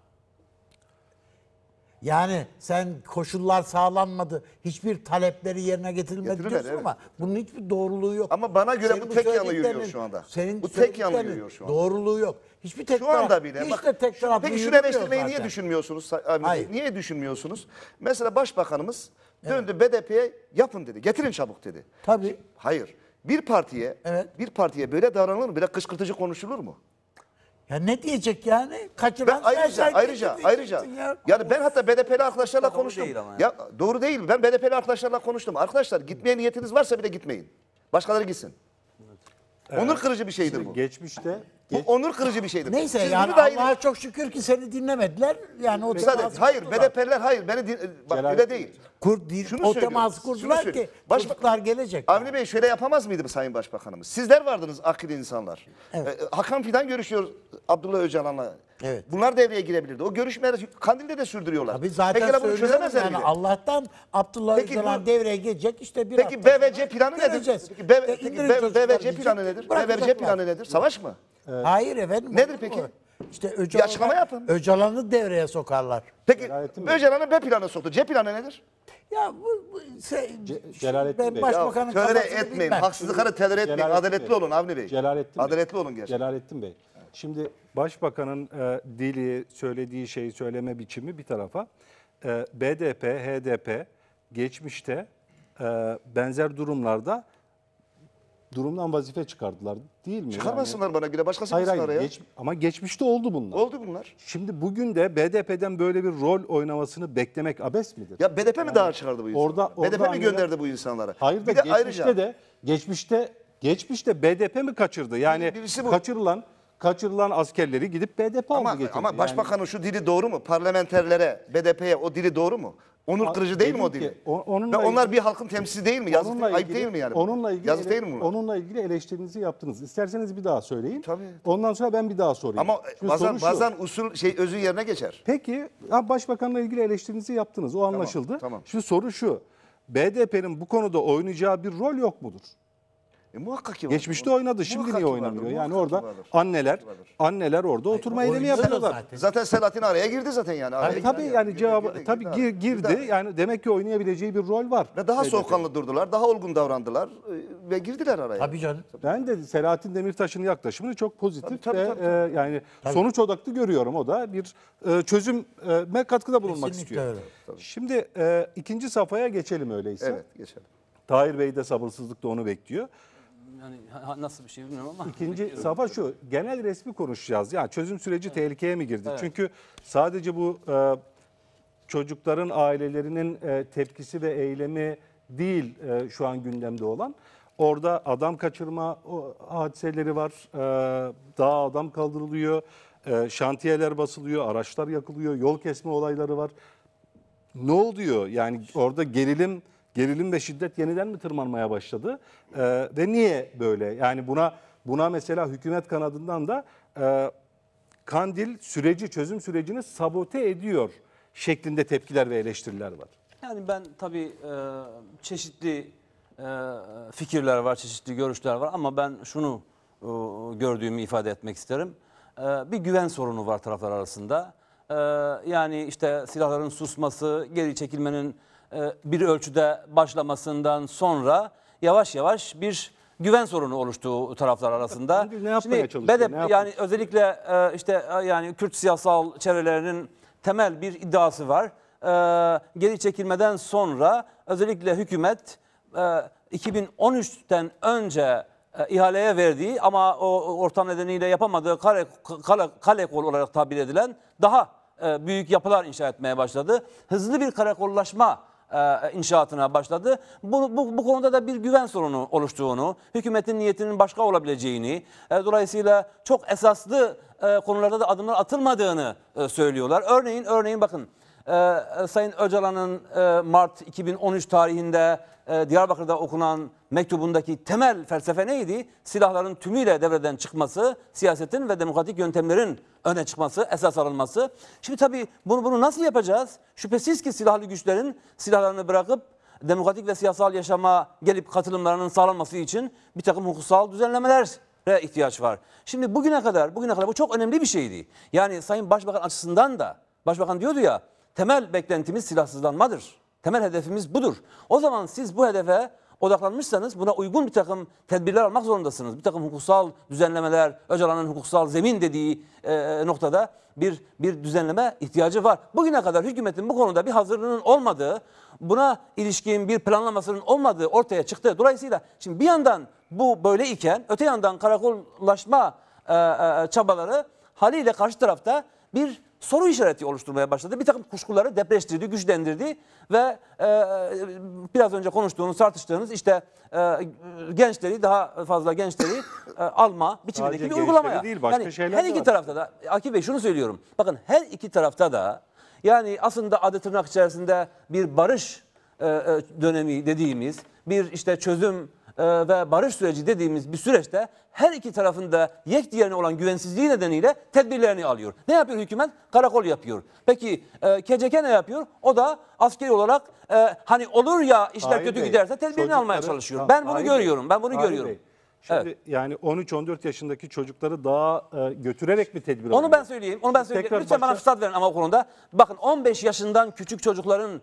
Yani sen koşullar sağlanmadı, hiçbir talepleri yerine getirilmedi diyorsun evet. ama bunun hiçbir doğruluğu yok. Ama bana göre bu tek yanlı yürüyor şu anda. Senin bu tek yanlı yürüyor şu anda. Doğruluğu yok. Hiçbir tek şu taraf, anda bile. Hiç de tek taraf Peki şunu eleştirmeyi niye düşünmüyorsunuz? Hayır. Niye düşünmüyorsunuz? Mesela başbakanımız döndü evet. BDP'ye yapın dedi. Getirin çabuk dedi. Tabii. Hayır. Bir partiye evet. bir partiye böyle davranılır mı? Böyle kışkırtıcı konuşulur mu? Ya ne diyecek yani? Kaçıran ben ayrıca ayrıca ayrıca. Ya. Yani ben hatta BDP'li arkadaşlarla doğru konuştum. Değil ya. ya doğru değil. Ben BDP'li arkadaşlarla konuştum. Arkadaşlar gitmeye niyetiniz varsa bile gitmeyin. Başkaları gitsin. Evet. Onur kırıcı bir şeydir Şimdi bu. Geçmişte bu onur kırıcı bir şeydir. Neyse Siz yani bunu dair- çok şükür ki seni dinlemediler. Yani o Müsaade Hayır kurdular. hayır. Beni din... Bak öyle değil. Kur, di- Şunu o söylüyorum, teması şunu ki başbakanlar gelecek. Avni Bey şöyle yapamaz mıydı Sayın Başbakanımız? Sizler vardınız akil insanlar. Evet. Ee, Hakan Fidan görüşüyor Abdullah Öcalan'la. Evet. Bunlar devreye girebilirdi. O görüşmeleri Kandil'de de sürdürüyorlar. Tabii zaten Peki bunu söylüyorum çözemezler yani Allah'tan Abdullah Peki Öcalan bu- devreye gelecek işte bir Peki BVC planı nedir? Peki, BVC e, planı nedir? BVC planı nedir? Savaş mı? Hayır efendim. Nedir peki? mu? İşte Öcalan'ı, Bir açıklama yapın. Öcalan'ı devreye sokarlar. Peki Öcalan'ı B planı soktu. C planı nedir? Ya bu, bu şey, Celalettin Bey. başbakanın Tölere etmeyin. Haksızlıkları tölere etmeyin. Adaletli Bey. olun Avni Bey. Celalettin Bey. Adaletli olun gerçekten. Celalettin Bey. Şimdi Başbakan'ın e, dili, söylediği şeyi söyleme biçimi bir tarafa. E, BDP, HDP geçmişte e, benzer durumlarda durumdan vazife çıkardılar değil mi? Çıkarmasınlar yani, bana göre başkası hayır, hayır, araya. Geç, ama geçmişte oldu bunlar. Oldu bunlar. Şimdi bugün de BDP'den böyle bir rol oynamasını beklemek abes midir? Ya BDP yani, mi daha çıkardı bu insanları? Orada, orada BDP mi gönderdi bu insanlara? Hayır da bir de geçmişte ayrıca, de geçmişte geçmişte BDP mi kaçırdı? Yani kaçırılan kaçırılan askerleri gidip BDP aldı ama, getirdi. Ama başbakanın yani. şu dili doğru mu? Parlamenterlere, BDP'ye o dili doğru mu? Onur kırıcı değil mi o dili? onunla ilgili. onlar bir halkın temsilcisi değil mi? Yazık ilgili, ayıp değil mi yani? Onunla ilgili, Yazık değil mi? Onunla ilgili eleştirinizi yaptınız. İsterseniz bir daha söyleyin. Tabii. Ondan sonra ben bir daha sorayım. Ama Şimdi bazen, bazen usul şey özün yerine geçer. Peki başbakanla ilgili eleştirinizi yaptınız. O anlaşıldı. Tamam, tamam. Şimdi soru şu. BDP'nin bu konuda oynayacağı bir rol yok mudur? E, muhakkak ki vardır. Geçmişte oynadı. Şimdi Muhakkak niye oynamıyor? vardır, yani orada vardır, anneler anneler orada oturma eylemi yapıyorlar. zaten. Zaten Selahattin araya girdi zaten yani. Araya Tabii, tabii girdi, yani cevabı girdi, tabii girdi, gir, girdi. Girdi Yani demek ki oynayabileceği bir rol var. Ve daha şey soğukkanlı durdular, daha olgun davrandılar e, ve girdiler araya. Tabii canım. Ben de Selahattin Demirtaş'ın yaklaşımını çok pozitif Tabii, tabii, ve tabii, e, yani sonuç odaklı görüyorum. O da bir e, çözüme katkıda bulunmak Kesinlikle istiyor. öyle. Şimdi e, ikinci safhaya geçelim öyleyse. Evet geçelim. Tahir Bey de sabırsızlıkla onu bekliyor hani nasıl bir şey bilmiyorum ama. İkinci safa şu, genel resmi konuşacağız. yani çözüm süreci evet. tehlikeye mi girdi? Evet. Çünkü sadece bu e, çocukların ailelerinin e, tepkisi ve eylemi değil e, şu an gündemde olan. Orada adam kaçırma o, hadiseleri var. E, daha adam kaldırılıyor. E, şantiyeler basılıyor, araçlar yakılıyor, yol kesme olayları var. Ne oluyor? Yani orada gerilim Gerilim ve şiddet yeniden mi tırmanmaya başladı? E, ve niye böyle? Yani buna buna mesela hükümet kanadından da e, Kandil süreci, çözüm sürecini sabote ediyor şeklinde tepkiler ve eleştiriler var. Yani ben tabii e, çeşitli e, fikirler var, çeşitli görüşler var ama ben şunu e, gördüğümü ifade etmek isterim. E, bir güven sorunu var taraflar arasında. E, yani işte silahların susması, geri çekilmenin e, bir ölçüde başlamasından sonra yavaş yavaş bir güven sorunu oluştu taraflar arasında. Ne Şimdi bedep ne yani özellikle e, işte e, yani Kürt siyasal çevrelerinin temel bir iddiası var. Geri çekilmeden sonra özellikle hükümet 2013'ten önce ihaleye verdiği ama o ortam nedeniyle yapamadığı kare, kale, kale kol olarak tabir edilen daha büyük yapılar inşa etmeye başladı. Hızlı bir karakollaşma e, inşaatına başladı. Bu, bu, bu konuda da bir güven sorunu oluştuğunu, hükümetin niyetinin başka olabileceğini, e, dolayısıyla çok esaslı e, konularda da adımlar atılmadığını söylüyorlar. Örneğin örneğin bakın ee, e, Sayın Öcalan'ın e, Mart 2013 tarihinde e, Diyarbakır'da okunan mektubundaki temel felsefe neydi? Silahların tümüyle devreden çıkması, siyasetin ve demokratik yöntemlerin öne çıkması, esas alınması. Şimdi tabii bunu, bunu nasıl yapacağız? Şüphesiz ki silahlı güçlerin silahlarını bırakıp demokratik ve siyasal yaşama gelip katılımlarının sağlanması için bir takım hukusal düzenlemeler ihtiyaç var. Şimdi bugüne kadar, bugüne kadar bu çok önemli bir şeydi. Yani Sayın Başbakan açısından da, Başbakan diyordu ya, temel beklentimiz silahsızlanmadır. Temel hedefimiz budur. O zaman siz bu hedefe odaklanmışsanız buna uygun bir takım tedbirler almak zorundasınız. Bir takım hukuksal düzenlemeler, Öcalan'ın hukuksal zemin dediği e, e, noktada bir bir düzenleme ihtiyacı var. Bugüne kadar hükümetin bu konuda bir hazırlığının olmadığı, buna ilişkin bir planlamasının olmadığı ortaya çıktı. Dolayısıyla şimdi bir yandan bu böyle iken öte yandan karakollaşma e, e, çabaları haliyle karşı tarafta bir soru işareti oluşturmaya başladı. Bir takım kuşkuları depreştirdi, güçlendirdi ve e, e, biraz önce konuştuğunuz, tartıştığınız işte e, gençleri daha fazla gençleri e, alma biçimindeki bir uygulamaya. Değil, başka yani şeyler her iki var. tarafta da Akif Bey şunu söylüyorum. Bakın her iki tarafta da yani aslında adı tırnak içerisinde bir barış e, e dönemi dediğimiz bir işte çözüm ee, ve barış süreci dediğimiz bir süreçte her iki tarafında yek diğerine olan güvensizliği nedeniyle tedbirlerini alıyor. Ne yapıyor hükümet? Karakol yapıyor. Peki e, KCK ne yapıyor? O da askeri olarak e, hani olur ya işler Hayır kötü Bey, giderse tedbirini çocukları, almaya çalışıyor. ben bunu Hayır görüyorum. Ben bunu Hayır görüyorum. Bey. Şimdi evet. yani 13-14 yaşındaki çocukları daha e, götürerek mi tedbir alıyor? Onu ben söyleyeyim. Onu ben söyleyeyim. Tekrar Lütfen başa... bana fırsat verin ama o konuda. Bakın 15 yaşından küçük çocukların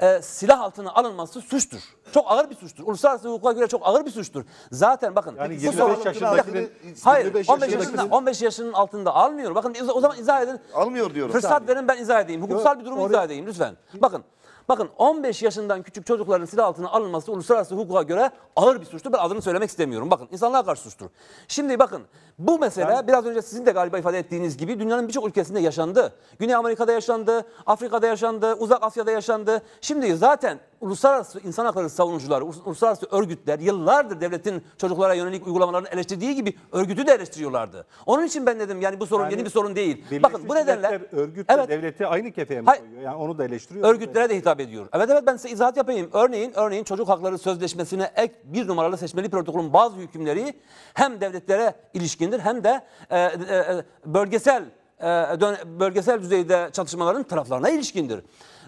e, silah altına alınması suçtur. Çok ağır bir suçtur. Uluslararası hukuka göre çok ağır bir suçtur. Zaten bakın. Yani 25 yaşındakinin Hayır 25 15 yaşında, 15 yaşının altında almıyor. Bakın o zaman izah edin. Almıyor diyorum. Fırsat verin ben izah edeyim. Hukuksal bir durumu izah edeyim lütfen. Bakın Bakın 15 yaşından küçük çocukların silah altına alınması uluslararası hukuka göre ağır bir suçtur. Ben adını söylemek istemiyorum. Bakın insanlığa karşı suçtur. Şimdi bakın bu mesele yani, biraz önce sizin de galiba ifade ettiğiniz gibi dünyanın birçok ülkesinde yaşandı. Güney Amerika'da yaşandı, Afrika'da yaşandı, Uzak Asya'da yaşandı. Şimdi zaten uluslararası insan hakları savunucuları, uluslararası örgütler yıllardır devletin çocuklara yönelik uygulamalarını eleştirdiği gibi örgütü de eleştiriyorlardı. Onun için ben dedim yani bu sorun yani, yeni bir sorun değil. Bakın bu nedenle örgütle evet, devleti aynı kefeye mi koyuyor? Yani onu da eleştiriyor. Örgütlere de hitap hitap ediyor. Evet evet ben size izahat yapayım. Örneğin örneğin çocuk hakları sözleşmesine ek bir numaralı seçmeli protokolün bazı hükümleri hem devletlere ilişkindir hem de e, e, e bölgesel e, bölgesel düzeyde çatışmaların taraflarına ilişkindir.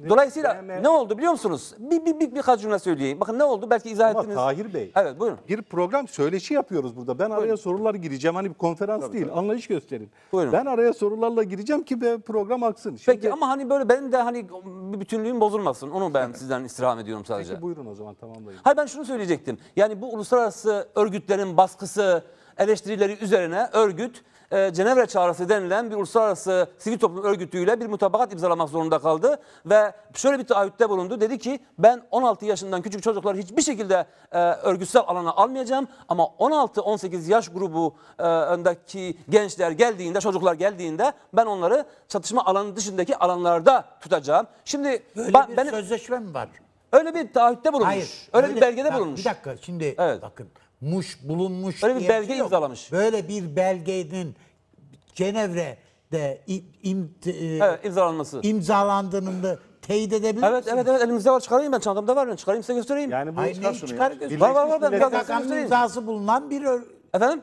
Dolayısıyla Mehmet- ne oldu biliyor musunuz? Bir, bir, bir birkaç cümle söyleyeyim. Bakın ne oldu belki izah Ama ettiniz. Tahir Bey. Evet buyurun. Bir program söyleşi yapıyoruz burada. Ben araya sorular gireceğim. Hani bir konferans değil. Anlayış gösterin. Buyurun. Ben araya sorularla gireceğim ki be program aksın. Şimdi, Peki ama hani böyle benim de hani bir bütünlüğüm bozulmasın. Onu ben sizden istirham ediyorum sadece. Peki buyurun o zaman tamamlayın. Hayır ben şunu söyleyecektim. Yani bu uluslararası örgütlerin baskısı, eleştirileri üzerine örgüt e, Cenevre Çağrısı denilen bir uluslararası sivil toplum örgütüyle bir mutabakat imzalamak zorunda kaldı. Ve şöyle bir taahhütte bulundu. Dedi ki ben 16 yaşından küçük çocukları hiçbir şekilde e, örgütsel alana almayacağım. Ama 16-18 yaş grubu e, öndeki gençler geldiğinde, çocuklar geldiğinde ben onları çatışma alanı dışındaki alanlarda tutacağım. Şimdi Böyle ben, bir benim, sözleşme mi var? Öyle bir taahhütte bulunmuş. Hayır. Öyle, öyle bir belgede bulunmuş. Bir dakika şimdi evet. bakın muş bulunmuş. Böyle bir belge şey yok. imzalamış. Böyle bir belgenin Cenevre'de im, e, evet, imzalanması. imzalandığını da teyit edebilir Evet misiniz? evet evet elimizde var çıkarayım ben çantamda var ben çıkarayım size göstereyim. Yani bu Hayır, çıkar neyi şunu çıkar- ya. Var var var ben biraz imzası bulunan bir ör- Efendim?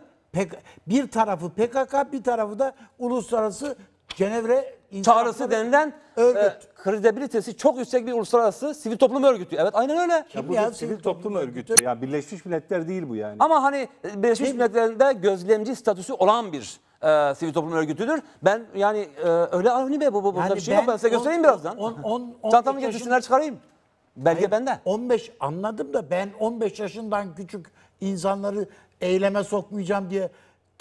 bir tarafı PKK bir tarafı da uluslararası Cenevre İnsan çağrısı denilen e, örgüt. E, kredibilitesi çok yüksek bir uluslararası sivil toplum örgütü. Evet aynen öyle. ya bu ya, sivil, toplum, toplum örgütü. örgütü. Ya Birleşmiş Milletler değil bu yani. Ama hani Birleşmiş Kim? Milletler'de gözlemci statüsü olan bir e, sivil toplum örgütüdür. Ben yani e, öyle Avni Bey bu bu yani bir şey yok. Ben size on, göstereyim on, birazdan. On, on, on, Çantamı getirsinler çıkarayım. Belge Hayır, bende. 15 anladım da ben 15 yaşından küçük insanları eyleme sokmayacağım diye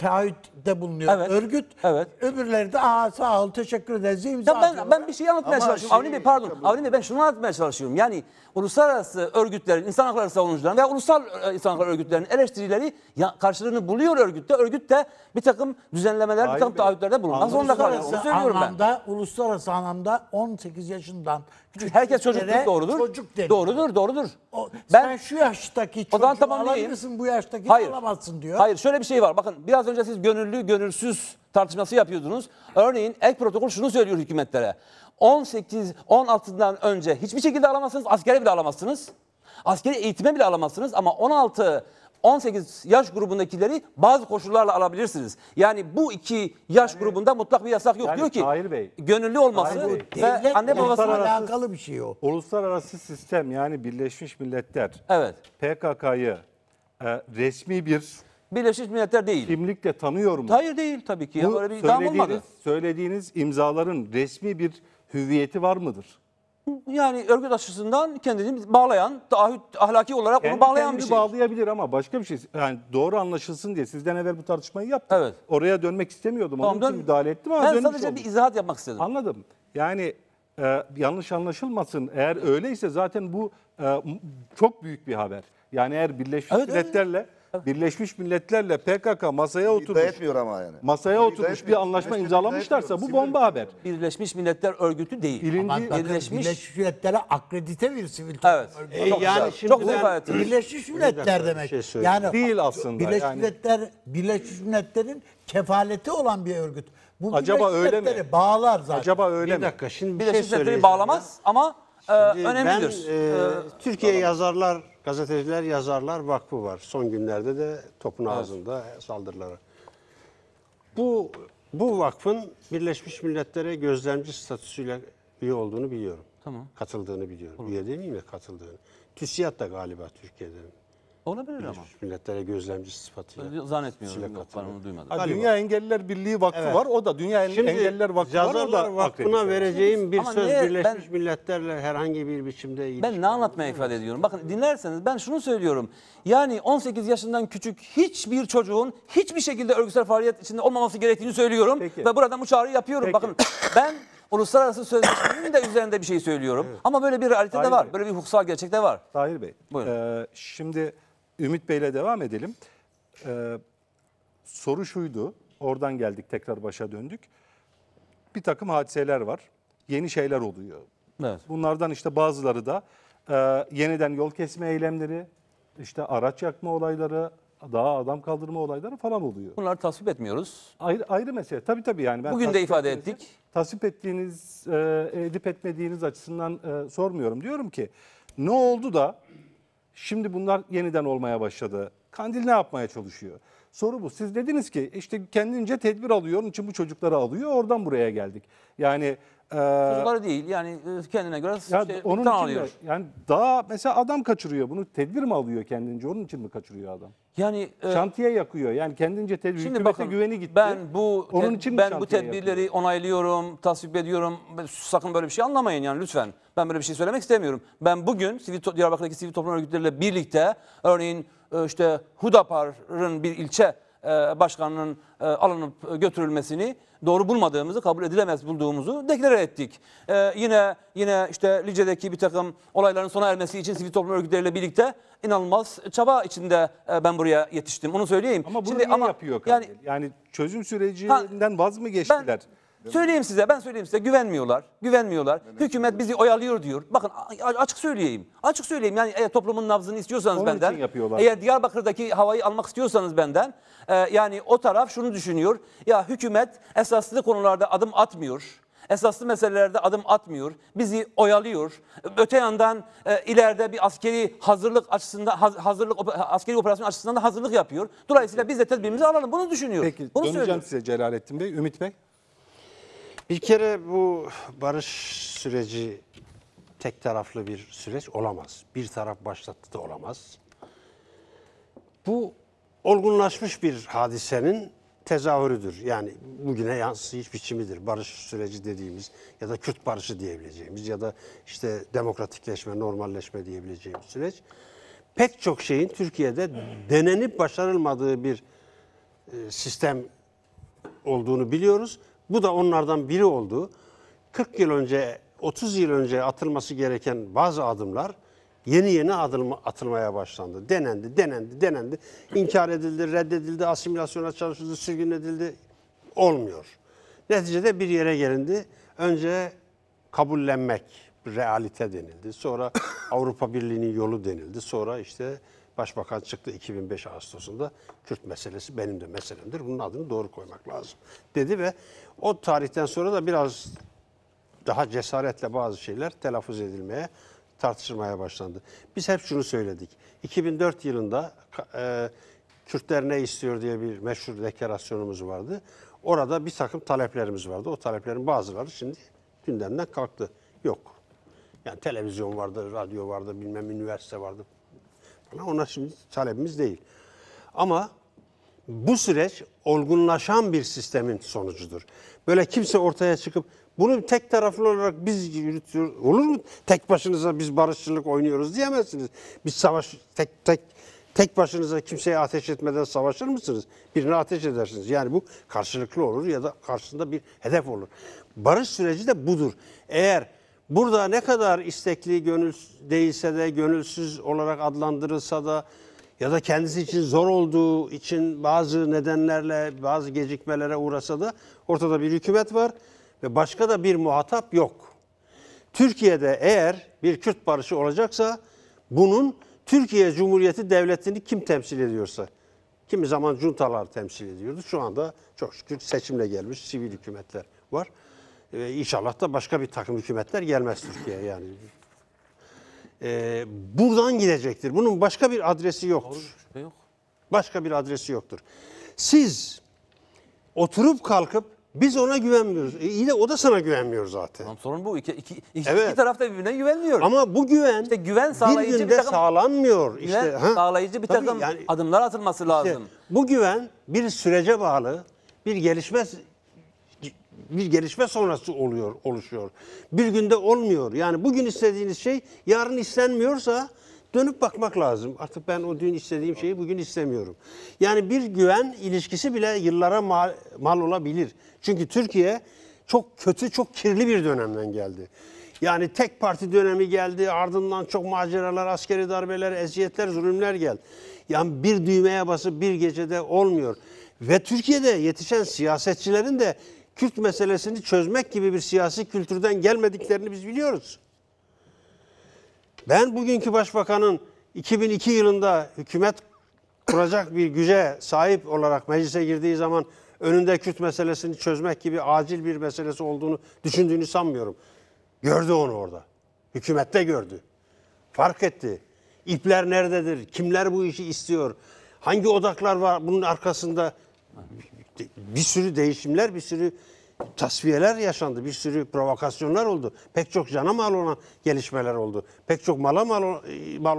taahhütte bulunuyor Evet. örgüt. Evet. Öbürleri de aa sağ ol teşekkür ederiz imza Ya ben, ben bir şey anlatmaya Ama çalışıyorum. Avni şey Bey pardon. Avni Bey ben şunu anlatmaya çalışıyorum. Yani uluslararası örgütlerin, insan hakları savunucuların veya ulusal e, insan hakları örgütlerinin eleştirileri ya, karşılığını buluyor örgütte. Örgüt de bir takım düzenlemeler, bir takım Bey. bulunuyor. bulunmak zorunda kalıyor. Onu Uluslararası söylüyorum ben. uluslararası anlamda 18 yaşından Küçük herkes çocuktur doğrudur. Çocuk denir. Doğrudur, doğrudur. O, ben, sen şu yaştaki çocuğu tamam alabilirsin, diyeyim. bu yaştaki Hayır. alamazsın diyor. Hayır, şöyle bir şey var. Bakın biraz önce siz gönüllü, gönülsüz tartışması yapıyordunuz. Örneğin ek protokol şunu söylüyor hükümetlere. 18, 16'dan önce hiçbir şekilde alamazsınız, askere bile alamazsınız. Askeri eğitime bile alamazsınız ama 16 18 yaş grubundakileri bazı koşullarla alabilirsiniz. Yani bu iki yaş yani, grubunda mutlak bir yasak yok. Yani, Diyor ki Tahir Bey, gönüllü olması Tahir Bey, ve anne babasının alakalı bir şey o. Uluslararası sistem yani Birleşmiş Milletler evet. PKK'yı e, resmi bir Birleşmiş Milletler değil. Kimlikle tanıyor mu? Hayır değil tabii ki. Bu ya, öyle bir söylediğiniz, söylediğiniz imzaların resmi bir hüviyeti var mıdır? yani örgüt açısından kendini bağlayan, taahhüt ahlaki olarak onu Kendi bağlayan bir kendini şey. bağlayabilir ama başka bir şey. Yani doğru anlaşılsın diye sizden evvel bu tartışmayı yaptık. Evet. Oraya dönmek istemiyordum. Tamam, Onun için müdahale ettim ama Ben sadece oldum. bir izahat yapmak istedim. Anladım. Yani e, yanlış anlaşılmasın. Eğer öyleyse zaten bu e, çok büyük bir haber. Yani eğer Birleşmiş Evet, evet. Milletler'le Birleşmiş Milletler'le PKK masaya oturmuş. etmiyor ama yani. Masaya oturmuş bir anlaşma Birleşmiş imzalamışlarsa bu bomba haber. Birleşmiş Milletler Örgütü değil. Birinci, Ama Birleşmiş- Birleşmiş Milletler'e akredite bir sivil toplum Evet. örgütü. E, yani güzel. şimdi Çok ben- zevayet. Birleşmiş Milletler demek. şey yani Değil aslında, Birleşmiş yani. Milletler Birleşmiş Milletler'in kefaleti olan bir örgüt. Bu Acaba öyle mi? bağlar zaten. Acaba öyle Bir mi? dakika şimdi bir şey Birleşmiş Milletleri söyleyeceğim. bağlamaz ama e, Şimdi önemlidir. Ben e, e, Türkiye Yazarlar Gazeteciler Yazarlar Vakfı var. Son günlerde de topun evet. ağzında saldırıları. Bu bu vakfın Birleşmiş Milletler'e gözlemci statüsüyle üye olduğunu biliyorum. Tamam. Katıldığını biliyorum. Olur. Üye değil miyim ya katıldığını. TÜSİAD da galiba Türkiye'de. Olabilir ama. Milletlere gözlemci sıfatıyla. Zannetmiyorum. Yok, ben onu duymadım. Ha, Dünya Engelliler Birliği Vakfı evet. var. O da Dünya Şimdi, Engelliler Vakfı var. Şimdi Vakfı'na vereceğim bir söz niye, Birleşmiş ben, Milletler'le herhangi bir biçimde ilişki. Ben ne anlatmaya ifade ediyorum? Bakın dinlerseniz ben şunu söylüyorum. Yani 18 yaşından küçük hiçbir çocuğun hiçbir şekilde örgütsel faaliyet içinde olmaması gerektiğini söylüyorum. Peki. Ve buradan bu çağrıyı yapıyorum. Peki. Bakın ben uluslararası sözleşmenin de üzerinde bir şey söylüyorum. Evet. Ama böyle bir realite Tahir de var. Bey. Böyle bir hukuksal gerçek de var. Tahir Bey. Buyurun. Ee, şimdi Ümit Bey'le devam edelim. Ee, soru şuydu, oradan geldik tekrar başa döndük. Bir takım hadiseler var, yeni şeyler oluyor. Evet. Bunlardan işte bazıları da e, yeniden yol kesme eylemleri, işte araç yakma olayları, daha adam kaldırma olayları falan oluyor. Bunları tasvip etmiyoruz. Ayrı, ayrı mesele. Tabii tabii yani. Ben Bugün de ifade ettik. Tasvip ettiğiniz, e, edip etmediğiniz açısından e, sormuyorum. Diyorum ki ne oldu da Şimdi bunlar yeniden olmaya başladı. Kandil ne yapmaya çalışıyor? Soru bu. Siz dediniz ki işte kendince tedbir alıyor, onun için bu çocukları alıyor, oradan buraya geldik. Yani Kuzuları ee, değil yani e, kendine göre ya işte, onun için alıyor. De, yani daha mesela adam kaçırıyor bunu tedbir mi alıyor kendince onun için mi kaçırıyor adam? Yani e, şantiye e, yakıyor. Yani kendince tedbir şimdi bakın, güveni gitti. Ben bu onun için ben bu tedbirleri yakıyor? onaylıyorum, tasvip ediyorum. Sakın böyle bir şey anlamayın yani lütfen. Ben böyle bir şey söylemek istemiyorum. Ben bugün sivil Diyarbakır'daki sivil toplum örgütleriyle birlikte örneğin e, işte Hudapar'ın bir ilçe e, başkanının e, alınıp götürülmesini doğru bulmadığımızı, kabul edilemez bulduğumuzu deklare ettik. E, yine yine işte Lice'deki bir takım olayların sona ermesi için sivil toplum örgütleriyle birlikte inanılmaz çaba içinde ben buraya yetiştim. Onu söyleyeyim. Ama bunu Şimdi, niye ama, yapıyor? Kandil? Yani, yani çözüm sürecinden ben, vaz mı geçtiler? Ben, Söyleyeyim size ben söyleyeyim size güvenmiyorlar. Güvenmiyorlar. Hükümet bizi oyalıyor diyor. Bakın açık söyleyeyim. Açık söyleyeyim yani eğer toplumun nabzını istiyorsanız Onun için benden. yapıyorlar. Eğer Diyarbakır'daki havayı almak istiyorsanız benden. e, yani o taraf şunu düşünüyor. Ya hükümet esaslı konularda adım atmıyor. Esaslı meselelerde adım atmıyor. Bizi oyalıyor. Öte yandan e, ileride bir askeri hazırlık açısından hazırlık askeri operasyon açısından da hazırlık yapıyor. Dolayısıyla biz de tedbirimizi alalım. Bunu düşünüyor. Peki Bunu döneceğim söylüyor. size Celalettin Bey. Ümit Bey. Bir kere bu barış süreci tek taraflı bir süreç olamaz. Bir taraf başlattı da olamaz. Bu olgunlaşmış bir hadisenin tezahürüdür. Yani bugüne yansıyış biçimidir. Şey barış süreci dediğimiz ya da Kürt barışı diyebileceğimiz ya da işte demokratikleşme, normalleşme diyebileceğimiz süreç. Pek çok şeyin Türkiye'de denenip başarılmadığı bir e, sistem olduğunu biliyoruz bu da onlardan biri oldu. 40 yıl önce, 30 yıl önce atılması gereken bazı adımlar yeni yeni adılma, atılmaya başlandı. Denendi, denendi, denendi. İnkar edildi, reddedildi, asimilasyona çalışıldı, sürgün edildi. Olmuyor. Neticede bir yere gelindi. Önce kabullenmek, realite denildi. Sonra Avrupa Birliği'nin yolu denildi. Sonra işte Başbakan çıktı 2005 Ağustos'unda Kürt meselesi benim de meselemdir. Bunun adını doğru koymak lazım dedi ve o tarihten sonra da biraz daha cesaretle bazı şeyler telaffuz edilmeye, tartışılmaya başlandı. Biz hep şunu söyledik. 2004 yılında e, Kürtler ne istiyor diye bir meşhur deklarasyonumuz vardı. Orada bir takım taleplerimiz vardı. O taleplerin bazıları şimdi gündemden kalktı. Yok. Yani televizyon vardı, radyo vardı, bilmem üniversite vardı. Ona, ona şimdi talebimiz değil. Ama bu süreç olgunlaşan bir sistemin sonucudur. Böyle kimse ortaya çıkıp bunu tek taraflı olarak biz yürütüyor olur mu? Tek başınıza biz barışçılık oynuyoruz diyemezsiniz. Biz savaş tek tek tek başınıza kimseye ateş etmeden savaşır mısınız? Birine ateş edersiniz. Yani bu karşılıklı olur ya da karşısında bir hedef olur. Barış süreci de budur. Eğer Burada ne kadar istekli gönül değilse de gönülsüz olarak adlandırılsa da ya da kendisi için zor olduğu için bazı nedenlerle bazı gecikmelere uğrasa da ortada bir hükümet var ve başka da bir muhatap yok. Türkiye'de eğer bir Kürt barışı olacaksa bunun Türkiye Cumhuriyeti Devleti'ni kim temsil ediyorsa kimi zaman juntalar temsil ediyordu. Şu anda çok şükür seçimle gelmiş sivil hükümetler var. Ee, inşallah da başka bir takım hükümetler gelmez Türkiye'ye yani. Ee, buradan gidecektir. Bunun başka bir adresi yoktur. Başka bir adresi yoktur. Siz oturup kalkıp biz ona güvenmiyoruz. E, iyi de o da sana güvenmiyor zaten. Tamam, sorun bu. İki, iki, iki, evet. iki taraf da birbirine güvenmiyor. Ama bu güven, işte güven sağlayıcı bir günde bir takım, sağlanmıyor. Güven işte, ha? sağlayıcı bir Tabii takım yani, adımlar atılması işte, lazım. Bu güven bir sürece bağlı, bir gelişmez bir gelişme sonrası oluyor, oluşuyor. Bir günde olmuyor. Yani bugün istediğiniz şey yarın istenmiyorsa dönüp bakmak lazım. Artık ben o dün istediğim şeyi bugün istemiyorum. Yani bir güven ilişkisi bile yıllara mal, mal olabilir. Çünkü Türkiye çok kötü, çok kirli bir dönemden geldi. Yani tek parti dönemi geldi, ardından çok maceralar, askeri darbeler, eziyetler, zulümler geldi. Yani bir düğmeye basıp bir gecede olmuyor. Ve Türkiye'de yetişen siyasetçilerin de Kürt meselesini çözmek gibi bir siyasi kültürden gelmediklerini biz biliyoruz. Ben bugünkü başbakanın 2002 yılında hükümet kuracak bir güce sahip olarak meclise girdiği zaman önünde Kürt meselesini çözmek gibi acil bir meselesi olduğunu düşündüğünü sanmıyorum. Gördü onu orada. Hükümette gördü. Fark etti. İpler nerededir? Kimler bu işi istiyor? Hangi odaklar var bunun arkasında? bir sürü değişimler, bir sürü tasfiyeler yaşandı. Bir sürü provokasyonlar oldu. Pek çok cana mal olan gelişmeler oldu. Pek çok mala mal,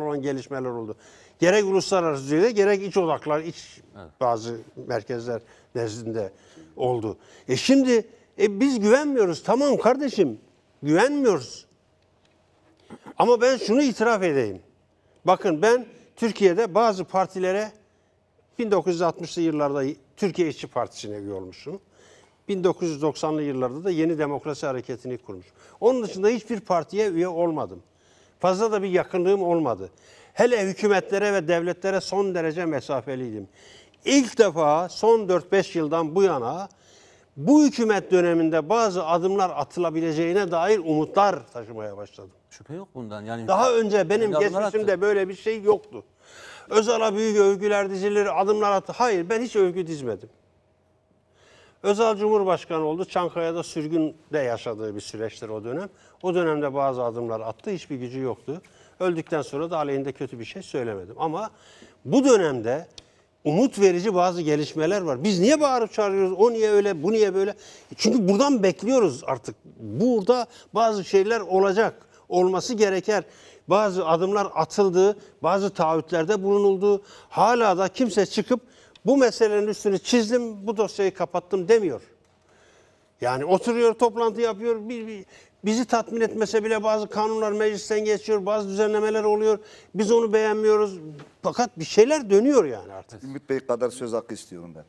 olan gelişmeler oldu. Gerek uluslararası düzeyde gerek iç odaklar, iç bazı merkezler nezdinde oldu. E şimdi e biz güvenmiyoruz. Tamam kardeşim güvenmiyoruz. Ama ben şunu itiraf edeyim. Bakın ben Türkiye'de bazı partilere 1960'lı yıllarda Türkiye İşçi Partisi'ne üye olmuşum. 1990'lı yıllarda da Yeni Demokrasi Hareketi'ni kurmuş. Onun dışında hiçbir partiye üye olmadım. Fazla da bir yakınlığım olmadı. Hele hükümetlere ve devletlere son derece mesafeliydim. İlk defa son 4-5 yıldan bu yana bu hükümet döneminde bazı adımlar atılabileceğine dair umutlar taşımaya başladım. Şüphe yok bundan. Yani daha önce benim geçmişimde böyle bir şey yoktu. Özal'a büyük övgüler dizilir, adımlar atı. Hayır ben hiç övgü dizmedim. Özal Cumhurbaşkanı oldu. Çankaya'da sürgünde yaşadığı bir süreçtir o dönem. O dönemde bazı adımlar attı. Hiçbir gücü yoktu. Öldükten sonra da aleyhinde kötü bir şey söylemedim. Ama bu dönemde umut verici bazı gelişmeler var. Biz niye bağırıp çağırıyoruz? O niye öyle, bu niye böyle? Çünkü buradan bekliyoruz artık. Burada bazı şeyler olacak. Olması gereken bazı adımlar atıldı, bazı taahhütlerde bulunuldu. Hala da kimse çıkıp bu meselenin üstünü çizdim, bu dosyayı kapattım demiyor. Yani oturuyor, toplantı yapıyor. Bir, bir, bizi tatmin etmese bile bazı kanunlar meclisten geçiyor, bazı düzenlemeler oluyor. Biz onu beğenmiyoruz. Fakat bir şeyler dönüyor yani artık. Ümit Bey kadar söz hakkı istiyorum ben.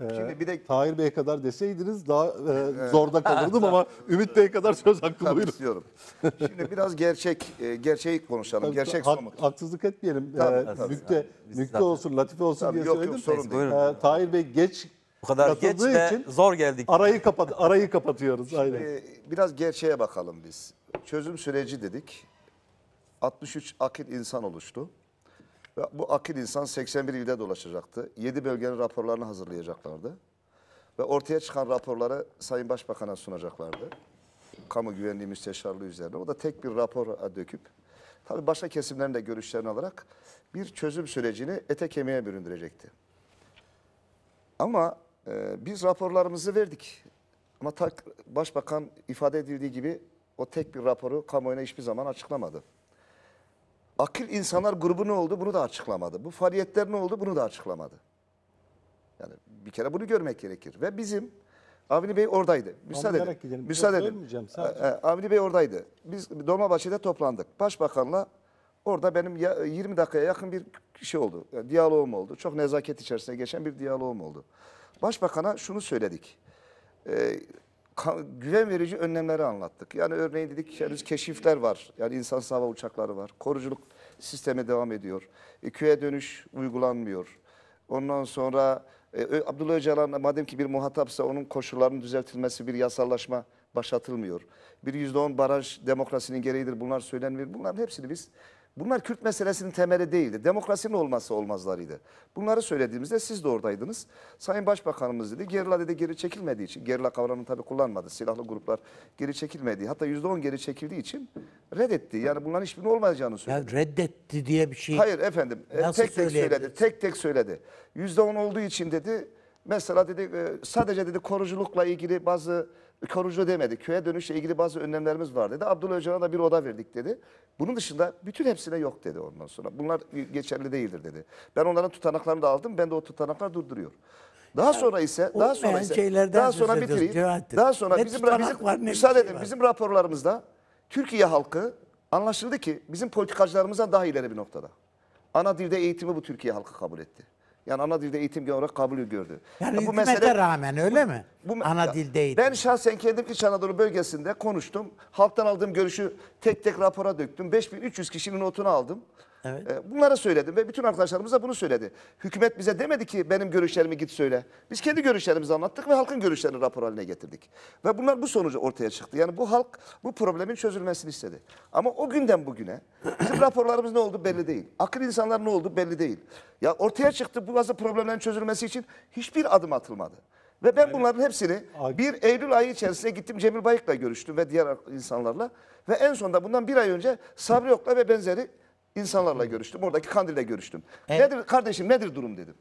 Ee, Şimdi bir de Tahir Bey kadar deseydiniz daha e, *laughs* zorda kalırdım ama *laughs* Ümit Bey kadar söz hakkı buyurun. istiyorum. *laughs* Şimdi biraz gerçek e, gerçeği konuşalım. Tabii, gerçek hak- somut. Haksızlık etmeyelim. Tabii, Ee, tabii. nükte Yani biz zaten- olsun, latife olsun Tabii, diye yok, yok, söyledim. sorun değil. Ee, Tahir Bey geç Bu kadar geç katıldığı için zor geldik. arayı kapat arayı kapatıyoruz aynen. biraz gerçeğe bakalım biz. Çözüm süreci dedik. 63 akit insan oluştu. Bu akil insan 81 ilde dolaşacaktı. 7 bölgenin raporlarını hazırlayacaklardı. Ve ortaya çıkan raporları Sayın Başbakan'a sunacaklardı. Kamu Güvenliği Müsteşarlığı üzerine. O da tek bir rapor döküp, tabii başka kesimlerin de görüşlerini alarak bir çözüm sürecini ete kemiğe büründürecekti. Ama e, biz raporlarımızı verdik. Ama tak, Başbakan ifade edildiği gibi o tek bir raporu kamuoyuna hiçbir zaman açıklamadı. Akil insanlar grubu ne oldu bunu da açıklamadı. Bu faaliyetler ne oldu bunu da açıklamadı. Yani bir kere bunu görmek gerekir. Ve bizim Avni Bey oradaydı. Müsaade edin. Gidelim. Müsaade edin. Ee, e, Avni Bey oradaydı. Biz Dolmabahçe'de toplandık. Başbakanla orada benim 20 dakikaya yakın bir şey oldu. Yani e, diyaloğum oldu. Çok nezaket içerisinde geçen bir diyaloğum oldu. Başbakan'a şunu söyledik. Ee, güven verici önlemleri anlattık. Yani örneğin dedik henüz keşifler var. Yani insan hava uçakları var. Koruculuk sisteme devam ediyor. E, köye dönüş uygulanmıyor. Ondan sonra e, Abdullah Öcalan madem ki bir muhatapsa onun koşullarının düzeltilmesi bir yasallaşma başlatılmıyor. Bir yüzde on baraj demokrasinin gereğidir bunlar söylenmiyor. Bunların hepsini biz Bunlar Kürt meselesinin temeli değildi. Demokrasinin olmazsa olmazlarıydı. Bunları söylediğimizde siz de oradaydınız. Sayın Başbakanımız dedi gerilla dedi geri çekilmediği için gerilla kavramını tabii kullanmadı. Silahlı gruplar geri çekilmediği hatta %10 geri çekildiği için reddetti. Yani bunların hiçbirinin olmayacağını söyledi. Ya reddetti diye bir şey. Hayır efendim. E, tek tek söyledi. Tek tek söyledi. %10 olduğu için dedi mesela dedi e, sadece dedi koruculukla ilgili bazı Karucu demedi. Köye dönüşle ilgili bazı önlemlerimiz var dedi. Abdullah Öcalan'a da bir oda verdik dedi. Bunun dışında bütün hepsine yok dedi ondan sonra. Bunlar geçerli değildir dedi. Ben onların tutanaklarını da aldım. Ben de o tutanaklar durduruyor. Daha yani, sonra ise daha sonra ise daha sonra bitireyim. Daha sonra ne bizim bizim var, müsaade şey edin. Var. Bizim raporlarımızda Türkiye halkı anlaşıldı ki bizim politikacılarımızdan daha ileri bir noktada. Ana dilde eğitimi bu Türkiye halkı kabul etti. Yani ana dilde eğitim genel olarak kabul gördü. Yani ya bu mesele, rağmen öyle mi? Bu, bu, ana ya, dilde eğitim. Ben şahsen kendim İç Anadolu bölgesinde konuştum. Halktan aldığım görüşü tek tek rapora döktüm. 5300 kişinin notunu aldım. Evet. Ee, bunları söyledim ve bütün arkadaşlarımız da bunu söyledi. Hükümet bize demedi ki benim görüşlerimi git söyle. Biz kendi görüşlerimizi anlattık ve halkın görüşlerini rapor haline getirdik. Ve bunlar bu sonucu ortaya çıktı. Yani bu halk bu problemin çözülmesini istedi. Ama o günden bugüne bizim raporlarımız ne oldu belli değil. Akıl insanlar ne oldu belli değil. Ya ortaya çıktı bu bazı problemlerin çözülmesi için hiçbir adım atılmadı. Ve ben bunların hepsini 1 Eylül ayı içerisinde gittim Cemil Bayık'la görüştüm ve diğer insanlarla. Ve en sonunda bundan bir ay önce Sabri Ok'la ve benzeri İnsanlarla görüştüm. Oradaki Kandil'le görüştüm. Evet. Nedir kardeşim nedir durum dedim.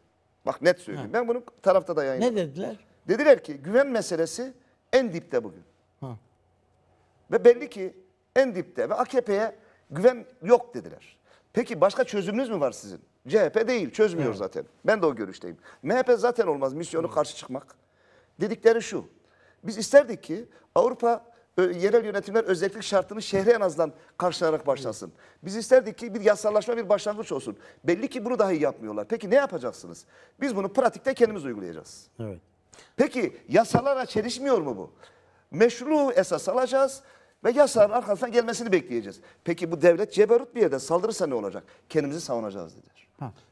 Bak net söyleyeyim. Ha. Ben bunu tarafta da yayınladım. Ne dediler? Dediler ki güven meselesi en dipte bugün. Ha. Ve belli ki en dipte ve AKP'ye güven yok dediler. Peki başka çözümünüz mü var sizin? CHP değil çözmüyor evet. zaten. Ben de o görüşteyim. MHP zaten olmaz misyonu karşı çıkmak. Dedikleri şu. Biz isterdik ki Avrupa yerel yönetimler özellik şartını şehre en azından karşılayarak başlasın. Biz isterdik ki bir yasallaşma bir başlangıç olsun. Belli ki bunu dahi yapmıyorlar. Peki ne yapacaksınız? Biz bunu pratikte kendimiz uygulayacağız. Evet. Peki yasalara çelişmiyor mu bu? Meşru esas alacağız ve yasanın arkasından gelmesini bekleyeceğiz. Peki bu devlet ceberut bir yerde saldırırsa ne olacak? Kendimizi savunacağız dediler.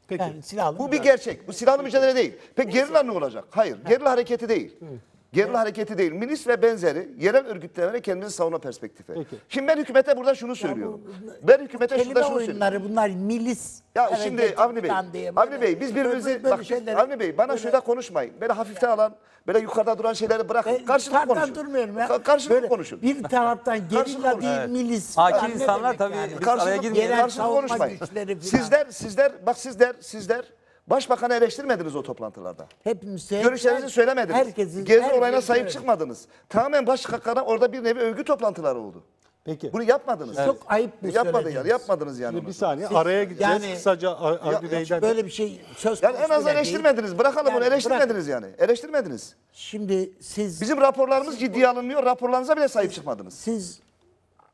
peki. Yani bu bir gerçek. Bu silahlı mücadele değil. Peki gerilla ne olacak? Hayır. Gerilla hareketi değil. Hı. Gerilim hareketi değil. Milis ve benzeri yerel örgütlere kendini savunma perspektifi. Peki. Şimdi ben hükümete burada şunu söylüyorum. bu- ben hükümete Kelime şurada şunu söylüyorum. oyunları bunlar milis. Ya şimdi Avni Bey, Avni Bey biz birbirimizi böyle- bak şeyler- Avni Bey bana böyle- şöyle konuşmayın. Beni hafifte alan, böyle yukarıda duran şeyleri bırakın. Ben Karşılıklı yukarıdan konuşun. durmuyorum ya. Karşılıklı Böyle konuşun. Bir taraftan gerilla değil milis. Hakim insanlar tabii- Biz araya Karşılıklı, konuşmayın. Sizler sizler bak sizler sizler Başbakanı eleştirmediniz o toplantılarda. Hepimiz Görüşlerinizi söylemediniz. Herkesi, Gezi olayına sahip evet. çıkmadınız. Tamamen başkakana orada bir nevi övgü toplantıları oldu. Peki. Bunu yapmadınız. Evet. Çok ayıp bu Yapmadınız yani. Yapmadınız yani. Şimdi bir saniye Siz, araya gideceğiz. Yani, Kısaca Avni Bey'den. Böyle bir şey söz yani en az eleştirmediniz. Değil. Bırakalım yani, bunu eleştirmediniz bırak. yani. Eleştirmediniz. Şimdi siz... Bizim raporlarımız siz, ciddiye alınmıyor. Raporlarınıza bile sahip siz, çıkmadınız. Siz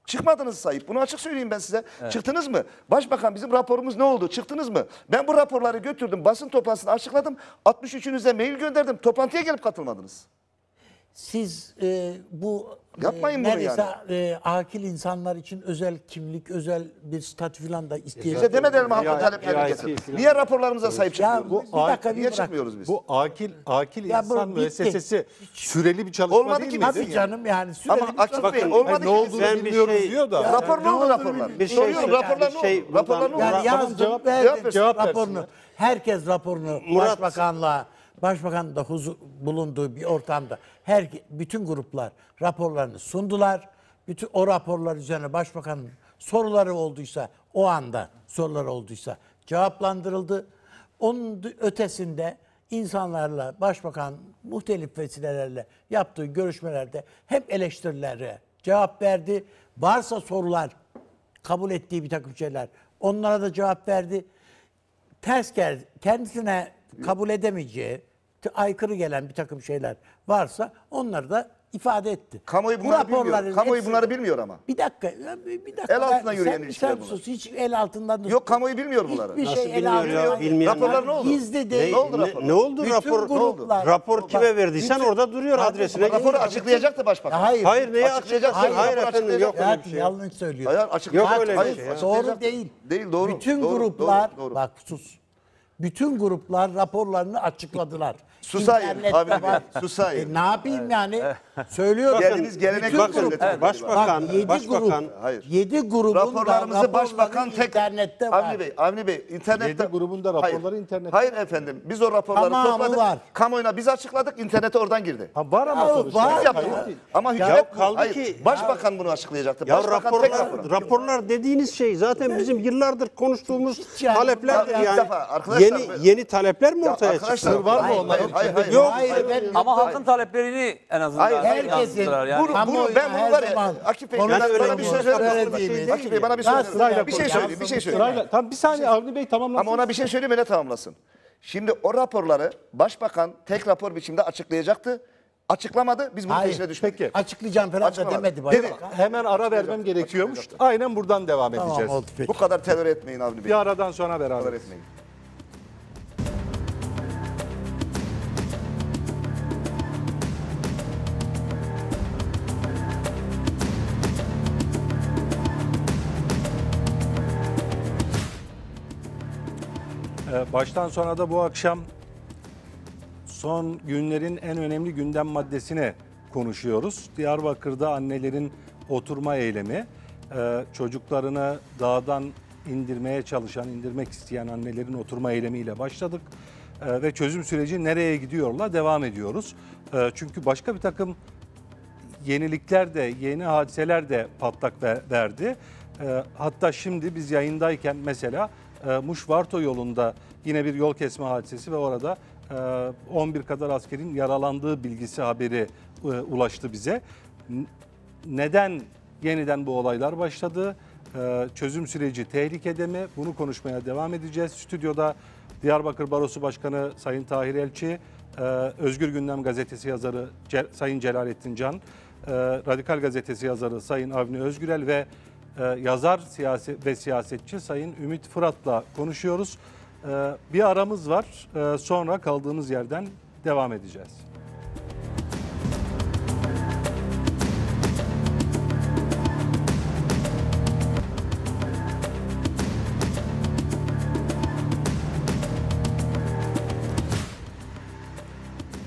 Çıkmadınız sayıp. Bunu açık söyleyeyim ben size. Evet. Çıktınız mı? Başbakan bizim raporumuz ne oldu? Çıktınız mı? Ben bu raporları götürdüm. Basın toplantısını açıkladım. 63'ünüze mail gönderdim. Toplantıya gelip katılmadınız siz e, bu e, Yapmayın e, bunu neredeyse yani. e, akil insanlar için özel kimlik, özel bir statü falan da e, isteyebiliriz. Bize demeden mi hakkı talepleri kesin? Niye raporlarımıza sahip çıkmıyoruz? Bu, bir dakika, niye çıkmıyoruz biz? Bu akil akil ya insan müessesesi süreli bir çalışma olmadı değil ki miydi? Tabii canım yani süreli Ama çalışma Bey olmadı ki. Ne olduğunu bilmiyoruz şey, diyor da. Rapor ne oldu raporlar? Bir şey raporlar ne şey- oldu? Raporlar ne oldu? Yani yazdım, verdim raporunu. Herkes raporunu Başbakanlığa Başbakan da huzur, bulunduğu bir ortamda her bütün gruplar raporlarını sundular. Bütün o raporlar üzerine başbakanın soruları olduysa o anda sorular olduysa cevaplandırıldı. Onun ötesinde insanlarla başbakan muhtelif vesilelerle yaptığı görüşmelerde hem eleştirilere cevap verdi. Varsa sorular kabul ettiği bir takım şeyler onlara da cevap verdi. Ters geldi. Kendisine kabul edemeyeceği aykırı gelen bir takım şeyler varsa onları da ifade etti. Kamuoyu bunları Bu bilmiyor. Kamuoyu bunları bilmiyor ama. Bir dakika. Bir dakika. El altından ben, yürüyen ilişkiler bunlar. Sus, hiç el altından dur. Yok kamuoyu bilmiyor bunları. Hiçbir şey Nasıl şey bilmiyor el ya? Bilmiyor. Raporlar ne oldu? Gizli değil. Ne, ne oldu rapor? Ne, oldu bütün rapor? Gruplar, Rapor kime verdiysen bütün, orada duruyor adresine. Raporu açıklayacak da başbakan. Hayır. Hayır Neyi açıklayacak? Hayır, hayır efendim yok öyle bir şey. Yanlış söylüyor. Hayır açıklayacak. Yok öyle bir şey. Doğru değil. Değil doğru. Bütün gruplar bak sus. Bütün gruplar raporlarını açıkladılar. Susayım. abi, Avni *laughs* E, ne yapayım yani? Söylüyorum. Geldiniz gelenek Bütün bakın Başbakan, Bak, yedi başbakan. grup, hayır. yedi grubun raporlarımızı başbakan tek internette var. Avni Bey, Avni Bey internette Yedi grubun da raporları Hayır. internette. Hayır efendim. Biz o raporları Tamamı topladık. var. Kamuoyuna biz açıkladık. internete oradan girdi. Ha, var ama Ya, var. Biz Ama hükümet kaldı Hayır. ki- başbakan bunu açıklayacaktı. Ya başbakan tek raporu. raporlar, dediğiniz şey zaten bizim yıllardır konuştuğumuz yani- taleplerdir yani. defa arkadaşlar- yeni yeni talepler mi ortaya çıktı? var mı Hayır, onların? hayır, hayır. Yok. Hayır, ben, Ama halkın taleplerini en azından hayır, herkesin, yani. Bunu, bunu, ben bunu Akif Bey bana bir şey ver. Şey Akif Bey bana bir şey ver. Şey bir şey söyleyeyim. Bir şey söyleyeyim. Tamam bir saniye şey Avni Bey tamamlasın. Ama ona bir şey söyleyeyim öyle tamamlasın. Şimdi o raporları başbakan tek rapor biçimde açıklayacaktı. Açıklamadı. Biz bunun peşine düşmedik. Peki. Açıklayacağım falan da demedi bana. Dedi, hemen ara vermem gerekiyormuş. Aynen buradan devam tamam, edeceğiz. Oldu, peki. Bu kadar terör etmeyin Bey. Bir aradan sonra beraber. Terör etmeyin. baştan sona da bu akşam son günlerin en önemli gündem maddesine konuşuyoruz. Diyarbakır'da annelerin oturma eylemi ee, çocuklarını dağdan indirmeye çalışan, indirmek isteyen annelerin oturma eylemiyle başladık. Ee, ve çözüm süreci nereye gidiyorla devam ediyoruz. Ee, çünkü başka bir takım yenilikler de, yeni hadiseler de patlak verdi. Hatta şimdi biz yayındayken mesela e, Muş-Varto yolunda Yine bir yol kesme hadisesi ve orada 11 e, kadar askerin yaralandığı bilgisi haberi e, ulaştı bize. Neden yeniden bu olaylar başladı? E, çözüm süreci tehlikede mi? Bunu konuşmaya devam edeceğiz. Stüdyoda Diyarbakır Barosu Başkanı Sayın Tahir Elçi, Özgür Gündem Gazetesi yazarı Sayın Celalettin Can, Radikal Gazetesi yazarı Sayın Avni Özgürel ve yazar siyasi ve siyasetçi Sayın Ümit Fırat'la konuşuyoruz. Ee, bir aramız var. Ee, sonra kaldığımız yerden devam edeceğiz.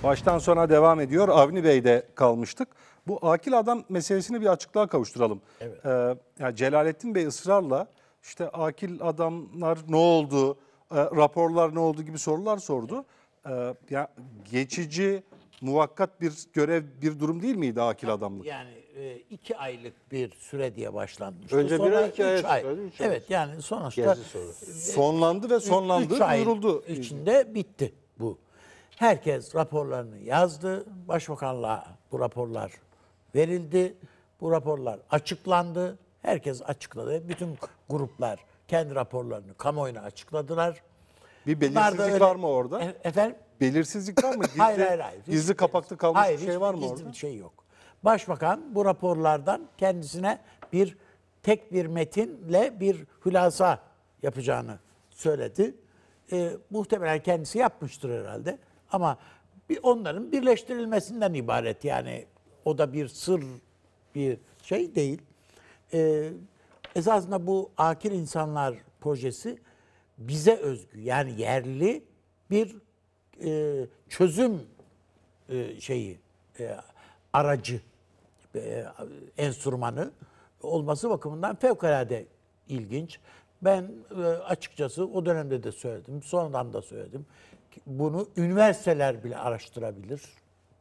Baştan sona devam ediyor. Avni Bey'de kalmıştık. Bu akil adam meselesini bir açıklığa kavuşturalım. Evet. Ee, yani Celalettin Bey ısrarla işte akil adamlar ne oldu? E, raporlar ne oldu gibi sorular sordu. E, ya geçici muvakkat bir görev bir durum değil miydi akil adamlık? Yani e, iki aylık bir süre diye başlanmıştı. Önce bir ay, iki ay, üç ay. üç ay. Evet yani sonuçta sonlandı ve sonlandı üç ay duyuruldu. içinde bitti bu. Herkes raporlarını yazdı. Başbakanlığa bu raporlar verildi. Bu raporlar açıklandı. Herkes açıkladı. Bütün gruplar kendi raporlarını kamuoyuna açıkladılar. Bir belirsizlik öyle, var mı orada? E, efendim? Belirsizlik var mı? *laughs* Gizli, hayır hayır. hayır. Gizli kapaklı kalmış hayır, bir şey var mı gizli orada? Hayır bir şey yok. Başbakan bu raporlardan kendisine bir tek bir metinle bir hülasa yapacağını söyledi. E, muhtemelen kendisi yapmıştır herhalde. Ama bir, onların birleştirilmesinden ibaret yani o da bir sır bir şey değil. E, esasında bu Akil insanlar projesi bize özgü yani yerli bir e, çözüm e, şeyi e, aracı e, enstrümanı olması bakımından fevkalade ilginç. Ben e, açıkçası o dönemde de söyledim, sonradan da söyledim. Bunu üniversiteler bile araştırabilir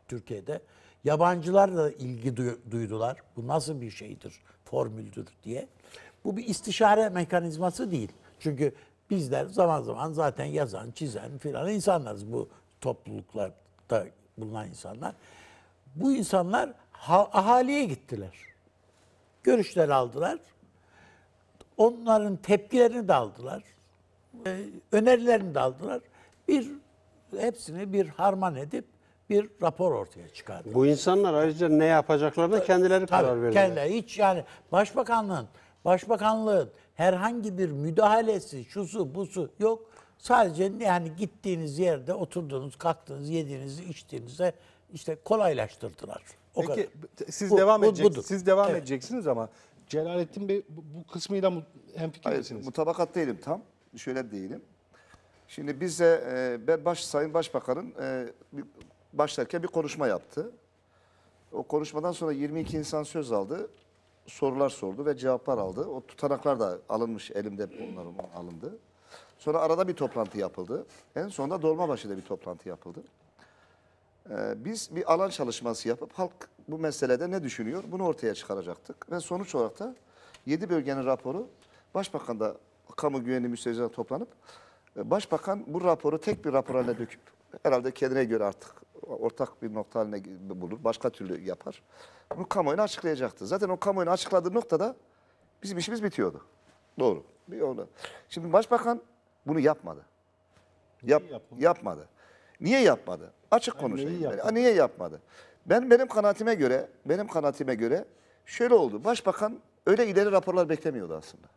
Türkiye'de. Yabancılar da ilgi duydular. Bu nasıl bir şeydir, formüldür diye. Bu bir istişare mekanizması değil. Çünkü bizler zaman zaman zaten yazan, çizen filan insanlarız bu topluluklarda bulunan insanlar. Bu insanlar ahaliye gittiler. Görüşler aldılar. Onların tepkilerini de aldılar. Ee, önerilerini de aldılar. Bir hepsini bir harman edip bir rapor ortaya çıkardı. Bu insanlar ayrıca ne yapacaklarına kendileri karar veriyorlar. Kendileri hiç yani başbakanlığın, başbakanlığın herhangi bir müdahalesi, şusu, busu yok. Sadece yani gittiğiniz yerde oturduğunuz, kalktığınız, yediğiniz, içtiğinize işte kolaylaştırdılar. O Peki kadar. siz bu, devam bu, edeceksiniz. Siz devam evet. edeceksiniz ama Celalettin Bey bu, bu kısmıyla hemfikir misiniz? Mutabakat değilim tam. Şöyle değilim. Şimdi bize e, baş Sayın Başbakan'ın e, başlarken bir konuşma yaptı. O konuşmadan sonra 22 insan söz aldı. Sorular sordu ve cevaplar aldı. O tutanaklar da alınmış elimde onların alındı. Sonra arada bir toplantı yapıldı. En sonunda Dolmabahçe'de bir toplantı yapıldı. Ee, biz bir alan çalışması yapıp halk bu meselede ne düşünüyor bunu ortaya çıkaracaktık. Ve sonuç olarak da 7 bölgenin raporu Başbakan da kamu güvenliği müstevizatına toplanıp e, Başbakan bu raporu tek bir rapor haline döküp herhalde kendine göre artık ortak bir nokta haline bulur. Başka türlü yapar. Bunu kamuoyuna açıklayacaktı. Zaten o kamuoyuna açıkladığı noktada bizim işimiz bitiyordu. Doğru. Bir onu. Şimdi başbakan bunu yapmadı. Yap, niye yapmadı. Niye yapmadı? Açık yani konuşayım. Niye yapmadı? niye yapmadı? Ben benim kanaatime göre, benim kanaatime göre şöyle oldu. Başbakan öyle ileri raporlar beklemiyordu aslında.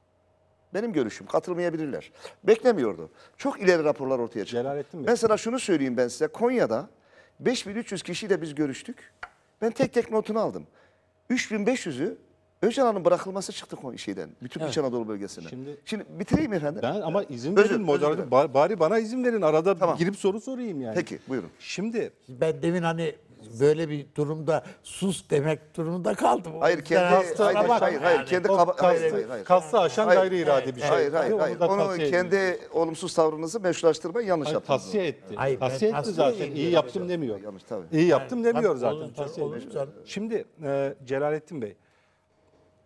Benim görüşüm. Katılmayabilirler. Beklemiyordu. Çok ileri raporlar ortaya çıktı. Mesela şunu söyleyeyim ben size. Konya'da 5300 kişiyle biz görüştük. Ben tek tek notunu aldım. 3500'ü Öcalan'ın bırakılması çıktı şeyden. Bütün evet. İç Anadolu bölgesine. Şimdi, Şimdi bitireyim efendim. Ben ama izin özür, verin moderatör. Bari bana izin verin. Arada tamam. girip soru sorayım yani. Peki buyurun. Şimdi ben demin hani böyle bir durumda sus demek durumunda kaldım. Hayır kendi hayır hayır, yani. hayır hayır kendi o, kaba, hayır, hayır, hayır. kastı aşan hayır, gayri irade evet, bir şey. Hayır hayır hayır. Onu, onu kendi edildi. olumsuz tavrınızı meşrulaştırma yanlış hayır, yaptınız. Tavsiye etti. Hayır, tavsiye etti zaten. İyi yaptım demiyor. Yanlış tabii. İyi yaptım demiyor zaten. Tavsiye Şimdi e, Celalettin Bey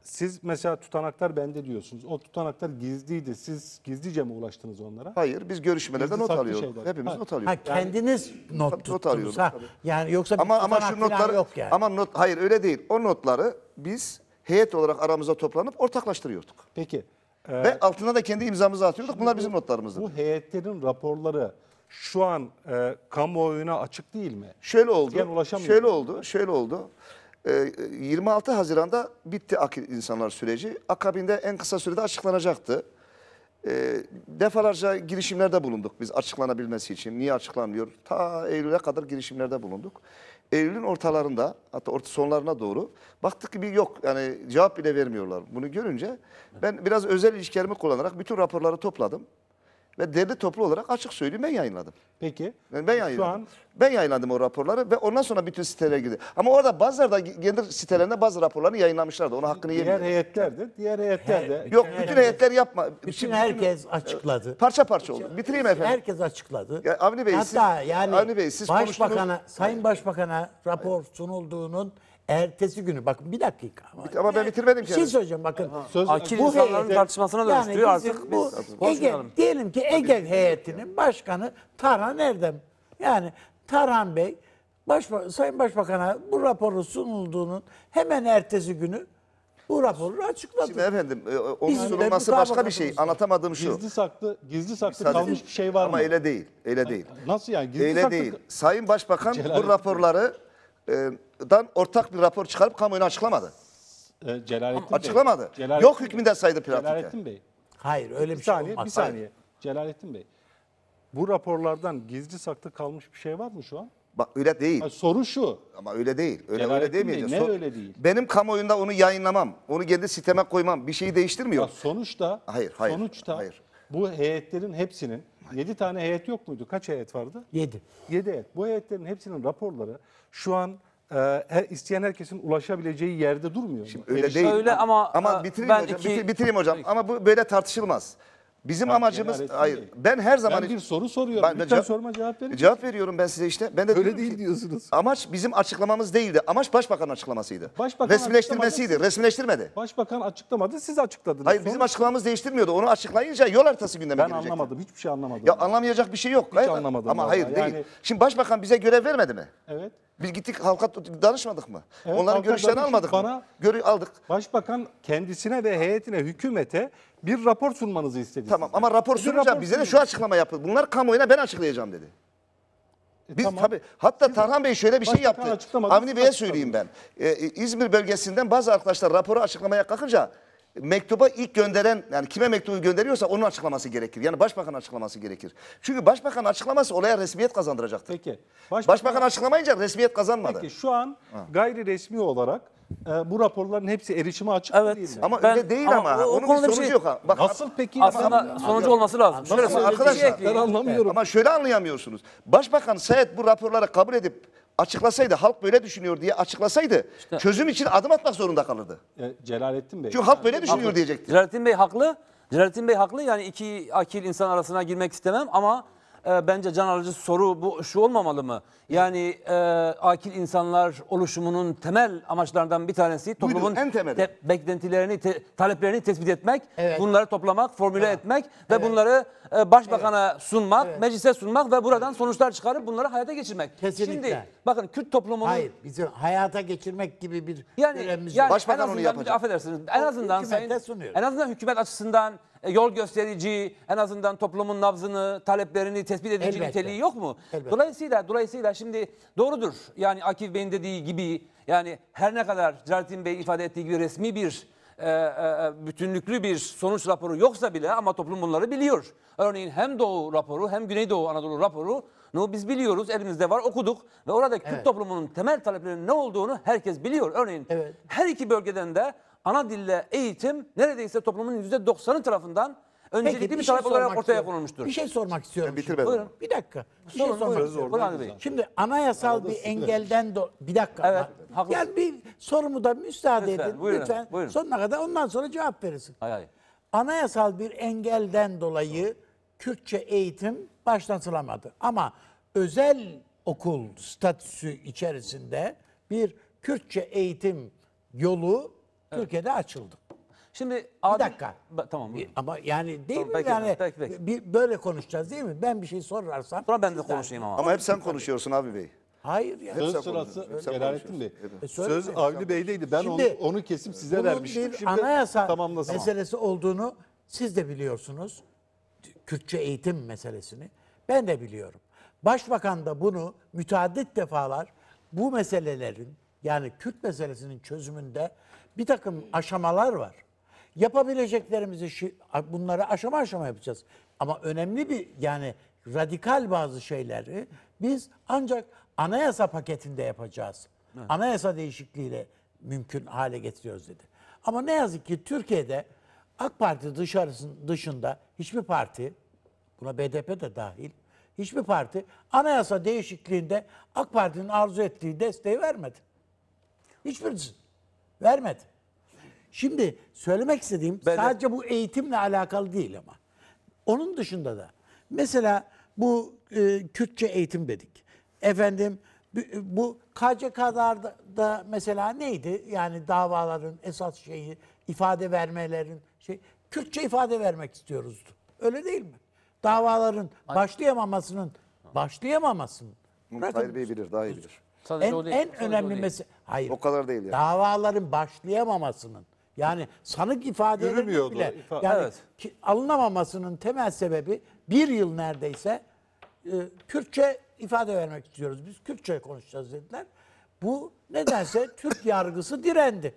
siz mesela tutanaklar bende diyorsunuz. O tutanaklar gizliydi. Siz gizlice mi ulaştınız onlara? Hayır biz görüşmelerde not alıyoruz. şeyler. Hepimiz Ha, not alıyoruz. Ha kendiniz not Tabii, not alıyoruz, Ha. Yani yoksa bir Ama şu tutanak notları yok yani. ama not hayır öyle değil. O notları biz heyet olarak aramıza toplanıp ortaklaştırıyorduk. Peki e, Ve altına da kendi imzamızı atıyorduk. Bunlar bizim notlarımızdı. bu heyetlerin raporları şu an e, kamuoyuna açık değil mi? Şöyle oldu. Şöyle oldu. Şöyle oldu. 26 ee, e, Haziran'da bitti insanlar süreci. Akabinde en kısa sürede açıklanacaktı. Ee, defalarca girişimlerde bulunduk biz açıklanabilmesi için. Niye açıklanmıyor? Ta Eylül'e kadar girişimlerde bulunduk. Eylül'ün ortalarında hatta orta sonlarına doğru baktık ki bir yok yani cevap bile vermiyorlar. Bunu görünce ben biraz özel ilişkilerimi kullanarak bütün raporları topladım ve derli toplu olarak açık söyleyeyim ben yayınladım. Peki. Yani ben yayınladım. Şu an... Ben yayınladım o raporları ve ondan sonra bütün sitelere girdi. Ama orada bazılarda kendi sitelerinde bazı raporlarını yayınlamışlardı. Onun hakkını yemeyelim. Diğer heyetler diğer heyetlerde. de. Yok bütün herkes, heyetler yapma. Bütün Şimdi, herkes açıkladı. Ee, parça parça oldu. Bitireyim efendim. Herkes açıkladı. Ya, Avni Bey Hatta siz, yani Avni Bey, siz başbakana, konuştunuz. Sayın Başbakan'a rapor sunulduğunun Ertesi günü bakın bir dakika. Bit- ama ben bitirmedim ki. Bir şey söyleyeceğim bakın. Söz- Akil insanların tartışmasına dönüştürüyor. bizim Artık bu biz Ege, diyelim ki Ege heyetinin başkanı Tarhan Erdem. Yani Tarhan Bey başba- Sayın Başbakan'a bu raporu sunulduğunun hemen ertesi günü bu raporu açıkladı. Şimdi efendim e, onun sunulması başka bir şey. Anlatamadığım şu. Gizli saklı, gizli saklı Müsaade- kalmış bir şey var Ama mı? öyle değil. Öyle değil. Nasıl yani? Gizli Öyle saklı değil. Sayın Başbakan bu raporları e, dan ortak bir rapor çıkarıp kamuoyuna açıklamadı. E, Celalettin Açıklamadı. Bey. Celalettin Yok hükmünde saydı Pilatik'e. Celalettin Bey. Hayır öyle bir, bir şey saniye, şey olmaz. Bir saniye. Hayır. Celalettin Bey. Bu raporlardan gizli saklı kalmış bir şey var mı şu an? Bak öyle değil. Ha, soru şu. Ama öyle değil. Öyle Celalettin öyle demeyeceğiz. Bey, ne Sor öyle değil? Benim kamuoyunda onu yayınlamam. Onu kendi siteme koymam. Bir şeyi değiştirmiyor. Ya sonuçta hayır, hayır, sonuçta hayır. bu heyetlerin hepsinin 7 tane heyet yok muydu? Kaç heyet vardı? 7. 7 heyet. Bu heyetlerin hepsinin raporları şu an ee, her isteyen herkesin ulaşabileceği yerde durmuyor. Şimdi öyle ee, değil. Öyle ama ama e, bitireyim ben hocam. iki- bitir- bitireyim hocam. Ama bu böyle tartışılmaz. Bizim amacımız hayır. değil. Ben her zaman Ben bir soru soruyorum. Ben- ben Lütfen sorma cevap verin. cevap veriyorum ben size işte. Ben de Öyle değil ki, diyorsunuz. Amaç bizim açıklamamız değildi. Amaç başbakanın açıklamasıydı. Başbakan Resmileştirmesiydi. açıklamadı. Resmileştirmedi. Başbakan açıklamadı, siz açıkladınız. Hayır Sonra- bizim açıklamamız değiştirmiyordu. Onu açıklayınca yol haritası gündeme gelecek. ben girecekti. anlamadım, hiçbir şey anlamadım. Ya anlamayacak bir şey yok. Hayır, anlamadım Ama vallahi. hayır değil. Şimdi başbakan bize görev vermedi mi? evet. Biz gittik halka danışmadık mı? Evet, Onların görüşlerini almadık bana, mı? Görü aldık. Başbakan kendisine ve heyetine, hükümete bir rapor sunmanızı istedi. Tamam sizden. ama rapor sunacağım. Bize de şu açıklama yapıldı. Bunlar kamuoyuna ben açıklayacağım dedi. E, Biz tamam. tabii hatta Tarhan Bey şöyle bir şey yaptı. Avni Bey'e söyleyeyim ben. Ee, İzmir bölgesinden bazı arkadaşlar raporu açıklamaya kalkınca mektuba ilk gönderen yani kime mektubu gönderiyorsa onun açıklaması gerekir. Yani başbakan açıklaması gerekir. Çünkü başbakan açıklaması olaya resmiyet kazandıracaktır. Peki. Başbakan, başbakan açıklamayınca resmiyet kazanmadı. Peki şu an gayri resmi olarak e, bu raporların hepsi erişime açık evet. değil mi? Ama ben, öyle değil ama, ama o, onun o bir sonucu şey, yok. Bak, nasıl peki? Aslında ama, sonucu olması lazım. Nasıl, arkadaşlar şey ben anlamıyorum. Ama şöyle anlayamıyorsunuz. Başbakan Sayet bu raporları kabul edip açıklasaydı, halk böyle düşünüyor diye açıklasaydı işte, çözüm için adım atmak zorunda kalırdı. E, Celalettin Bey. Çünkü halk böyle düşünüyor haklı. diyecekti. Celalettin Bey haklı. Celalettin Bey haklı. Yani iki akil insan arasına girmek istemem ama e, bence can alıcı soru bu şu olmamalı mı? Yani e, akil insanlar oluşumunun temel amaçlarından bir tanesi toplumun en temeli. te- beklentilerini, te- taleplerini tespit etmek, Evet. bunları toplamak, formüle etmek ve bunları e, başbakana sunmak, meclise sunmak ve buradan sonuçlar çıkarıp bunları hayata geçirmek. Kesinlikle. Şimdi bakın Kürt toplumunun Hayır bizim hayata geçirmek gibi bir yani, yani Başbakan onu yapacak. affedersiniz. En azından hükümete sayın, en azından hükümet açısından e, yol gösterici, en azından toplumun nabzını, taleplerini tespit edici Elbette. niteliği yok mu? Elbette. Dolayısıyla dolayısıyla şimdi doğrudur. Yani Akif Bey'in dediği gibi yani her ne kadar Celalettin Bey ifade ettiği gibi resmi bir e, e, e, bütünlüklü bir sonuç raporu yoksa bile ama toplum bunları biliyor. Örneğin hem Doğu raporu hem Güneydoğu Anadolu raporu bunu biz biliyoruz, elimizde var, okuduk ve orada Kürt evet. toplumunun temel taleplerinin ne olduğunu herkes biliyor. Örneğin evet. her iki bölgeden de ana dille eğitim neredeyse toplumun %90'ı tarafından öncelikli Peki, bir, taraf şey olarak ortaya istiyorum. konulmuştur. Bir şey sormak istiyorum. Ben bitir Buyurun. Bir dakika. Bir şey sormak buyurun. istiyorum. Buyurun. Bey. Şimdi anayasal Arada bir engelden do- bir dakika. Evet. Haklısın. Yani bir sorumu da müsaade lütfen, edin buyurun, lütfen. Buyurun. Sonuna kadar ondan sonra cevap verirsin. Hay hay. Anayasal bir engelden dolayı Kürtçe eğitim başlatılamadı. Ama özel okul statüsü içerisinde bir Kürtçe eğitim yolu Türkiye'de açıldı. Şimdi adil... Bir dakika. Ba- tamam. buyurun. Ama yani değil Tamam, mi peki, yani peki, peki. Bir, böyle konuşacağız değil mi? Ben bir şey sorarsam. Sonra ben de konuşayım ama. Ama hep sen konuşuyorsun abi bey. Hayır ya. Söz sırası Selahattin Bey. E, Söz bakayım. Avni Bey'deydi. Ben Şimdi onu, onu kesip size vermiştim. bir Şimdi anayasa tamamlasın. meselesi olduğunu siz de biliyorsunuz. Kürtçe eğitim meselesini. Ben de biliyorum. Başbakan da bunu müteaddit defalar bu meselelerin yani Kürt meselesinin çözümünde bir takım aşamalar var. Yapabileceklerimizi bunları aşama aşama yapacağız. Ama önemli bir yani radikal bazı şeyleri biz ancak anayasa paketinde yapacağız. Evet. Anayasa değişikliğiyle mümkün hale getiriyoruz dedi. Ama ne yazık ki Türkiye'de AK Parti dışarısın, dışında hiçbir parti, buna BDP de dahil, hiçbir parti anayasa değişikliğinde AK Parti'nin arzu ettiği desteği vermedi. Hiçbirisi. Vermedi. Şimdi söylemek istediğim ben sadece de... bu eğitimle alakalı değil ama. Onun dışında da mesela bu e, Kürtçe eğitim dedik. Efendim bu KCK'larda da mesela neydi? Yani davaların esas şeyi ifade vermelerin şey Kürtçe ifade vermek istiyoruzdu. Öyle değil mi? Davaların başlayamamasının başlayamamasının Muhtar Bey bilir, daha iyi bilir. Sadece en, o değil, en sadece önemli mesele hayır. O kadar değil yani. Davaların başlayamamasının yani sanık ifadelerinin Yürümüyordu, bile yani Evet. ki- alınamamasının temel sebebi bir yıl neredeyse e, Kürtçe ifade vermek istiyoruz. Biz Kürtçe konuşacağız dediler. Bu nedense *laughs* Türk yargısı direndi.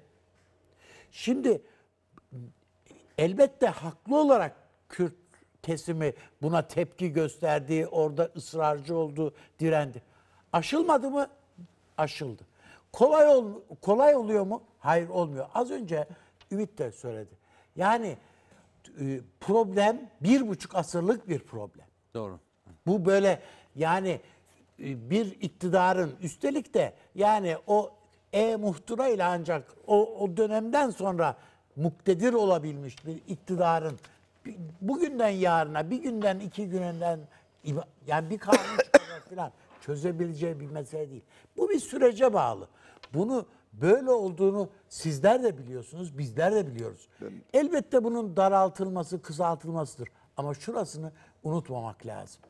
Şimdi elbette haklı olarak Kürt kesimi buna tepki gösterdi, orada ısrarcı oldu, direndi. Aşılmadı mı? aşıldı. Kolay ol, kolay oluyor mu? Hayır olmuyor. Az önce Ümit de söyledi. Yani e, problem bir buçuk asırlık bir problem. Doğru. Bu böyle yani e, bir iktidarın üstelik de yani o e muhtıra ile ancak o, o dönemden sonra muktedir olabilmiş bir iktidarın bugünden yarına bir günden iki günden yani bir kanun çıkacak falan çözebileceği bir mesele değil. Bu bir sürece bağlı. Bunu böyle olduğunu sizler de biliyorsunuz, bizler de biliyoruz. Elbette bunun daraltılması, kısaltılmasıdır. Ama şurasını unutmamak lazım.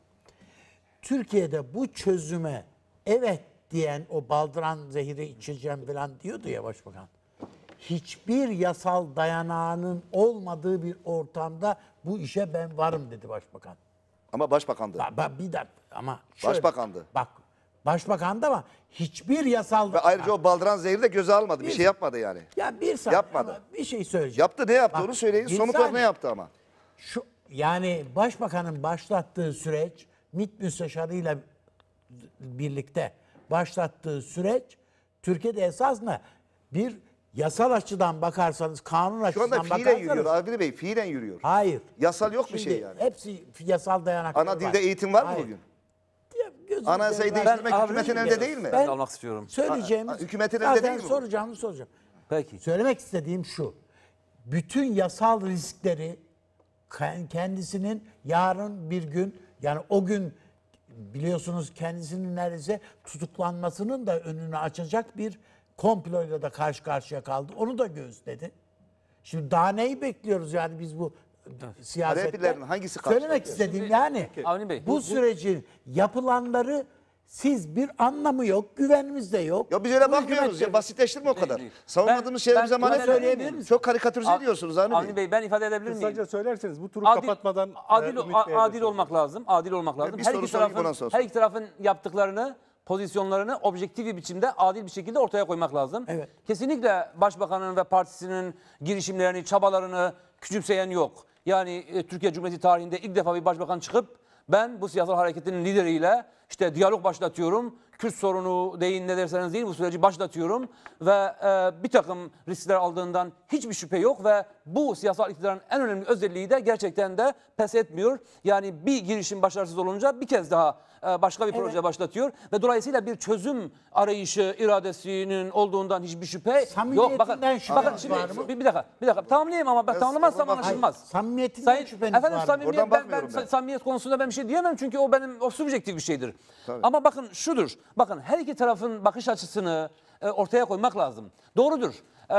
Türkiye'de bu çözüme evet diyen o baldıran zehiri içeceğim falan diyordu ya başbakan. Hiçbir yasal dayanağının olmadığı bir ortamda bu işe ben varım dedi başbakan. Ama başbakandı. Ba, ba, bir dakika ama şöyle, Başbakandı. Bak başbakandı ama hiçbir yasal... Ve ayrıca o baldıran zehri de göze almadı. Bir, bir şey yapmadı yani. Ya bir saniye yapmadı. bir şey söyleyeceğim. Yaptı ne yaptı bak, onu söyleyin. Somut olarak ne yaptı ama? Şu, yani başbakanın başlattığı süreç MİT müsteşarıyla birlikte başlattığı süreç Türkiye'de esas ne? Bir yasal açıdan bakarsanız, kanun açısından bakarsanız... Şu anda fiilen yürüyor Avni Bey, fiilen yürüyor. Hayır. Yasal yok Şimdi bir şey yani. Hepsi yasal dayanakları Ana dilde var. eğitim var Hayır. mı bugün? Gözünü Anayasayı değiştirmek hükümetin avrupayım elinde değil mi? Ben almak istiyorum. Söyleyeceğimi, hükümetin elinde değil mi bu? soracağımı soracağım. Peki. Söylemek istediğim şu. Bütün yasal riskleri kendisinin yarın bir gün yani o gün biliyorsunuz kendisinin neredeyse tutuklanmasının da önünü açacak bir komployla da karşı karşıya kaldı. Onu da gözledi. Şimdi daha neyi bekliyoruz yani biz bu siyasette. hangisi Söylemek istediğim yani Avni Bey, bu, bu- sürecin yapılanları siz bir anlamı yok, güvenimiz de yok. Ya biz öyle Bu bakmıyoruz hükümet ya basitleştirme o kadar. değil. Savunmadığımız Ben- şeyler bize ben- söyleyebilir misin? Çok karikatürize ediyorsunuz Avni Avni Bey ben ifade edebilir miyim? Kısaca söylerseniz bu turu kapatmadan adil, e, adil olmak lazım. Adil olmak lazım. her iki tarafın her iki tarafın yaptıklarını, pozisyonlarını objektif bir biçimde adil bir şekilde ortaya koymak lazım. Evet. Kesinlikle başbakanın ve partisinin girişimlerini, çabalarını küçümseyen yok. Yani e, Türkiye Cumhuriyeti tarihinde ilk defa bir başbakan çıkıp ben bu siyasal hareketinin lideriyle işte diyalog başlatıyorum. Kürt sorunu deyin ne derseniz deyin bu süreci başlatıyorum. Ve e, bir takım riskler aldığından hiçbir şüphe yok ve bu siyasal iktidarın en önemli özelliği de gerçekten de pes etmiyor. Yani bir girişim başarısız olunca bir kez daha e, başka bir proje evet. başlatıyor ve dolayısıyla bir çözüm arayışı iradesinin olduğundan hiçbir şüphe yok. Bakın, bakın şimdi bir, bir dakika bir dakika tamamlayayım ama ben tamamlamazsam anlaşılmaz. Samimiyetinden Sayın, şüpheniz efendim, var mı? Efendim ben, ben, ben samimiyet konusunda ben bir şey diyemem çünkü o benim o subjektif bir şeydir. Tabii. Ama bakın şudur. Bakın her iki tarafın bakış açısını e, ortaya koymak lazım. Doğrudur. Ee,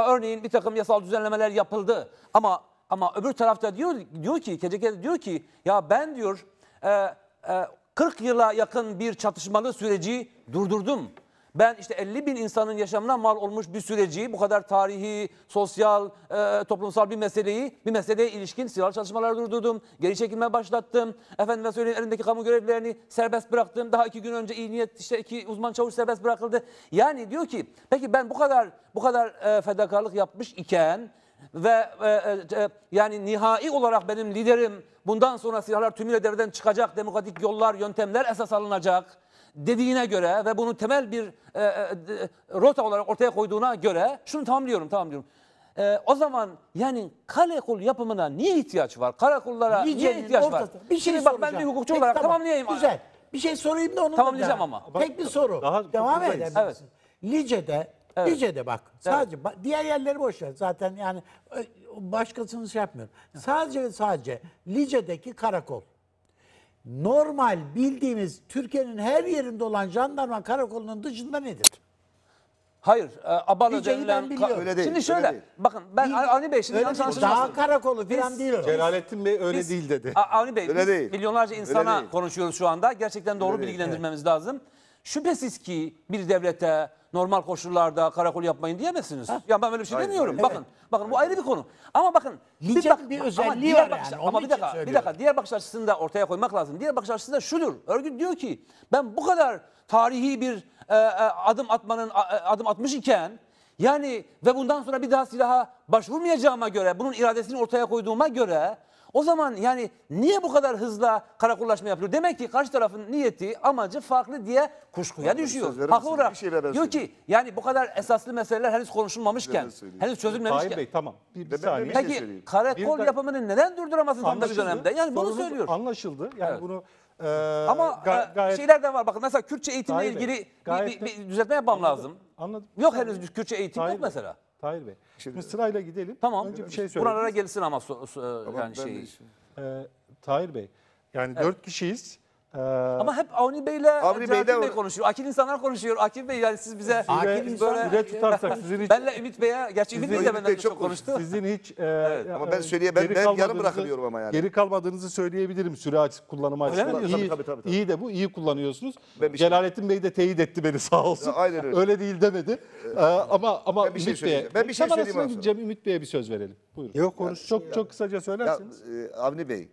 örneğin bir takım yasal düzenlemeler yapıldı ama ama öbür tarafta diyor diyor ki KCK diyor ki ya ben diyor e, e, 40 yıla yakın bir çatışmalı süreci durdurdum. Ben işte 50 bin insanın yaşamına mal olmuş bir süreci, bu kadar tarihi, sosyal, e, toplumsal bir meseleyi, bir meseleye ilişkin silahlı çalışmalar durdurdum. Geri çekilme başlattım. Efendime söyleyeyim elindeki kamu görevlilerini serbest bıraktım. Daha iki gün önce iyi niyet işte iki uzman çavuş serbest bırakıldı. Yani diyor ki peki ben bu kadar bu kadar e, fedakarlık yapmış iken ve e, e, e, yani nihai olarak benim liderim bundan sonra silahlar tümüyle devreden çıkacak, demokratik yollar, yöntemler esas alınacak dediğine göre ve bunu temel bir e, e, rota olarak ortaya koyduğuna göre şunu tamamlıyorum, tamamlıyorum. E, o zaman yani karakol yapımına niye ihtiyaç var? Karakollara niye Licenin ihtiyaç var? bir şey Şimdi bak ben bir hukukçu Peki, olarak tamam, tamamlayayım. Güzel. Bir şey sorayım da onu Tamamlayacağım ama. Tek bir soru. Daha Devam edelim uzayız. Lice'de Evet. Lice'de bak. Sadece evet. diğer yerleri boş ver. Zaten yani başkasını şey yapmıyorum. Sadece ve sadece Lice'deki karakol. Normal bildiğimiz Türkiye'nin her yerinde olan jandarma karakolunun dışında nedir? Hayır, e, Abana denilen... Öyle değil. Şimdi şöyle, değil. bakın ben değil. Avni Bey şimdi yanlış anlaşılmasın. Daha karakolu falan biz, değil. Celalettin Bey öyle biz, değil dedi. Avni Bey öyle biz değil. milyonlarca insana konuşuyoruz şu anda. Gerçekten doğru öyle bilgilendirmemiz değil. lazım. Şüphesiz ki bir devlete, normal koşullarda karakol yapmayın diyemezsiniz. Ha? Ya ben öyle bir şey hayır, demiyorum. Hayır, bakın bakın bu ayrı bir konu. Ama bakın bir, bak, bir özelliği var bakış, yani. Ama bir dakika, söylüyorum. bir dakika diğer bakış açısını da ortaya koymak lazım. Diğer bakış açısı da şudur. Örgüt diyor ki ben bu kadar tarihi bir e, e, adım atmanın e, adım atmış iken yani ve bundan sonra bir daha silaha başvurmayacağıma göre bunun iradesini ortaya koyduğuma göre o zaman yani niye bu kadar hızla karakollaşma yapıyor? Demek ki karşı tarafın niyeti, amacı farklı diye kuşkuya Abi, düşüyor. Haklı olarak şey diyor ki yani bu kadar esaslı meseleler henüz konuşulmamışken, şey henüz çözülmemişken. Hayır Bey tamam. Bir, bir saniye. Şey Peki karakol bir yapımını neden durduramazsınız tam da bir dönemde? Yani bunu söylüyor. Anlaşıldı. Yani evet. bunu ee, Ama ga e, gayet, şeyler de var. Bakın mesela Kürtçe eğitimle ilgili bir, bir, bir düzeltme yapmam anladım, lazım. Anladım. Yok henüz Kürtçe eğitim yok mesela. Tahir Bey. Şimdi sırayla gidelim. Tamam. Önce bir şey söyleyeyim. Buralara gelsin ama so, so, Ama yani şey. işte- ee, Tahir Bey, yani dört kişiyiz. Ee, Ama hep Avni Bey'le Avni Avni Bey konuşuyor. Akil insanlar konuşuyor. Akil Bey yani siz bize Akil insan böyle tutarsak sizin hiç benle Ümit Bey'e gerçi Ümit Bey de Ümit benden çok konuştu. sizin hiç e, ya, e, Ama ben e, söyleye ben, geri ben yarım kalmadığınızı- ama yani. Geri kalmadığınızı söyleyebilirim süre açık kullanımı Öyle mi açısından. diyorsun? İyi, Tabii, tabii, tabii. iyi de bu iyi kullanıyorsunuz. Ben bir şey- Bey de teyit etti beni sağ olsun. aynen öyle. değil demedi. Ee, ama ama Ben şey Ümit Bey'e. Ben bir şey Tam arasına söyleyeyim ondan Ümit Bey'e bir söz verelim. Buyurun. Yok konuş. Çok çok kısaca Ya, söylersiniz. Avni Bey,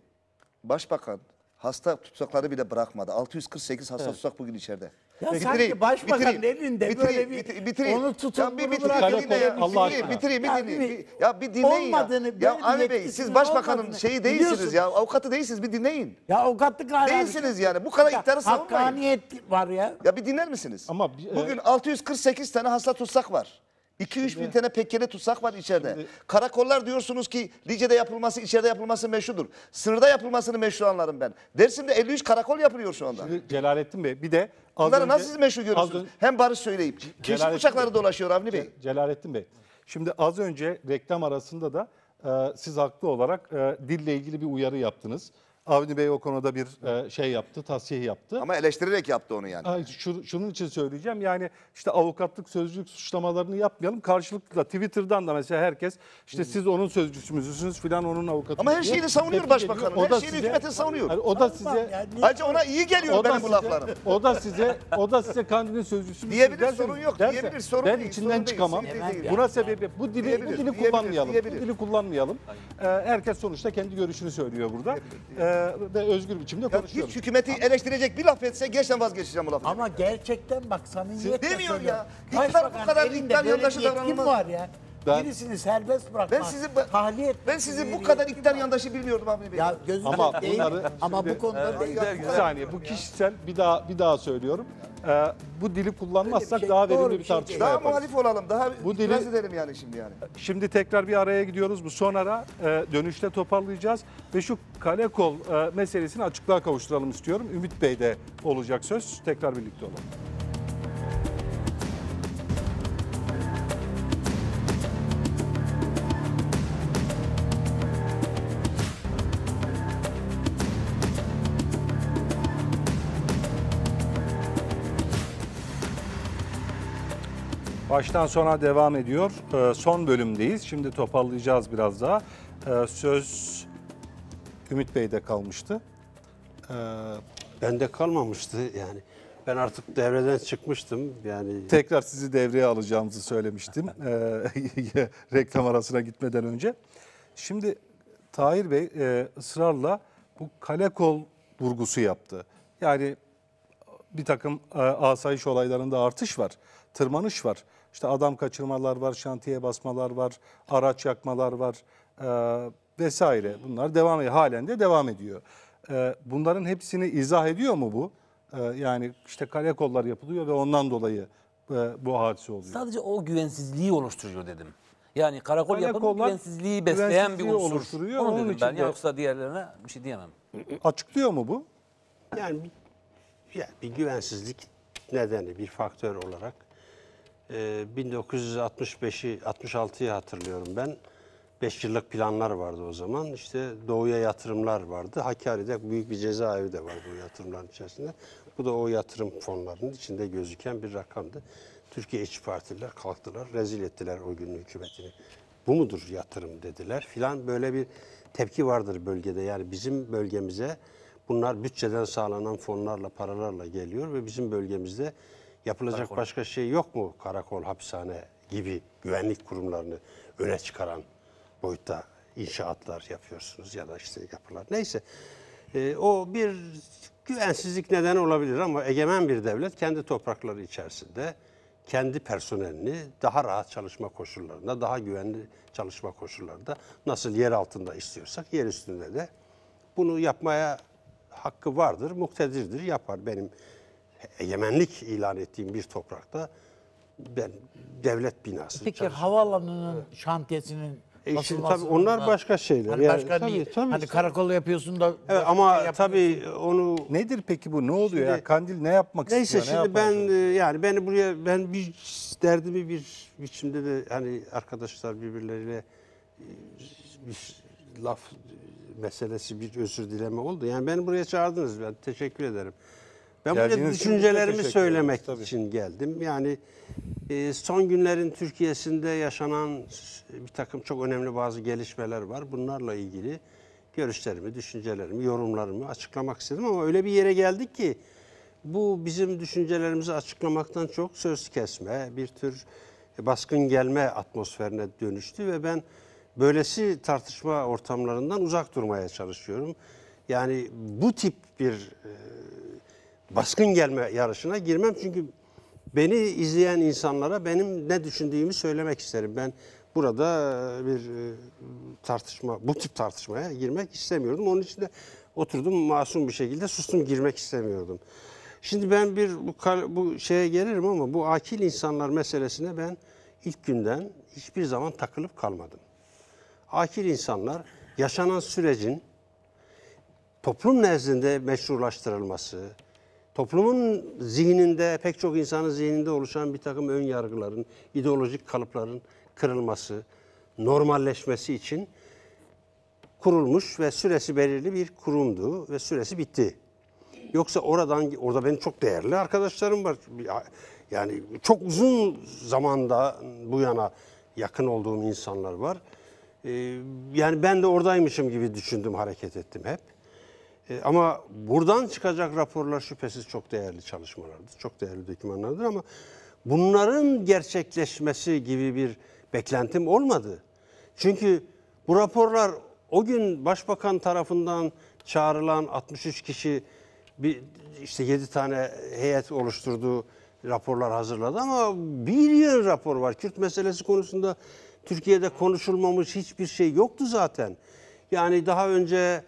Başbakan hasta tutsakları bile bırakmadı. 648 hasta evet. tutsak bugün içeride. Ya bitireyim, sanki başbakan bitireyim, elinde bitireyim, böyle bir bitireyim, onu tutun ya bir, bırakın. Bitireyim, ya, Allah bitireyim, bitireyim, ya, bitireyim. Ya bir dinleyin olmadığını, ya. Ya Ali Bey siz başbakanın şeyi değilsiniz ya. Avukatı değilsiniz bir dinleyin. Ya avukatlık hala. Değilsiniz yani bu kadar ya, iktidarı savunmayın. Hakkaniyet var ya. Ya bir dinler misiniz? Ama e, Bugün 648 tane hasta tutsak var. 2-3 bin tane pekkere tutsak var içeride. Şimdi, Karakollar diyorsunuz ki Lice'de yapılması, içeride yapılması meşhurdur. Sınırda yapılmasını meşhur anlarım ben. Dersim'de 53 karakol yapılıyor şu anda. Şimdi Celalettin Bey bir de az Bunları önce, nasıl siz meşhur görüyorsunuz? Önce, Hem barış söyleyip. Keşif uçakları Bey, dolaşıyor Avni Bey. Celalettin Bey. Şimdi az önce reklam arasında da e, siz haklı olarak e, dille ilgili bir uyarı yaptınız. Avni Bey o konuda bir ee, şey yaptı, tasih yaptı. Ama eleştirerek yaptı onu yani. Ay, şunun için söyleyeceğim yani işte avukatlık sözcülük suçlamalarını yapmayalım. Karşılıklı da Twitter'dan da mesela herkes işte siz onun sözcüsümüzsünüz filan onun avukatı. Ama her şeyini savunuyor başbakanım, Her şeyini size- hükümetin savunuyor. Yani o da size Ayrıca ona iyi geliyor benim bu size- laflarım. O da size o da size kandilin sözcüsü müsünüz Diyebilir, derse- sorun yok. derse Diyebilir, sorun ben değil, içinden sorun değil. çıkamam. Sinir yani. Buna sebep bu dili bu dili kullanmayalım. diyebilir. Bu dili kullanmayalım. Ee, herkes sonuçta kendi görüşünü söylüyor burada. Ee, ee, ve özgür biçimde ya konuşuyorum. Hiç hükümeti Ama... eleştirecek bir laf etse gerçekten vazgeçeceğim bu lafı. Ama gerçekten bak samimiyetle Demiyor ya. Hiçbir bu kadar ikbal yoldaşı davranılmaz. var ya? ben, birisini serbest bırakmak, ben sizi, tahliye etmek. Ben sizi bu kadar iktidar yandaşı bilmiyordum abi. Bey. Ya gözüm ama değil, bunları, ama şimdi, bu konuda e, değil. Şey bir saniye, bu kişisel bir daha bir daha söylüyorum. Ee, bu dili kullanmazsak şey, daha verimli bir şey tartışma şey Daha yaparız. muhalif olalım, daha bu dili, edelim yani şimdi yani. Şimdi tekrar bir araya gidiyoruz. Bu son ara e, dönüşte toparlayacağız. Ve şu kale kol e, meselesini açıklığa kavuşturalım istiyorum. Ümit Bey de olacak söz. Tekrar birlikte olalım. Baştan sona devam ediyor. Ee, son bölümdeyiz. Şimdi toparlayacağız biraz daha. Ee, söz Ümit Bey'de kalmıştı. Ee, Bende kalmamıştı yani. Ben artık devreden çıkmıştım yani. Tekrar sizi devreye alacağımızı söylemiştim *laughs* ee, *laughs* reklam arasına gitmeden önce. Şimdi Tahir Bey e, ısrarla bu kale kol vurgusu yaptı. Yani bir takım e, asayiş olaylarında artış var, tırmanış var. İşte adam kaçırmalar var, şantiye basmalar var, araç yakmalar var e, vesaire. Bunlar devam ediyor. Halen de devam ediyor. E, bunların hepsini izah ediyor mu bu? E, yani işte kare kollar yapılıyor ve ondan dolayı e, bu hadise oluyor. Sadece o güvensizliği oluşturuyor dedim. Yani karakol yapımı güvensizliği besleyen güvensizliği bir unsur. Oluşturuyor. Onu dedim ben. De... Yoksa diğerlerine bir şey diyemem. Açıklıyor mu bu? Yani bir, yani bir güvensizlik nedeni, bir faktör olarak 1965'i ee, 66'yı hatırlıyorum ben. 5 yıllık planlar vardı o zaman. İşte doğuya yatırımlar vardı. Hakkari'de büyük bir cezaevi de vardı o yatırımların içerisinde. Bu da o yatırım fonlarının içinde gözüken bir rakamdı. Türkiye İç Partiler kalktılar, rezil ettiler o günün hükümetini. Bu mudur yatırım dediler filan böyle bir tepki vardır bölgede. Yani bizim bölgemize bunlar bütçeden sağlanan fonlarla, paralarla geliyor ve bizim bölgemizde Yapılacak Karakol. başka şey yok mu karakol, hapishane gibi güvenlik kurumlarını öne çıkaran boyutta inşaatlar yapıyorsunuz ya da işte yapılar. Neyse e, o bir güvensizlik nedeni olabilir ama egemen bir devlet kendi toprakları içerisinde kendi personelini daha rahat çalışma koşullarında, daha güvenli çalışma koşullarında nasıl yer altında istiyorsak yer üstünde de bunu yapmaya hakkı vardır, muktedirdir, yapar. Benim egemenlik ilan ettiğim bir toprakta ben devlet binası. Peki çalıştım. havaalanının şantiyesinin e şimdi tabii onlar da, başka şeyler. Hani yani, başka tabii, bir, tabii, hani karakol yapıyorsun da. Evet, ama şey tabii onu. Nedir peki bu? Ne oluyor şimdi, ya? Kandil ne yapmak neyse istiyor? Neyse şimdi ne ben yapacağım? E, yani beni buraya ben bir derdimi bir biçimde de hani arkadaşlar birbirleriyle e, bir laf meselesi bir özür dileme oldu. Yani beni buraya çağırdınız ben teşekkür ederim. Ben buraya düşüncelerimi söylemek Tabii. için geldim. Yani e, son günlerin Türkiye'sinde yaşanan bir takım çok önemli bazı gelişmeler var. Bunlarla ilgili görüşlerimi, düşüncelerimi, yorumlarımı açıklamak istedim ama öyle bir yere geldik ki bu bizim düşüncelerimizi açıklamaktan çok söz kesme, bir tür baskın gelme atmosferine dönüştü ve ben böylesi tartışma ortamlarından uzak durmaya çalışıyorum. Yani bu tip bir e, baskın gelme yarışına girmem. Çünkü beni izleyen insanlara benim ne düşündüğümü söylemek isterim. Ben burada e, bir e, tartışma, bu tip tartışmaya girmek istemiyordum. Onun için de oturdum masum bir şekilde sustum girmek istemiyordum. Şimdi ben bir bu, bu şeye gelirim ama bu akil insanlar meselesine ben ilk günden hiçbir zaman takılıp kalmadım. Akil insanlar yaşanan sürecin toplum nezdinde meşrulaştırılması, toplumun zihninde, pek çok insanın zihninde oluşan bir takım ön yargıların, ideolojik kalıpların kırılması, normalleşmesi için kurulmuş ve süresi belirli bir kurumdu ve süresi bitti. Yoksa oradan orada benim çok değerli arkadaşlarım var. Yani çok uzun zamanda bu yana yakın olduğum insanlar var. Ee, yani ben de oradaymışım gibi düşündüm, hareket ettim hep. E, ama buradan çıkacak raporlar şüphesiz çok değerli çalışmalardır, çok değerli dokümanlardır ama bunların gerçekleşmesi gibi bir beklentim olmadı. Çünkü bu raporlar o gün başbakan tarafından çağrılan 63 kişi bir, işte 7 tane heyet oluşturduğu raporlar hazırladı ama bir yıl rapor var. Kürt meselesi konusunda Türkiye'de konuşulmamış hiçbir şey yoktu zaten. Yani daha önce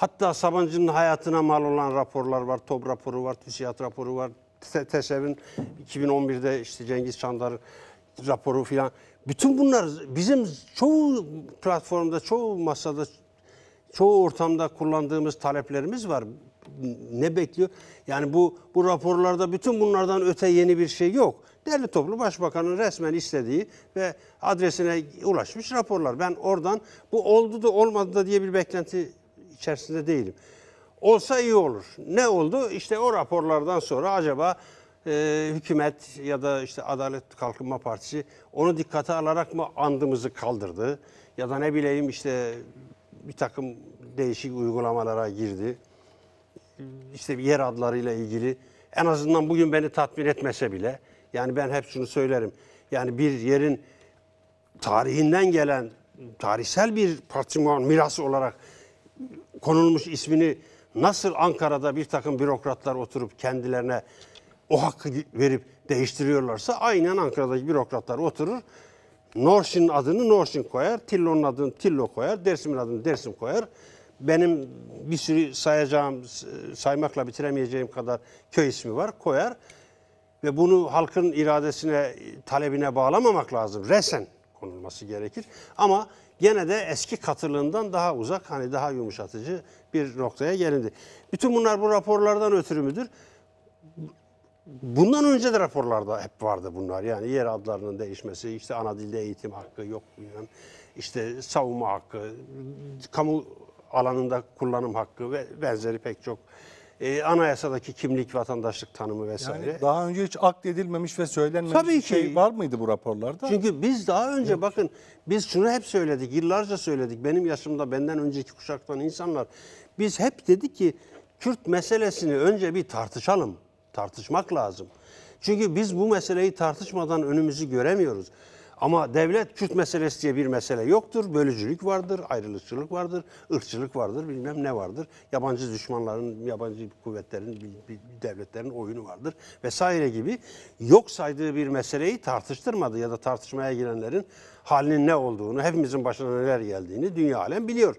Hatta Sabancı'nın hayatına mal olan raporlar var. Top raporu var, TÜSİAD raporu var. TESEV'in 2011'de işte Cengiz Çandar raporu filan. Bütün bunlar bizim çoğu platformda, çoğu masada, çoğu ortamda kullandığımız taleplerimiz var. Ne bekliyor? Yani bu bu raporlarda bütün bunlardan öte yeni bir şey yok. Derli toplu başbakanın resmen istediği ve adresine ulaşmış raporlar. Ben oradan bu oldu da olmadı da diye bir beklenti içerisinde değilim. Olsa iyi olur. Ne oldu? İşte o raporlardan sonra acaba e, hükümet ya da işte Adalet Kalkınma Partisi onu dikkate alarak mı andımızı kaldırdı? Ya da ne bileyim işte bir takım değişik uygulamalara girdi. İşte yer adlarıyla ilgili en azından bugün beni tatmin etmese bile yani ben hep şunu söylerim. Yani bir yerin tarihinden gelen tarihsel bir patrimon, mirası olarak konulmuş ismini nasıl Ankara'da bir takım bürokratlar oturup kendilerine o hakkı verip değiştiriyorlarsa aynen Ankara'daki bürokratlar oturur. Norsin adını Norsin koyar, Tillo'nun adını Tillo koyar, Dersim'in adını Dersim koyar. Benim bir sürü sayacağım, saymakla bitiremeyeceğim kadar köy ismi var, koyar. Ve bunu halkın iradesine, talebine bağlamamak lazım. Resen konulması gerekir. Ama gene de eski katırlığından daha uzak, hani daha yumuşatıcı bir noktaya gelindi. Bütün bunlar bu raporlardan ötürü müdür? Bundan önce de raporlarda hep vardı bunlar. Yani yer adlarının değişmesi, işte ana dilde eğitim hakkı yok bilmem, işte savunma hakkı, kamu alanında kullanım hakkı ve benzeri pek çok e, anayasadaki kimlik, vatandaşlık tanımı vesaire. Yani daha önce hiç akdedilmemiş ve söylenmemiş Tabii bir şey var mıydı bu raporlarda? Çünkü biz daha önce Yok. bakın biz şunu hep söyledik, yıllarca söyledik. Benim yaşımda benden önceki kuşaktan insanlar biz hep dedik ki Kürt meselesini önce bir tartışalım. Tartışmak lazım. Çünkü biz bu meseleyi tartışmadan önümüzü göremiyoruz. Ama devlet Kürt meselesi diye bir mesele yoktur. Bölücülük vardır, ayrılıkçılık vardır, ırkçılık vardır, bilmem ne vardır. Yabancı düşmanların, yabancı kuvvetlerin, devletlerin oyunu vardır vesaire gibi yok saydığı bir meseleyi tartıştırmadı ya da tartışmaya girenlerin halinin ne olduğunu, hepimizin başına neler geldiğini dünya alem biliyor.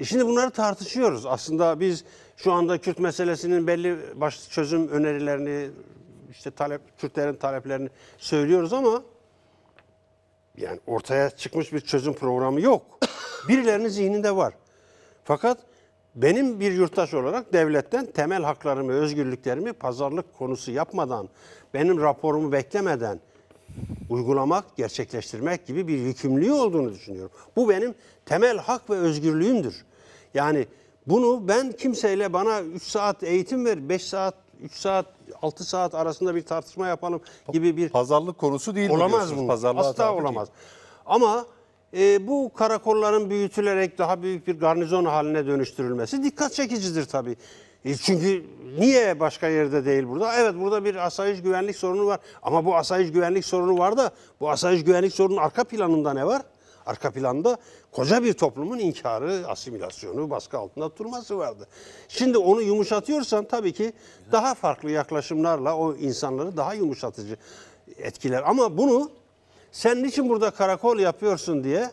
E şimdi bunları tartışıyoruz. Aslında biz şu anda Kürt meselesinin belli baş çözüm önerilerini, işte talep Kürtlerin taleplerini söylüyoruz ama yani ortaya çıkmış bir çözüm programı yok. *coughs* Birilerinin zihninde var. Fakat benim bir yurttaş olarak devletten temel haklarımı, özgürlüklerimi pazarlık konusu yapmadan, benim raporumu beklemeden uygulamak, gerçekleştirmek gibi bir yükümlülüğü olduğunu düşünüyorum. Bu benim temel hak ve özgürlüğümdür. Yani bunu ben kimseyle bana 3 saat eğitim ver, 5 saat, 3 saat 6 saat arasında bir tartışma yapalım gibi bir... Pazarlık konusu değil Olamaz bu. Asla olamaz. Değil. Ama e, bu karakolların büyütülerek daha büyük bir garnizon haline dönüştürülmesi dikkat çekicidir tabii. E çünkü niye başka yerde değil burada? Evet burada bir asayiş güvenlik sorunu var. Ama bu asayiş güvenlik sorunu var da bu asayiş güvenlik sorunun arka planında ne var? Arka planda Koca bir toplumun inkarı, asimilasyonu, baskı altında tutulması vardı. Şimdi onu yumuşatıyorsan tabii ki daha farklı yaklaşımlarla o insanları daha yumuşatıcı etkiler. Ama bunu sen niçin burada karakol yapıyorsun diye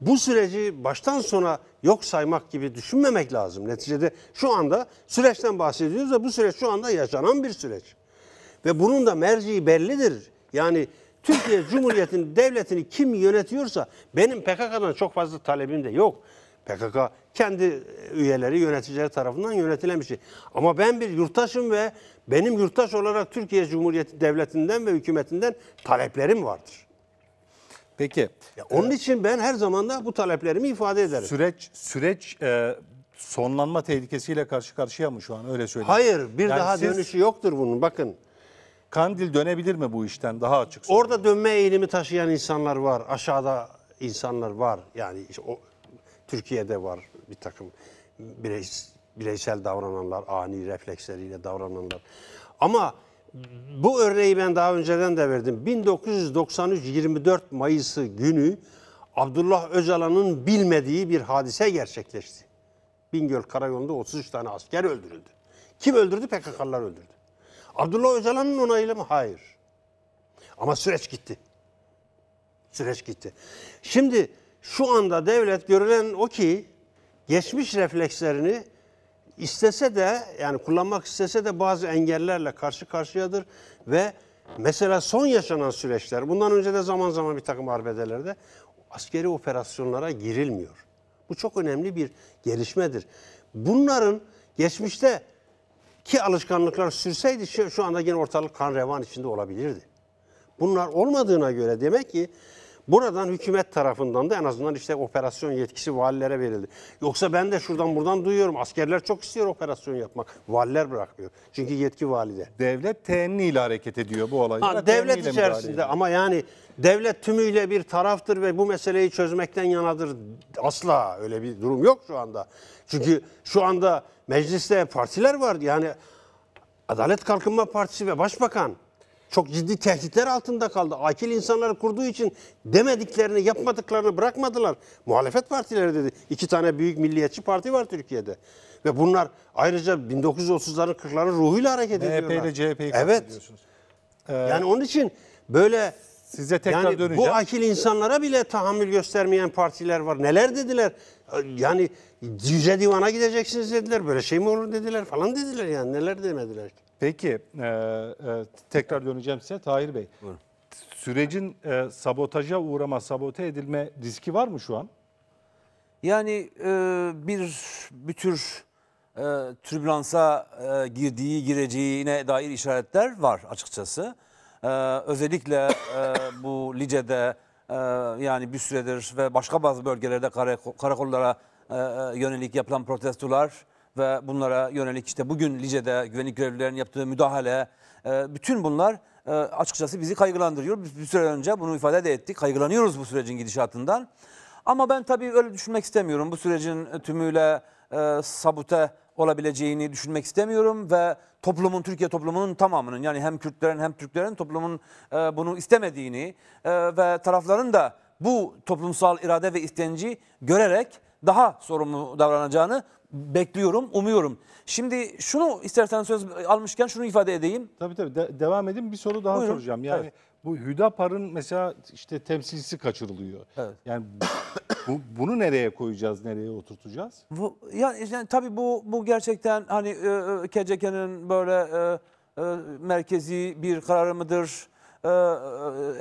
bu süreci baştan sona yok saymak gibi düşünmemek lazım. Neticede şu anda süreçten bahsediyoruz ve bu süreç şu anda yaşanan bir süreç. Ve bunun da merci bellidir. Yani Türkiye Cumhuriyeti'nin devletini kim yönetiyorsa benim PKK'dan çok fazla talebim de yok. PKK kendi üyeleri yöneticileri tarafından yönetilen bir şey. Ama ben bir yurttaşım ve benim yurttaş olarak Türkiye Cumhuriyeti Devleti'nden ve hükümetinden taleplerim vardır. Peki. Ya onun e, için ben her zaman da bu taleplerimi ifade ederim. Süreç süreç e, sonlanma tehlikesiyle karşı karşıya mı şu an öyle söyleyeyim? Hayır, bir yani daha siz... dönüşü yoktur bunun. Bakın Kandil dönebilir mi bu işten daha açık? Sorayım. Orada dönme eğilimi taşıyan insanlar var. Aşağıda insanlar var. Yani işte o Türkiye'de var bir takım bireys, bireysel davrananlar, ani refleksleriyle davrananlar. Ama bu örneği ben daha önceden de verdim. 1993-24 Mayıs'ı günü Abdullah Öcalan'ın bilmediği bir hadise gerçekleşti. Bingöl Karayolu'nda 33 tane asker öldürüldü. Kim öldürdü? PKK'lılar öldürdü. Abdullah Öcalan'ın onayıyla mı? Hayır. Ama süreç gitti. Süreç gitti. Şimdi şu anda devlet görülen o ki geçmiş reflekslerini istese de yani kullanmak istese de bazı engellerle karşı karşıyadır ve mesela son yaşanan süreçler bundan önce de zaman zaman bir takım arbedelerde askeri operasyonlara girilmiyor. Bu çok önemli bir gelişmedir. Bunların geçmişte ki alışkanlıklar sürseydi şu, şu anda yine ortalık kan revan içinde olabilirdi. Bunlar olmadığına göre demek ki buradan hükümet tarafından da en azından işte operasyon yetkisi valilere verildi. Yoksa ben de şuradan buradan duyuyorum askerler çok istiyor operasyon yapmak. Valiler bırakmıyor. Çünkü yetki valide. Devlet teenni ile hareket ediyor bu olayda. devlet içerisinde ama yani devlet tümüyle bir taraftır ve bu meseleyi çözmekten yanadır. Asla öyle bir durum yok şu anda. Çünkü şu anda mecliste partiler var. Yani Adalet Kalkınma Partisi ve Başbakan çok ciddi tehditler altında kaldı. Akil insanları kurduğu için demediklerini, yapmadıklarını bırakmadılar. Muhalefet partileri dedi. İki tane büyük milliyetçi parti var Türkiye'de. Ve bunlar ayrıca 1930'ların 40'ların ruhuyla hareket MHP ediyorlar. MHP ile CHP'yi evet. Ee, yani onun için böyle Size tekrar yani döneceğim. Bu akil insanlara bile tahammül göstermeyen partiler var. Neler dediler? Yani yüce divana gideceksiniz dediler. Böyle şey mi olur dediler falan dediler yani. Neler demediler Peki e, e, tekrar döneceğim size Tahir Bey. Buyurun. Sürecin e, sabotaja uğrama, sabote edilme riski var mı şu an? Yani e, bir bir tür e, türbülansa e, girdiği, gireceğine dair işaretler var açıkçası e, özellikle e, bu Lice'de e, yani bir süredir ve başka bazı bölgelerde karakol, karakollara e, e, yönelik yapılan protestolar ve bunlara yönelik işte bugün Lice'de güvenlik görevlilerinin yaptığı müdahale e, bütün bunlar e, açıkçası bizi kaygılandırıyor. Bir, bir süre önce bunu ifade de ettik. Kaygılanıyoruz bu sürecin gidişatından. Ama ben tabii öyle düşünmek istemiyorum. Bu sürecin tümüyle e, sabute olabileceğini düşünmek istemiyorum ve toplumun, Türkiye toplumunun tamamının yani hem Kürtlerin hem Türklerin toplumun e, bunu istemediğini e, ve tarafların da bu toplumsal irade ve istenci görerek daha sorumlu davranacağını bekliyorum, umuyorum. Şimdi şunu istersen söz almışken şunu ifade edeyim. Tabii tabii de- devam edin bir soru daha Buyurun. soracağım. Yani evet. Bu Hüdapar'ın mesela işte temsilcisi kaçırılıyor. Evet. Yani bu, bunu nereye koyacağız, nereye oturtacağız? Bu, yani, yani tabii bu bu gerçekten hani e, e, KCK'nin böyle e, e, merkezi bir kararı mıdır? E, e,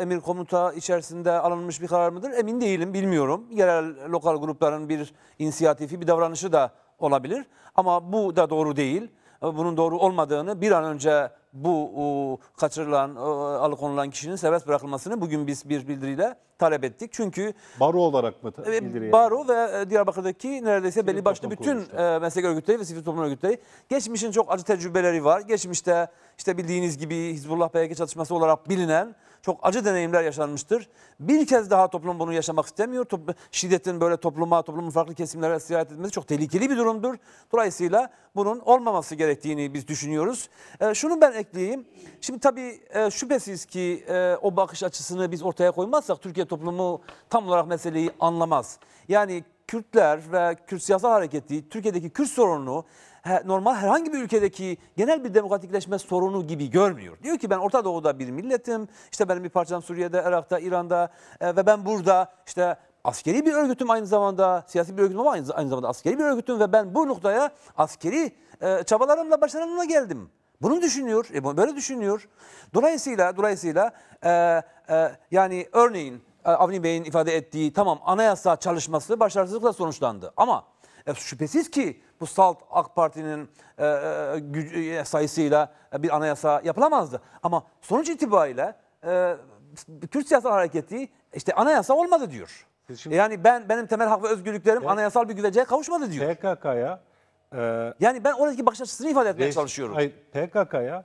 emir komuta içerisinde alınmış bir karar mıdır? Emin değilim, bilmiyorum. Yerel lokal grupların bir inisiyatifi, bir davranışı da olabilir. Ama bu da doğru değil. E, bunun doğru olmadığını bir an önce bu kaçırılan, alıkonulan kişinin serbest bırakılmasını bugün biz bir bildiriyle talep ettik. Çünkü baro olarak mı e, bildiriye? Baro ve e, Diyarbakır'daki neredeyse sivil belli başlı bütün e, meslek örgütleri ve sivil toplum örgütleri geçmişin çok acı tecrübeleri var. Geçmişte işte bildiğiniz gibi Hizbullah PYK çatışması olarak bilinen çok acı deneyimler yaşanmıştır. Bir kez daha toplum bunu yaşamak istemiyor. Topl şiddetin böyle topluma, toplumun farklı kesimlere sirayet etmesi çok tehlikeli bir durumdur. Dolayısıyla bunun olmaması gerektiğini biz düşünüyoruz. E, şunu ben ekleyeyim. Şimdi tabii e, şüphesiz ki e, o bakış açısını biz ortaya koymazsak Türkiye toplumu tam olarak meseleyi anlamaz. Yani Kürtler ve Kürt siyasal hareketi Türkiye'deki Kürt sorununu normal herhangi bir ülkedeki genel bir demokratikleşme sorunu gibi görmüyor. Diyor ki ben Orta Doğu'da bir milletim, işte benim bir parçam Suriye'de, Irak'ta, İran'da e, ve ben burada işte askeri bir örgütüm aynı zamanda, siyasi bir örgütüm ama aynı, zamanda askeri bir örgütüm ve ben bu noktaya askeri e, çabalarımla, başarımla geldim. Bunu düşünüyor, e, böyle düşünüyor. Dolayısıyla, dolayısıyla e, e, yani örneğin e, Avni Bey'in ifade ettiği tamam anayasa çalışması başarısızlıkla sonuçlandı ama e, şüphesiz ki bu salt AK Parti'nin e, e gücü, e, sayısıyla e, bir anayasa yapılamazdı. Ama sonuç itibariyle e, Kürt Siyasal Hareketi işte anayasa olmadı diyor. Şimdi, yani ben benim temel hak ve özgürlüklerim ya, anayasal bir güvenceye kavuşmadı diyor. PKK'ya e, yani ben oradaki bakış açısını ifade etmeye resmi, çalışıyorum. Hayır PKK'ya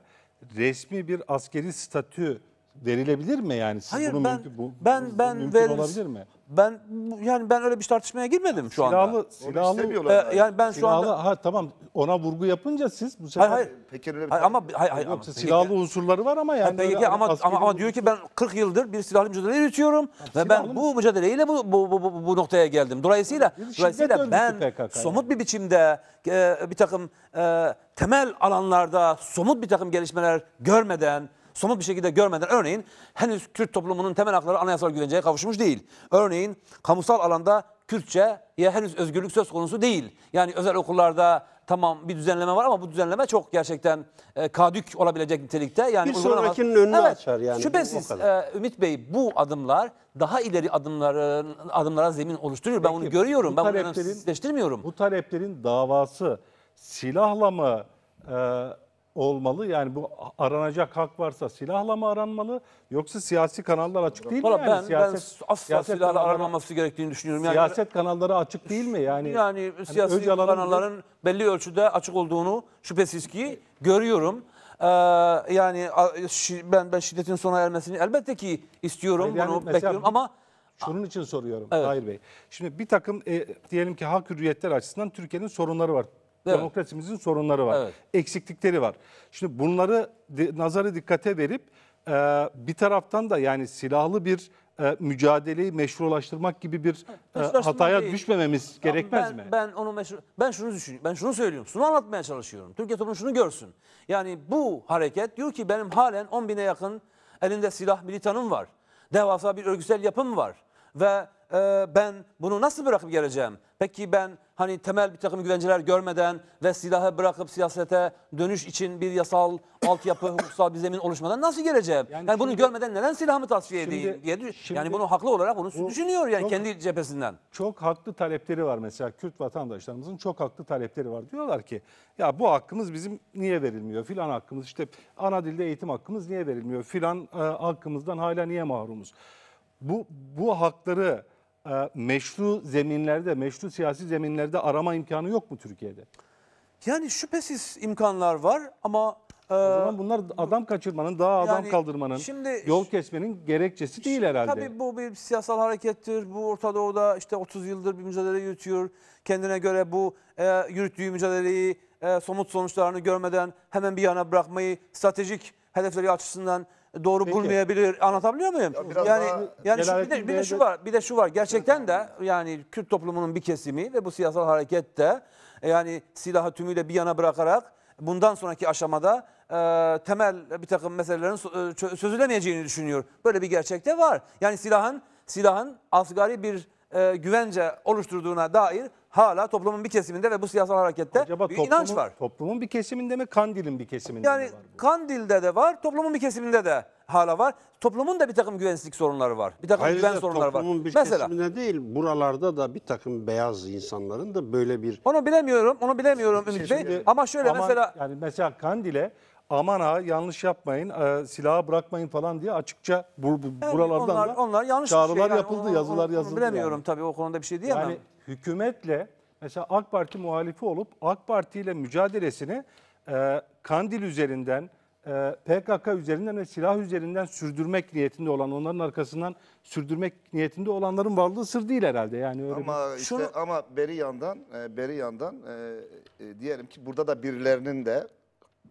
resmi bir askeri statü verilebilir mi yani? Siz Hayır bunu ben mümkün, bu, ben ben mümkün veririz. olabilir mi? Ben yani ben öyle bir tartışmaya girmedim şu silahlı, anda. Silahlı silahlı e, yani ben şu anda ha tamam ona vurgu yapınca siz bu sefer hayır, hayır. Peki öyle bir ama hayır, hayır, ama, silahlı PKK, unsurları var ama yani peki ama, ama, ama, diyor ki ben 40 yıldır bir silahlı mücadele yürütüyorum yani ve ben bu mücadeleyle bu bu, bu, bu bu noktaya geldim. Dolayısıyla bir dolayısıyla ben somut bir biçimde e, bir takım e, temel alanlarda somut bir takım gelişmeler görmeden somut bir şekilde görmeden örneğin henüz Kürt toplumunun temel hakları anayasal güvenceye kavuşmuş değil. Örneğin kamusal alanda Kürtçe ya henüz özgürlük söz konusu değil. Yani özel okullarda tamam bir düzenleme var ama bu düzenleme çok gerçekten e, kadük olabilecek nitelikte. Yani bir sonrakinin önünü evet, açar yani. Şüphesiz e, Ümit Bey bu adımlar daha ileri adımların adımlara zemin oluşturuyor. Peki, ben onu görüyorum. Bu ben bunu eleştirmiyorum. Bu taleplerin davası silahla mı e, olmalı? Yani bu aranacak hak varsa silahla mı aranmalı yoksa siyasi kanallar açık değil Valla mi? Yani ben, siyaset, ben asla siyaset silahla kanalları, aranmaması gerektiğini düşünüyorum. Yani, siyaset kanalları açık değil mi? Yani, yani hani siyasi hani kanalların bile... belli ölçüde açık olduğunu şüphesiz ki görüyorum. Ee, yani ben ben şiddetin sona ermesini elbette ki istiyorum, yani bunu bekliyorum ama şunun için soruyorum evet. Bey. Şimdi bir takım e, diyelim ki hak hürriyetler açısından Türkiye'nin sorunları var. Değil Demokrasimizin mi? sorunları var. Evet. Eksiklikleri var. Şimdi bunları nazarı dikkate verip e, bir taraftan da yani silahlı bir e, mücadeleyi meşrulaştırmak gibi bir e, hataya değil. düşmememiz Abi gerekmez ben, mi? Ben onu meşru, ben şunu düşünüyorum. Ben şunu söylüyorum. Şunu anlatmaya çalışıyorum. Türkiye toplumu şunu görsün. Yani bu hareket diyor ki benim halen 10 bine yakın elinde silah militanım var. Devasa bir örgütsel yapım var. Ve e, ben bunu nasıl bırakıp geleceğim? Peki ben hani temel bir takım güvenceler görmeden ve silahı bırakıp siyasete dönüş için bir yasal altyapı, *coughs* hukusal bir zemin oluşmadan nasıl geleceğim? Yani, yani bunu şimdi, görmeden neden silahımı tasfiye edeyim diye şimdi, yani bunu haklı olarak bunu düşünüyor yani çok, kendi cephesinden. Çok haklı talepleri var mesela Kürt vatandaşlarımızın çok haklı talepleri var. Diyorlar ki ya bu hakkımız bizim niye verilmiyor filan hakkımız işte ana dilde eğitim hakkımız niye verilmiyor filan e, hakkımızdan hala niye mahrumuz? Bu bu hakları ee, meşru zeminlerde, meşru siyasi zeminlerde arama imkanı yok mu Türkiye'de? Yani şüphesiz imkanlar var ama e, O zaman bunlar adam kaçırmanın, daha adam Yani kaldırmanın, şimdi- yol kesmenin gerekçesi değil herhalde. Tabii bu bir siyasal harekettir. Bu Orta Doğu'da işte 30 yıldır bir mücadele yürütüyor. Kendine göre bu e, yürüttüğü mücadeleyi e, somut sonuçlarını görmeden hemen bir yana bırakmayı stratejik hedefleri açısından doğru Peki. bulmayabilir. Anlatabiliyor muyum? Ya yani yani şu, bir de, bir de şu var. Bir de şu var. Gerçekten de yani Kürt toplumunun bir kesimi ve bu siyasal hareket de e, yani silahı tümüyle bir yana bırakarak bundan sonraki aşamada e, temel bir takım meselelerin e, çözülemeyeceğini düşünüyor. Böyle bir gerçek de var. Yani silahın silahın asgari bir e, güvence oluşturduğuna dair hala toplumun bir kesiminde ve bu siyasal harekette Acaba bir inanç var. Toplumun bir kesiminde mi, Kandil'in bir kesiminde yani, mi var? Yani Kandil'de de var, toplumun bir kesiminde de hala var. Toplumun da bir takım güvensizlik sorunları var. Bir takım Ayrıca güven sorunları var. Toplumun bir Mesela, kesiminde değil, buralarda da bir takım beyaz insanların da böyle bir... Onu bilemiyorum, onu bilemiyorum Ümit Bey. Ama şöyle aman, mesela... Yani mesela Kandil'e aman ha yanlış yapmayın, e, silahı bırakmayın falan diye açıkça bur, bur, yani buralardan onlar, da onlar yanlış şey çağrılar şey, yani yapıldı, onu, yazılar onu, yazıldı. Onu bilemiyorum yani. tabii o konuda bir şey diyemem. Yani hükümetle mesela AK Parti muhalifi olup AK Parti ile mücadelesini e, Kandil üzerinden, e, PKK üzerinden ve silah üzerinden sürdürmek niyetinde olan, onların arkasından sürdürmek niyetinde olanların varlığı sır değil herhalde. Yani öyle ama bir... işte Şunu... ama beri yandan, e, beri yandan e, e, diyelim ki burada da birilerinin de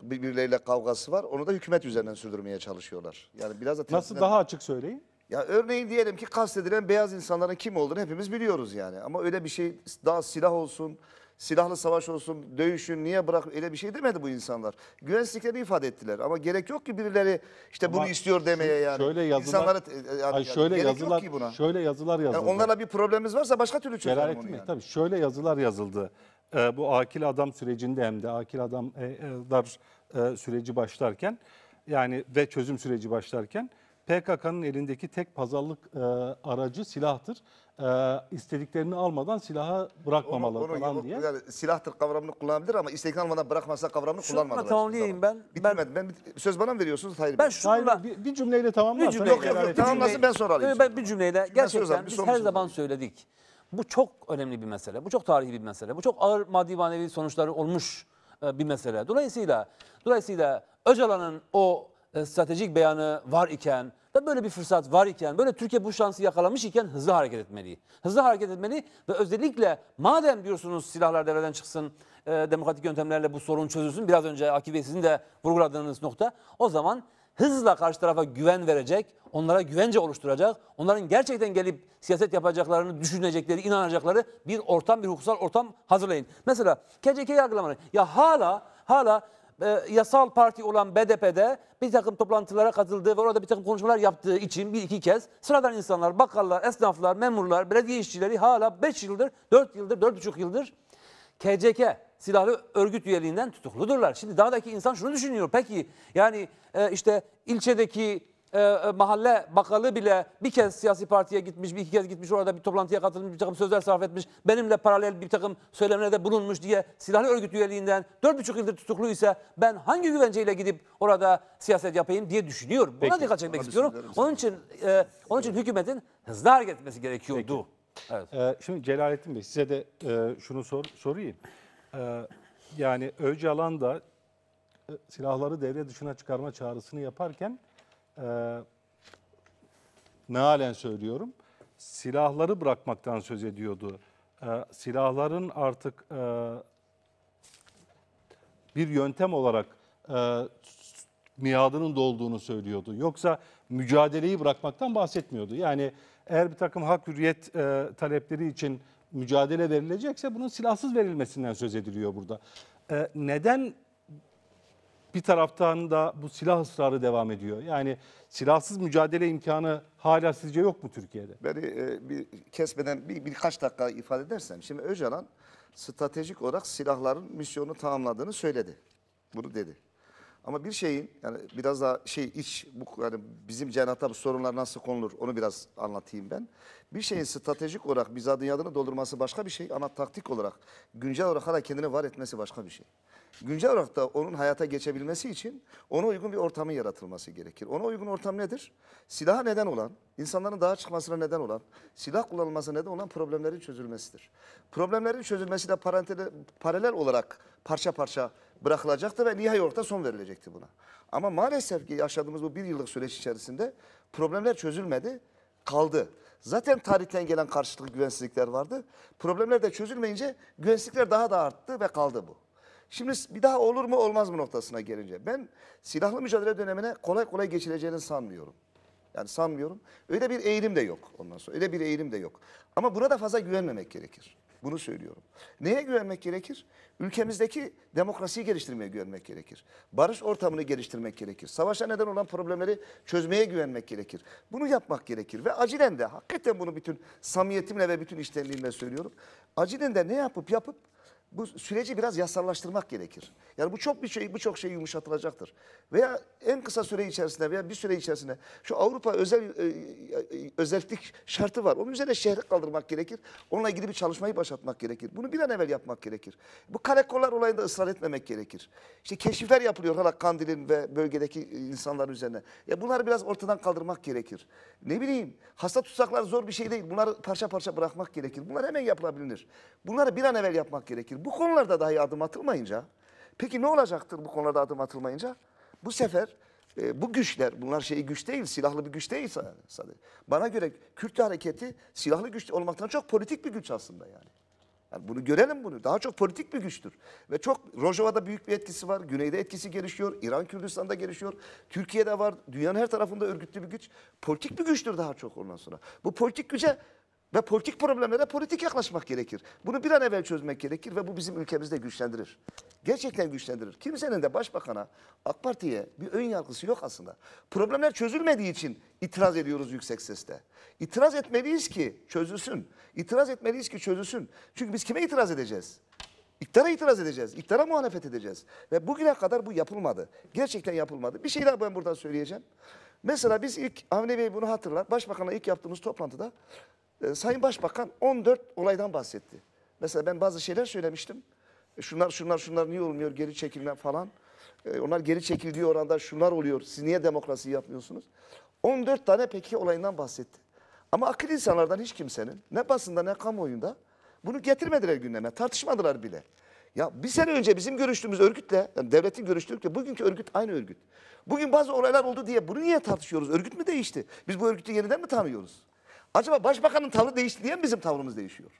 birbirleriyle kavgası var. Onu da hükümet üzerinden sürdürmeye çalışıyorlar. Yani biraz da tersinden... Nasıl daha açık söyleyin? Ya örneğin diyelim ki kastedilen beyaz insanların kim olduğunu hepimiz biliyoruz yani. Ama öyle bir şey daha silah olsun, silahlı savaş olsun, dövüşün niye bırak öyle bir şey demedi bu insanlar. Güvensizliklerini ifade ettiler ama gerek yok ki birileri işte ama bunu istiyor demeye yani. Şöyle yazılar, İnsanları, e, e, yani, ay şöyle gerek yazılar, yok ki buna. Şöyle yazılar yazıldı. Yani onlarla bir problemimiz varsa başka türlü çözelim onu yani. Tabii şöyle yazılar yazıldı. Ee, bu akil adam sürecinde hem de akil adamlar e, e, e süreci başlarken yani ve çözüm süreci başlarken PKK'nın elindeki tek pazarlık e, aracı silahtır. E, istediklerini almadan silaha bırakmamaları onu, onu, falan diye. Yani silahtır kavramını kullanabilir ama istediklerini almadan bırakmazsa kavramını şununla kullanmadılar. tamamlayayım ben. Bitirmedim. Ben, ben, söz bana mı veriyorsunuz? Hayır. Ben şununla... Bir, bir cümleyle tamamlasın. Bir cümle, yok yok, yok tamamlasın ben sonra alayım. Ee, ben bir cümleyle gerçekten biz her zaman söyledik. Bu çok önemli bir mesele. Bu çok tarihi bir mesele. Bu çok ağır maddi manevi sonuçları olmuş e, bir mesele. Dolayısıyla dolayısıyla Öcalan'ın o e, stratejik beyanı var iken da böyle bir fırsat var iken, böyle Türkiye bu şansı yakalamış iken hızlı hareket etmeli. Hızlı hareket etmeli ve özellikle madem diyorsunuz silahlar devreden çıksın, e, demokratik yöntemlerle bu sorun çözülsün. Biraz önce Akif Bey sizin de vurguladığınız nokta. O zaman hızla karşı tarafa güven verecek, onlara güvence oluşturacak, onların gerçekten gelip siyaset yapacaklarını düşünecekleri, inanacakları bir ortam, bir hukusal ortam hazırlayın. Mesela KCK yargılamaları. Ya hala, hala e, yasal parti olan BDP'de bir takım toplantılara katıldığı ve orada bir takım konuşmalar yaptığı için bir iki kez sıradan insanlar, bakkallar, esnaflar, memurlar, belediye işçileri hala 5 yıldır, 4 yıldır, 4,5 yıldır KCK silahlı örgüt üyeliğinden tutukludurlar. Şimdi dağdaki insan şunu düşünüyor. Peki yani e, işte ilçedeki e, e, mahalle bakalı bile bir kez siyasi partiye gitmiş, bir iki kez gitmiş orada bir toplantıya katılmış, bir takım sözler sarf etmiş. Benimle paralel bir takım söylemlerde bulunmuş diye silahlı örgüt üyeliğinden 4,5 yıldır tutuklu ise ben hangi güvenceyle gidip orada siyaset yapayım diye düşünüyorum. Buna dikkat çekmek istiyorum. Onun için e, onun için hükümetin hızlı hareket etmesi gerekiyordu. Evet. Ee, şimdi Celalettin Bey size de e, şunu sor, sorayım. Ee, yani Öcalan da e, silahları devre dışına çıkarma çağrısını yaparken e, ee, halen söylüyorum silahları bırakmaktan söz ediyordu. E, silahların artık e, bir yöntem olarak e, miadının dolduğunu söylüyordu. Yoksa mücadeleyi bırakmaktan bahsetmiyordu. Yani eğer bir takım hak hürriyet e, talepleri için mücadele verilecekse bunun silahsız verilmesinden söz ediliyor burada. E, neden bir taraftan da bu silah ısrarı devam ediyor. Yani silahsız mücadele imkanı hala sizce yok mu Türkiye'de? Beni e, bir kesmeden bir, birkaç dakika ifade edersem. Şimdi Öcalan stratejik olarak silahların misyonu tamamladığını söyledi. Bunu dedi. Ama bir şeyin yani biraz daha şey iç bu yani bizim cenahta bu sorunlar nasıl konulur onu biraz anlatayım ben. Bir şeyin stratejik olarak bizzat dünyadını doldurması başka bir şey ama taktik olarak güncel olarak hala kendini var etmesi başka bir şey güncel olarak da onun hayata geçebilmesi için ona uygun bir ortamın yaratılması gerekir. Ona uygun ortam nedir? Silaha neden olan, insanların daha çıkmasına neden olan, silah kullanılmasına neden olan problemlerin çözülmesidir. Problemlerin çözülmesi de paralel olarak parça parça bırakılacaktı ve nihayet orta son verilecekti buna. Ama maalesef ki yaşadığımız bu bir yıllık süreç içerisinde problemler çözülmedi, kaldı. Zaten tarihten gelen karşılıklı güvensizlikler vardı. Problemler de çözülmeyince güvensizlikler daha da arttı ve kaldı bu. Şimdi bir daha olur mu olmaz mı noktasına gelince. Ben silahlı mücadele dönemine kolay kolay geçileceğini sanmıyorum. Yani sanmıyorum. Öyle bir eğilim de yok ondan sonra. Öyle bir eğilim de yok. Ama buna da fazla güvenmemek gerekir. Bunu söylüyorum. Neye güvenmek gerekir? Ülkemizdeki demokrasiyi geliştirmeye güvenmek gerekir. Barış ortamını geliştirmek gerekir. Savaşa neden olan problemleri çözmeye güvenmek gerekir. Bunu yapmak gerekir ve acilen de hakikaten bunu bütün samiyetimle ve bütün iştenliğimle söylüyorum. Acilen de ne yapıp yapıp bu süreci biraz yasallaştırmak gerekir. Yani bu çok bir şey, bu çok şey yumuşatılacaktır. Veya en kısa süre içerisinde veya bir süre içerisinde şu Avrupa özel e, e özellik şartı var. Onun üzerine şehre kaldırmak gerekir. Onunla ilgili bir çalışmayı başlatmak gerekir. Bunu bir an evvel yapmak gerekir. Bu karakollar olayında ısrar etmemek gerekir. İşte keşifler yapılıyor hala Kandil'in ve bölgedeki e, insanlar üzerine. Ya bunları biraz ortadan kaldırmak gerekir. Ne bileyim hasta tutsaklar zor bir şey değil. Bunları parça parça bırakmak gerekir. Bunlar hemen yapılabilir. Bunları bir an evvel yapmak gerekir bu konularda dahi adım atılmayınca, peki ne olacaktır bu konularda adım atılmayınca? Bu sefer e, bu güçler, bunlar şeyi güç değil, silahlı bir güç değil sadece. Bana göre Kürt hareketi silahlı güç olmaktan çok politik bir güç aslında yani. Yani bunu görelim bunu. Daha çok politik bir güçtür. Ve çok Rojava'da büyük bir etkisi var. Güneyde etkisi gelişiyor. İran Kürdistan'da gelişiyor. Türkiye'de var. Dünyanın her tarafında örgütlü bir güç. Politik bir güçtür daha çok ondan sonra. Bu politik güce ve politik problemlere politik yaklaşmak gerekir. Bunu bir an evvel çözmek gerekir ve bu bizim ülkemizde güçlendirir. Gerçekten güçlendirir. Kimsenin de başbakana, AK Parti'ye bir ön yargısı yok aslında. Problemler çözülmediği için itiraz ediyoruz yüksek sesle. İtiraz etmeliyiz ki çözülsün. İtiraz etmeliyiz ki çözülsün. Çünkü biz kime itiraz edeceğiz? İktidara itiraz edeceğiz. İktidara muhalefet edeceğiz. Ve bugüne kadar bu yapılmadı. Gerçekten yapılmadı. Bir şey daha ben buradan söyleyeceğim. Mesela biz ilk Avni Bey bunu hatırlar. Başbakanla ilk yaptığımız toplantıda ee, Sayın Başbakan 14 olaydan bahsetti. Mesela ben bazı şeyler söylemiştim. E, şunlar şunlar şunlar niye olmuyor geri çekilme falan. E, onlar geri çekildiği oranda şunlar oluyor. Siz niye demokrasi yapmıyorsunuz? 14 tane peki olayından bahsetti. Ama akıl insanlardan hiç kimsenin ne basında ne kamuoyunda bunu getirmediler gündeme. Tartışmadılar bile. Ya bir sene önce bizim görüştüğümüz örgütle, yani devletin görüştüğü bugünkü örgüt aynı örgüt. Bugün bazı olaylar oldu diye bunu niye tartışıyoruz? Örgüt mü değişti? Biz bu örgütü yeniden mi tanıyoruz? Acaba başbakanın tavrı değişti diye mi bizim tavrımız değişiyor?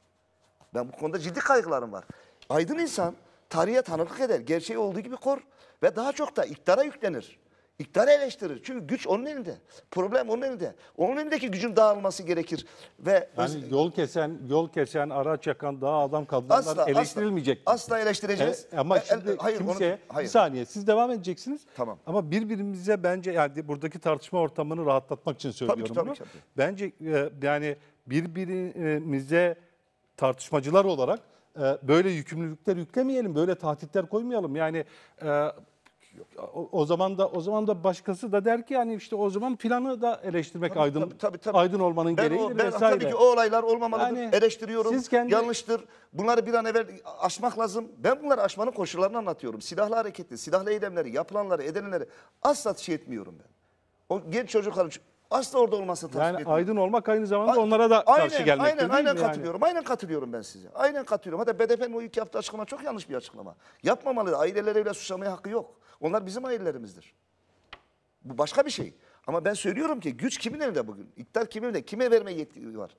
Ben bu konuda ciddi kaygılarım var. Aydın insan tarihe tanıklık eder. Gerçeği olduğu gibi kor ve daha çok da iktidara yüklenir. İktidarı eleştirir. Çünkü güç onun elinde. Problem onun elinde. Onun elindeki gücün dağılması gerekir. Ve yani yol kesen, yol kesen, araç yakan daha adam kadınlar eleştirilmeyecek. Asla, asla eleştireceğiz. E, ama e, şimdi e, hayır, kimseye, onu, hayır. bir saniye siz devam edeceksiniz. Tamam. Ama birbirimize bence yani buradaki tartışma ortamını rahatlatmak için söylüyorum tabii ki, tabii ki. bunu. Bence e, yani birbirimize tartışmacılar olarak e, böyle yükümlülükler yüklemeyelim, böyle tahtitler koymayalım. Yani e, yok. O, o zaman da o zaman da başkası da der ki yani işte o zaman planı da eleştirmek tabii, aydın tabii, tabii, tabii. aydın olmanın ben vesaire. Tabii ki o olaylar olmamalıdır. Yani, eleştiriyorum. Siz kendi... Yanlıştır. Bunları bir an evvel aşmak lazım. Ben bunları aşmanın koşullarını anlatıyorum. Silahlı hareketli, silahlı eylemleri, yapılanları, edilenleri asla şey etmiyorum ben. O genç çocukların Asla orada olması tasvip Yani etmiyorum. aydın olmak aynı zamanda onlara da aynen, karşı gelmek aynen, değil mi? Aynen yani? katılıyorum. Aynen katılıyorum ben size. Aynen katılıyorum. Hatta BDP'nin o iki yaptığı açıklama çok yanlış bir açıklama. Yapmamalı. Ailelere öyle suçlamaya hakkı yok. Onlar bizim ailelerimizdir. Bu başka bir şey. Ama ben söylüyorum ki güç kimin elinde bugün? İktidar kimin elinde? Kime verme yetki var?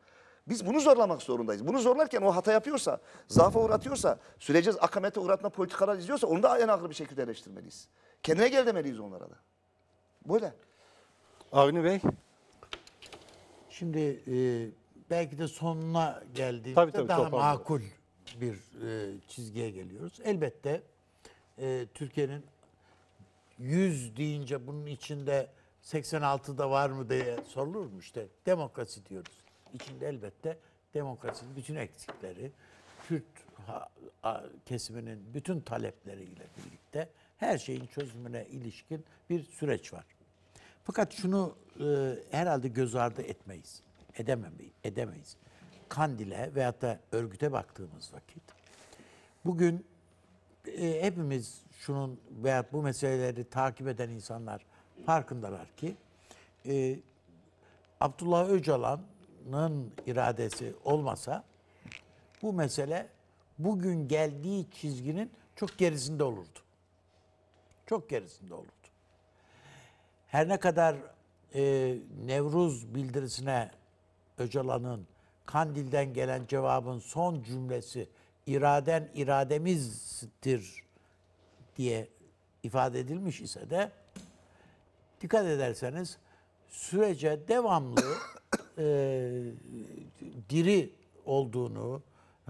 Biz bunu zorlamak zorundayız. Bunu zorlarken o hata yapıyorsa, zaafa uğratıyorsa, sürece akamete uğratma politikalar izliyorsa onu da en ağır bir şekilde eleştirmeliyiz. Kendine gel demeliyiz onlara da. Böyle. Avni Bey. Şimdi e, belki de sonuna geldiğimizde tabii, tabii, daha makul bir e, çizgiye geliyoruz. Elbette e, Türkiye'nin 100 deyince bunun içinde 86'da var mı diye sorulur işte demokrasi diyoruz. İçinde elbette demokrasinin bütün eksikleri, Kürt kesiminin bütün talepleriyle birlikte her şeyin çözümüne ilişkin bir süreç var. Fakat şunu e, herhalde göz ardı etmeyiz. Edememeyiz. edemeyiz. Kandil'e veyahut da örgüte baktığımız vakit bugün e, hepimiz şunun veya bu meseleleri takip eden insanlar farkındalar ki e, Abdullah Öcalan'ın iradesi olmasa bu mesele bugün geldiği çizginin çok gerisinde olurdu. Çok gerisinde olurdu. Her ne kadar e, Nevruz bildirisine Öcalan'ın Kandil'den gelen cevabın son cümlesi iraden irademizdir diye ifade edilmiş ise de dikkat ederseniz sürece devamlı *coughs* e, diri olduğunu,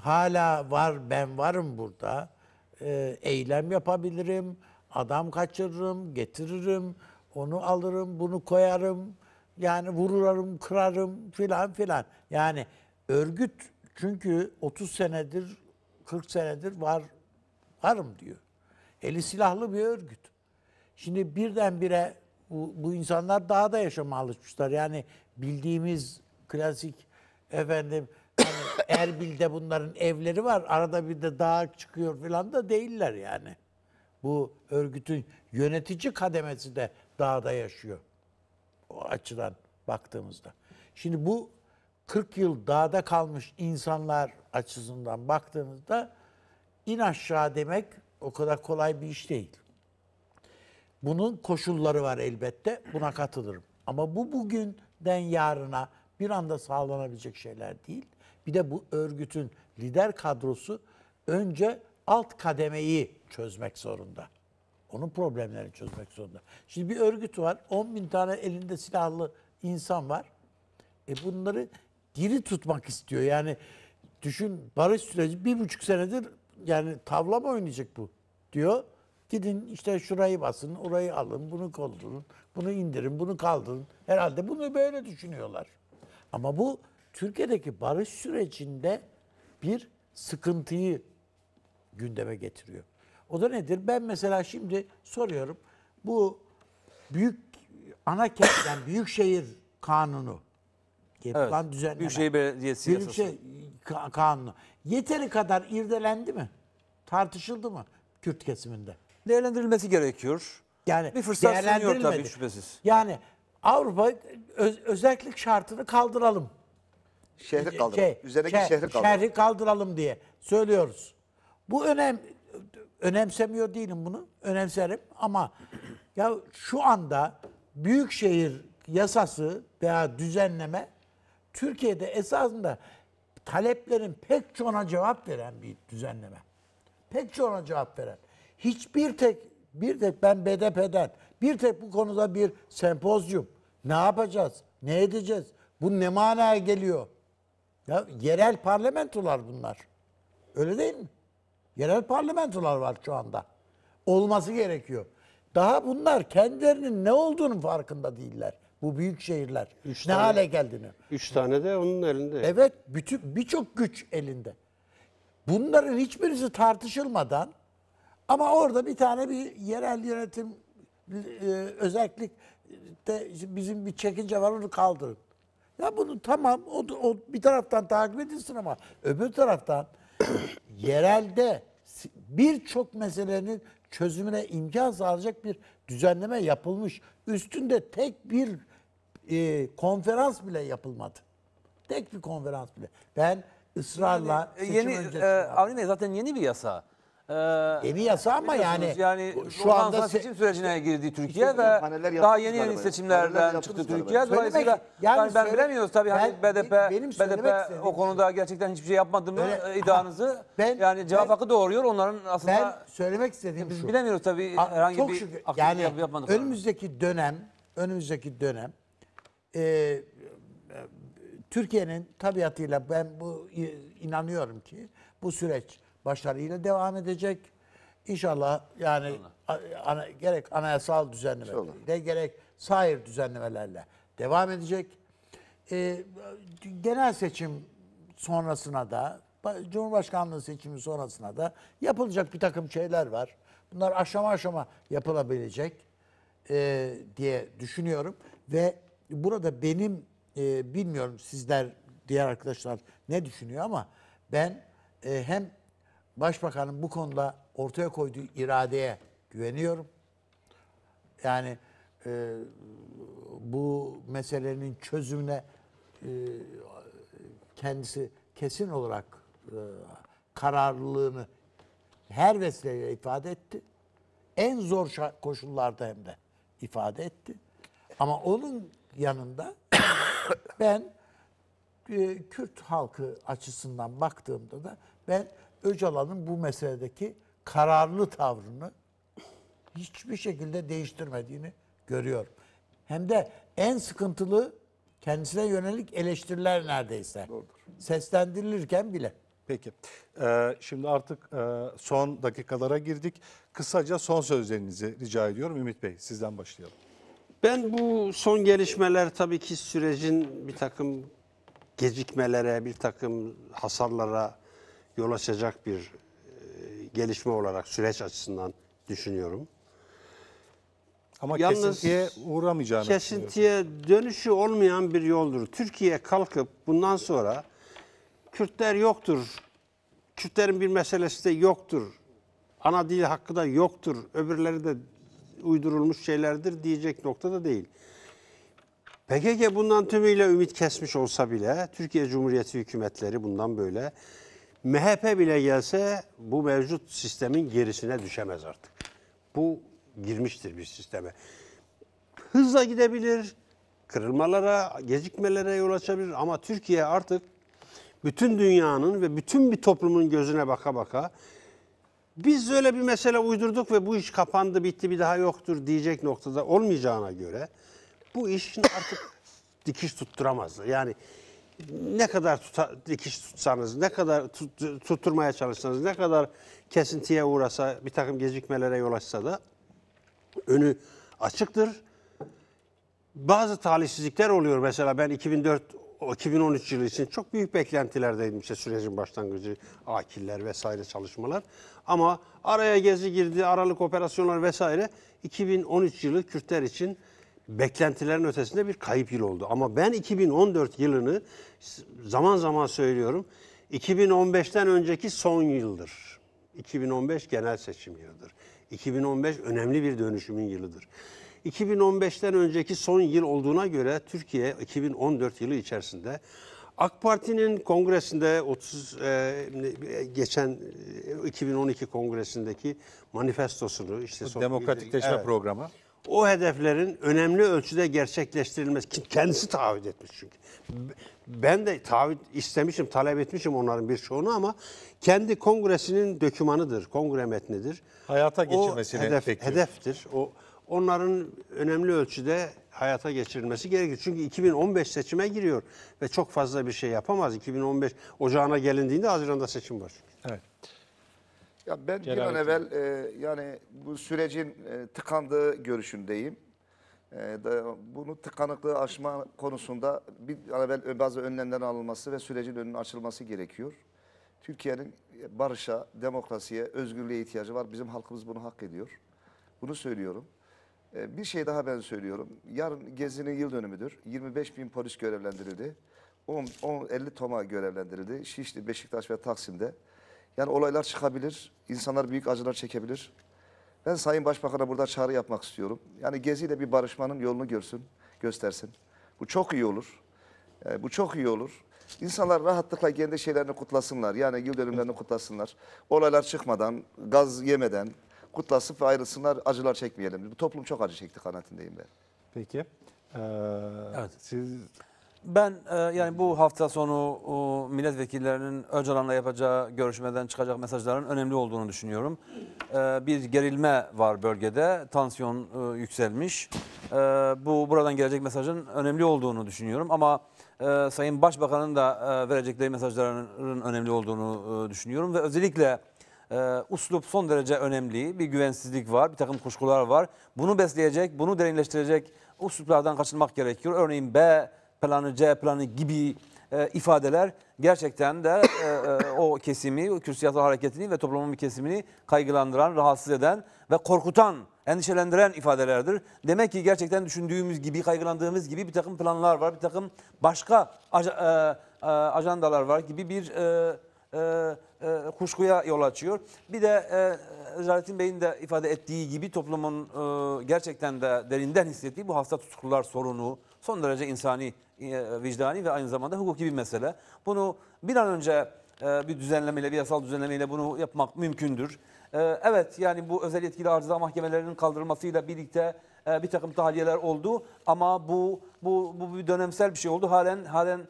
hala var ben varım burada, e, eylem yapabilirim, adam kaçırırım, getiririm, onu alırım, bunu koyarım, yani vururum, kırarım filan filan. Yani örgüt çünkü 30 senedir, 40 senedir var, varım diyor. Eli silahlı bir örgüt. Şimdi birdenbire bu, bu insanlar daha da yaşama alışmışlar. Yani bildiğimiz klasik efendim hani *coughs* Erbil'de bunların evleri var. Arada bir de dağ çıkıyor filan da değiller yani. Bu örgütün yönetici kademesi de dağda yaşıyor. O açıdan baktığımızda. Şimdi bu 40 yıl dağda kalmış insanlar açısından baktığınızda in aşağı demek o kadar kolay bir iş değil. Bunun koşulları var elbette. Buna katılırım. Ama bu bugünden yarına bir anda sağlanabilecek şeyler değil. Bir de bu örgütün lider kadrosu önce alt kademeyi çözmek zorunda. Onun problemlerini çözmek zorunda. Şimdi bir örgüt var. 10 bin tane elinde silahlı insan var. E bunları diri tutmak istiyor. Yani düşün barış süreci bir buçuk senedir yani tavla mı oynayacak bu diyor. Gidin işte şurayı basın, orayı alın, bunu kaldırın, bunu indirin, bunu kaldırın. Herhalde bunu böyle düşünüyorlar. Ama bu Türkiye'deki barış sürecinde bir sıkıntıyı gündeme getiriyor. O da nedir? Ben mesela şimdi soruyorum. Bu büyük ana kentten yani büyük şehir kanunu yapılan evet, düzenleme. Büyükşehir Belediyesi büyük yasası. Şey, kanunu. Yeteri kadar irdelendi mi? Tartışıldı mı Kürt kesiminde? Değerlendirilmesi gerekiyor. Yani bir fırsat sunuyor tabii şüphesiz. Yani Avrupa öz, özellik şartını kaldıralım. Şehri şey, kaldıralım. Şey, Üzerindeki şey, şehri kaldıralım. Şehri kaldıralım diye söylüyoruz. Bu önem önemsemiyor değilim bunu. Önemserim ama ya şu anda büyük şehir yasası veya düzenleme Türkiye'de esasında taleplerin pek çoğuna cevap veren bir düzenleme. Pek çoğuna cevap veren. Hiçbir tek bir tek ben BDP'den bir tek bu konuda bir sempozyum. Ne yapacağız? Ne edeceğiz? Bu ne manaya geliyor? Ya yerel parlamentolar bunlar. Öyle değil mi? Yerel parlamentolar var şu anda. Olması gerekiyor. Daha bunlar kendilerinin ne olduğunun farkında değiller. Bu büyük şehirler üç ne tane, hale geldiğini. Üç tane de onun elinde. Evet, bütün birçok güç elinde. Bunların hiçbirisi tartışılmadan ama orada bir tane bir yerel yönetim e, özellikle bizim bir çekince var onu kaldırın. Ya bunu tamam o, o bir taraftan takip edilsin ama öbür taraftan yerelde birçok meselenin çözümüne imkan sağlayacak bir düzenleme yapılmış. Üstünde tek bir e, konferans bile yapılmadı. Tek bir konferans bile. Ben ısrarla yeni, e, seçim yeni, öncesinde... E, Avni Bey zaten yeni bir yasa. Yeni ee, yasa ama yani, yani şu anda seçim sürecine girdi Türkiye ve daha yeni yeni seçimlerden çıktı Türkiye. Dolayısıyla yani yani ben söyle- bilemiyoruz tabii hani BDP benim BDP o konuda gerçekten hiçbir şey yapmadı mı Öyle- e, iddianızı. Ben- yani cevap ben- hakkı doğuruyor onların aslında Ben söylemek istediğim biz şu. bilemiyoruz tabii A- herhangi çok bir şükür, yani yapmadık. önümüzdeki dönem önümüzdeki dönem e, e Türkiye'nin tabiatıyla ben bu inanıyorum ki bu süreç başarıyla devam edecek. İnşallah yani İnşallah. Ana, gerek anayasal düzenlemelerle gerek sair düzenlemelerle devam edecek. Ee, genel seçim sonrasına da Cumhurbaşkanlığı seçimi sonrasına da yapılacak bir takım şeyler var. Bunlar aşama aşama yapılabilecek e, diye düşünüyorum. Ve burada benim e, bilmiyorum sizler diğer arkadaşlar ne düşünüyor ama ben e, hem Başbakanın bu konuda ortaya koyduğu iradeye güveniyorum. Yani e, bu meselenin çözümüne e, kendisi kesin olarak e, kararlılığını her vesileyle ifade etti. En zor koşullarda hem de ifade etti. Ama onun yanında *coughs* ben e, Kürt halkı açısından baktığımda da ben Öcalan'ın bu meseledeki kararlı tavrını hiçbir şekilde değiştirmediğini görüyorum. Hem de en sıkıntılı kendisine yönelik eleştiriler neredeyse. Doğrudur. Seslendirilirken bile. Peki. Ee, şimdi artık e, son dakikalara girdik. Kısaca son sözlerinizi rica ediyorum. Ümit Bey sizden başlayalım. Ben bu son gelişmeler tabii ki sürecin bir takım gecikmelere, bir takım hasarlara, yol açacak bir e, gelişme olarak süreç açısından düşünüyorum. Ama Yalnız, kesintiye uğramayacağını Kesintiye dönüşü olmayan bir yoldur. Türkiye kalkıp bundan sonra Kürtler yoktur, Kürtlerin bir meselesi de yoktur, ana dil hakkı da yoktur, öbürleri de uydurulmuş şeylerdir diyecek noktada değil. PKK bundan tümüyle ümit kesmiş olsa bile Türkiye Cumhuriyeti hükümetleri bundan böyle MHP bile gelse bu mevcut sistemin gerisine düşemez artık. Bu girmiştir bir sisteme. Hızla gidebilir, kırılmalara, gecikmelere yol açabilir ama Türkiye artık bütün dünyanın ve bütün bir toplumun gözüne baka baka biz öyle bir mesele uydurduk ve bu iş kapandı, bitti, bir daha yoktur diyecek noktada olmayacağına göre bu işin artık dikiş tutturamazdı. Yani ne kadar tuta, dikiş tutsanız, ne kadar tut, tutturmaya çalışsanız, ne kadar kesintiye uğrasa, bir takım gecikmelere yol açsa da önü açıktır. Bazı talihsizlikler oluyor. Mesela ben 2004 2013 yılı için çok büyük beklentilerdeydim işte sürecin başlangıcı, akiller vesaire çalışmalar. Ama araya gezi girdi, aralık operasyonlar vesaire 2013 yılı Kürtler için beklentilerin ötesinde bir kayıp yıl oldu. Ama ben 2014 yılını zaman zaman söylüyorum. 2015'ten önceki son yıldır. 2015 genel seçim yıldır. 2015 önemli bir dönüşümün yılıdır. 2015'ten önceki son yıl olduğuna göre Türkiye 2014 yılı içerisinde AK Parti'nin kongresinde 30 e, geçen 2012 e, kongresindeki manifestosunu işte demokratikleşme evet. programı o hedeflerin önemli ölçüde gerçekleştirilmesi kendisi taahhüt etmiş çünkü. Ben de taahhüt istemişim, talep etmişim onların bir ama kendi kongresinin dökümanıdır, kongre metnidir. Hayata geçirmesini o hedef, bekliyoruz. hedeftir. O onların önemli ölçüde hayata geçirilmesi gerekir. Çünkü 2015 seçime giriyor ve çok fazla bir şey yapamaz. 2015 ocağına gelindiğinde Haziran'da seçim var. Evet. Ya ben bir an evvel e, yani bu sürecin e, tıkandığı görüşündeyim. E, da, bunu tıkanıklığı aşma konusunda bir an evvel bazı önlemler alınması ve sürecin önünün açılması gerekiyor. Türkiye'nin e, barışa, demokrasiye, özgürlüğe ihtiyacı var. Bizim halkımız bunu hak ediyor. Bunu söylüyorum. E, bir şey daha ben söylüyorum. Yarın Gezi'nin yıl dönümüdür. 25 bin polis görevlendirildi. 10, 50 toma görevlendirildi. Şişli, Beşiktaş ve Taksim'de. Yani olaylar çıkabilir, insanlar büyük acılar çekebilir. Ben Sayın Başbakan'a burada çağrı yapmak istiyorum. Yani Gezi'yle bir barışmanın yolunu görsün, göstersin. Bu çok iyi olur. E, bu çok iyi olur. İnsanlar rahatlıkla kendi şeylerini kutlasınlar. Yani yıl dönümlerini kutlasınlar. Olaylar çıkmadan, gaz yemeden kutlasıp ve ayrılsınlar. Acılar çekmeyelim. Bu toplum çok acı çekti kanaatindeyim ben. Peki. Ee, evet. Siz ben e, yani bu hafta sonu o, milletvekillerinin Öcalan'la yapacağı görüşmeden çıkacak mesajların önemli olduğunu düşünüyorum. E, bir gerilme var bölgede, tansiyon e, yükselmiş. E, bu buradan gelecek mesajın önemli olduğunu düşünüyorum ama e, Sayın Başbakan'ın da e, verecekleri mesajların önemli olduğunu e, düşünüyorum ve özellikle e, uslup son derece önemli. Bir güvensizlik var, bir takım kuşkular var. Bunu besleyecek, bunu derinleştirecek usluplardan kaçınmak gerekiyor. Örneğin B planı, C planı gibi e, ifadeler gerçekten de e, e, o kesimi, kürsiyatlı hareketini ve toplumun bir kesimini kaygılandıran, rahatsız eden ve korkutan, endişelendiren ifadelerdir. Demek ki gerçekten düşündüğümüz gibi, kaygılandığımız gibi bir takım planlar var, bir takım başka aj e, e, ajandalar var gibi bir e, e, e, kuşkuya yol açıyor. Bir de e, Bey'in de ifade ettiği gibi toplumun e, gerçekten de derinden hissettiği bu hasta tutuklular sorunu, son derece insani, e, vicdani ve aynı zamanda hukuki bir mesele. Bunu bir an önce e, bir düzenlemeyle, bir yasal düzenlemeyle bunu yapmak mümkündür. E, evet yani bu özel yetkili arıza mahkemelerinin kaldırılmasıyla birlikte bir takım tahliyeler oldu ama bu bu, bu bir dönemsel bir şey oldu. Halen halen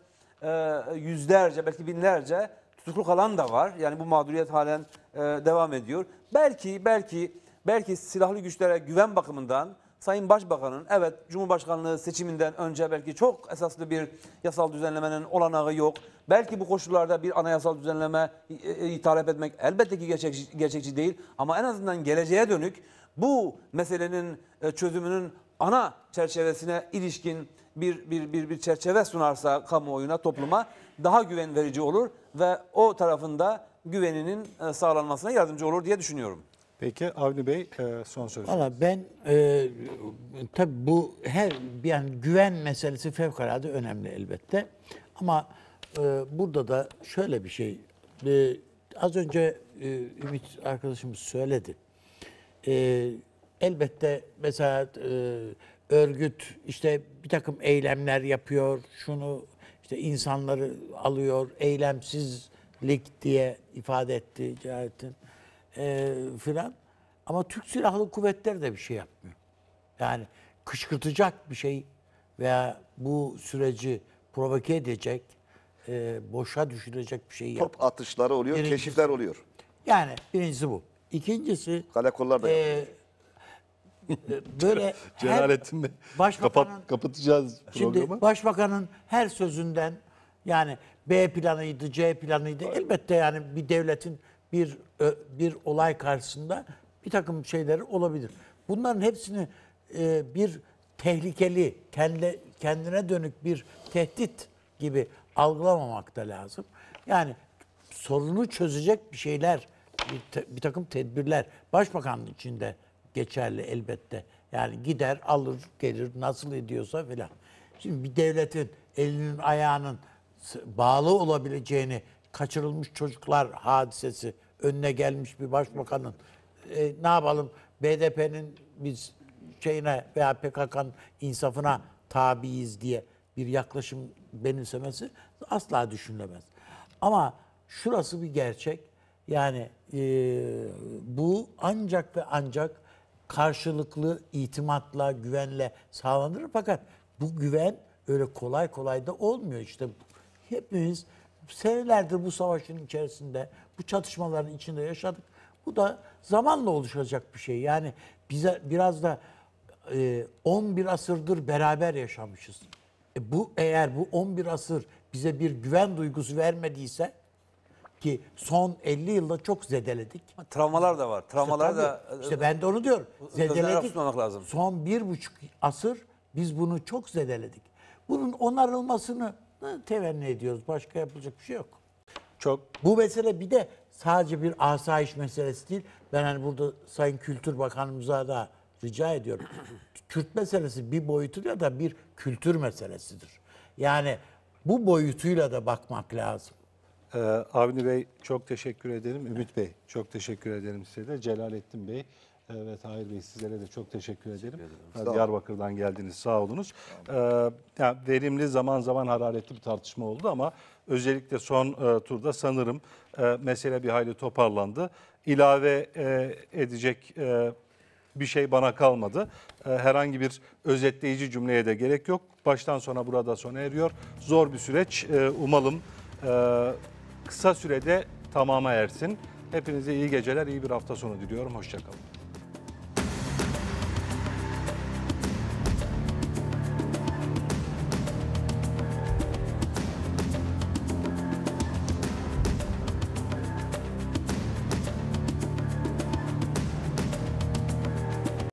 yüzlerce belki binlerce tutukluk alan da var. Yani bu mağduriyet halen devam ediyor. Belki belki belki silahlı güçlere güven bakımından Sayın Başbakan'ın evet Cumhurbaşkanlığı seçiminden önce belki çok esaslı bir yasal düzenlemenin olanağı yok. Belki bu koşullarda bir anayasal düzenleme e, e, talep etmek elbette ki gerçekçi, gerçekçi değil. Ama en azından geleceğe dönük bu meselenin e, çözümünün ana çerçevesine ilişkin bir, bir, bir, bir çerçeve sunarsa kamuoyuna, topluma daha güven verici olur ve o tarafında güveninin sağlanmasına yardımcı olur diye düşünüyorum. Peki Avni Bey e, son söz. Valla ben e, tabi bu her yani güven meselesi fevkalade önemli elbette. Ama e, burada da şöyle bir şey. E, az önce e, Ümit arkadaşımız söyledi. E, elbette mesela e, örgüt işte bir takım eylemler yapıyor. Şunu işte insanları alıyor. Eylemsizlik diye ifade etti Cahit'in e, filan. Ama Türk Silahlı Kuvvetleri de bir şey yapmıyor. Yani kışkırtacak bir şey veya bu süreci provoke edecek, e, boşa düşürecek bir şey yapmıyor. Top atışları oluyor, birincisi, keşifler oluyor. Yani birincisi bu. İkincisi... Karakollar da e, böyle Celalettin Bey başbakanın, kapat, kapatacağız programı. Şimdi başbakanın her sözünden yani B planıydı, C planıydı. Elbette yani bir devletin bir bir olay karşısında bir takım şeyler olabilir. Bunların hepsini e, bir tehlikeli, kendi, kendine dönük bir tehdit gibi algılamamak da lazım. Yani sorunu çözecek bir şeyler, bir, bir takım tedbirler başbakanın içinde geçerli elbette. Yani gider, alır, gelir, nasıl ediyorsa filan. Şimdi bir devletin elinin ayağının bağlı olabileceğini kaçırılmış çocuklar hadisesi önüne gelmiş bir başbakanın e, ne yapalım BDP'nin biz şeyine veya PKK'nın insafına tabiiz diye bir yaklaşım benimsemesi asla düşünülemez. Ama şurası bir gerçek. Yani e, bu ancak ve ancak karşılıklı itimatla, güvenle sağlanır. Fakat bu güven öyle kolay kolay da olmuyor. İşte hepimiz senelerdir bu savaşın içerisinde bu çatışmaların içinde yaşadık. Bu da zamanla oluşacak bir şey. Yani bize biraz da e, 11 asırdır beraber yaşamışız. E bu eğer bu 11 asır bize bir güven duygusu vermediyse ki son 50 yılda çok zedeledik. Travmalar da var. Travmalar işte tabii, da İşte ben de onu diyorum. Zedeledik. lazım. Son bir buçuk asır biz bunu çok zedeledik. Bunun onarılmasını temenni ediyoruz. Başka yapılacak bir şey yok. Çok. Bu mesele bir de sadece bir asayiş meselesi değil. Ben hani burada Sayın Kültür Bakanımıza da rica ediyorum. Kürt *clears throat* meselesi bir boyutuyla da bir kültür meselesidir. Yani bu boyutuyla da bakmak lazım. Ee, Avni Bey çok teşekkür ederim. Ümit Bey çok teşekkür ederim size de. Celalettin Bey Evet Hayır Bey sizlere de çok teşekkür ederim. Teşekkür ederim. Diyarbakır'dan geldiniz sağ olunuz. Ee, yani verimli zaman zaman hararetli bir tartışma oldu ama özellikle son e, turda sanırım e, mesele bir hayli toparlandı. İlave e, edecek e, bir şey bana kalmadı. E, herhangi bir özetleyici cümleye de gerek yok. Baştan sona burada sona eriyor. Zor bir süreç e, umalım e, kısa sürede tamama ersin. Hepinize iyi geceler, iyi bir hafta sonu diliyorum. Hoşçakalın.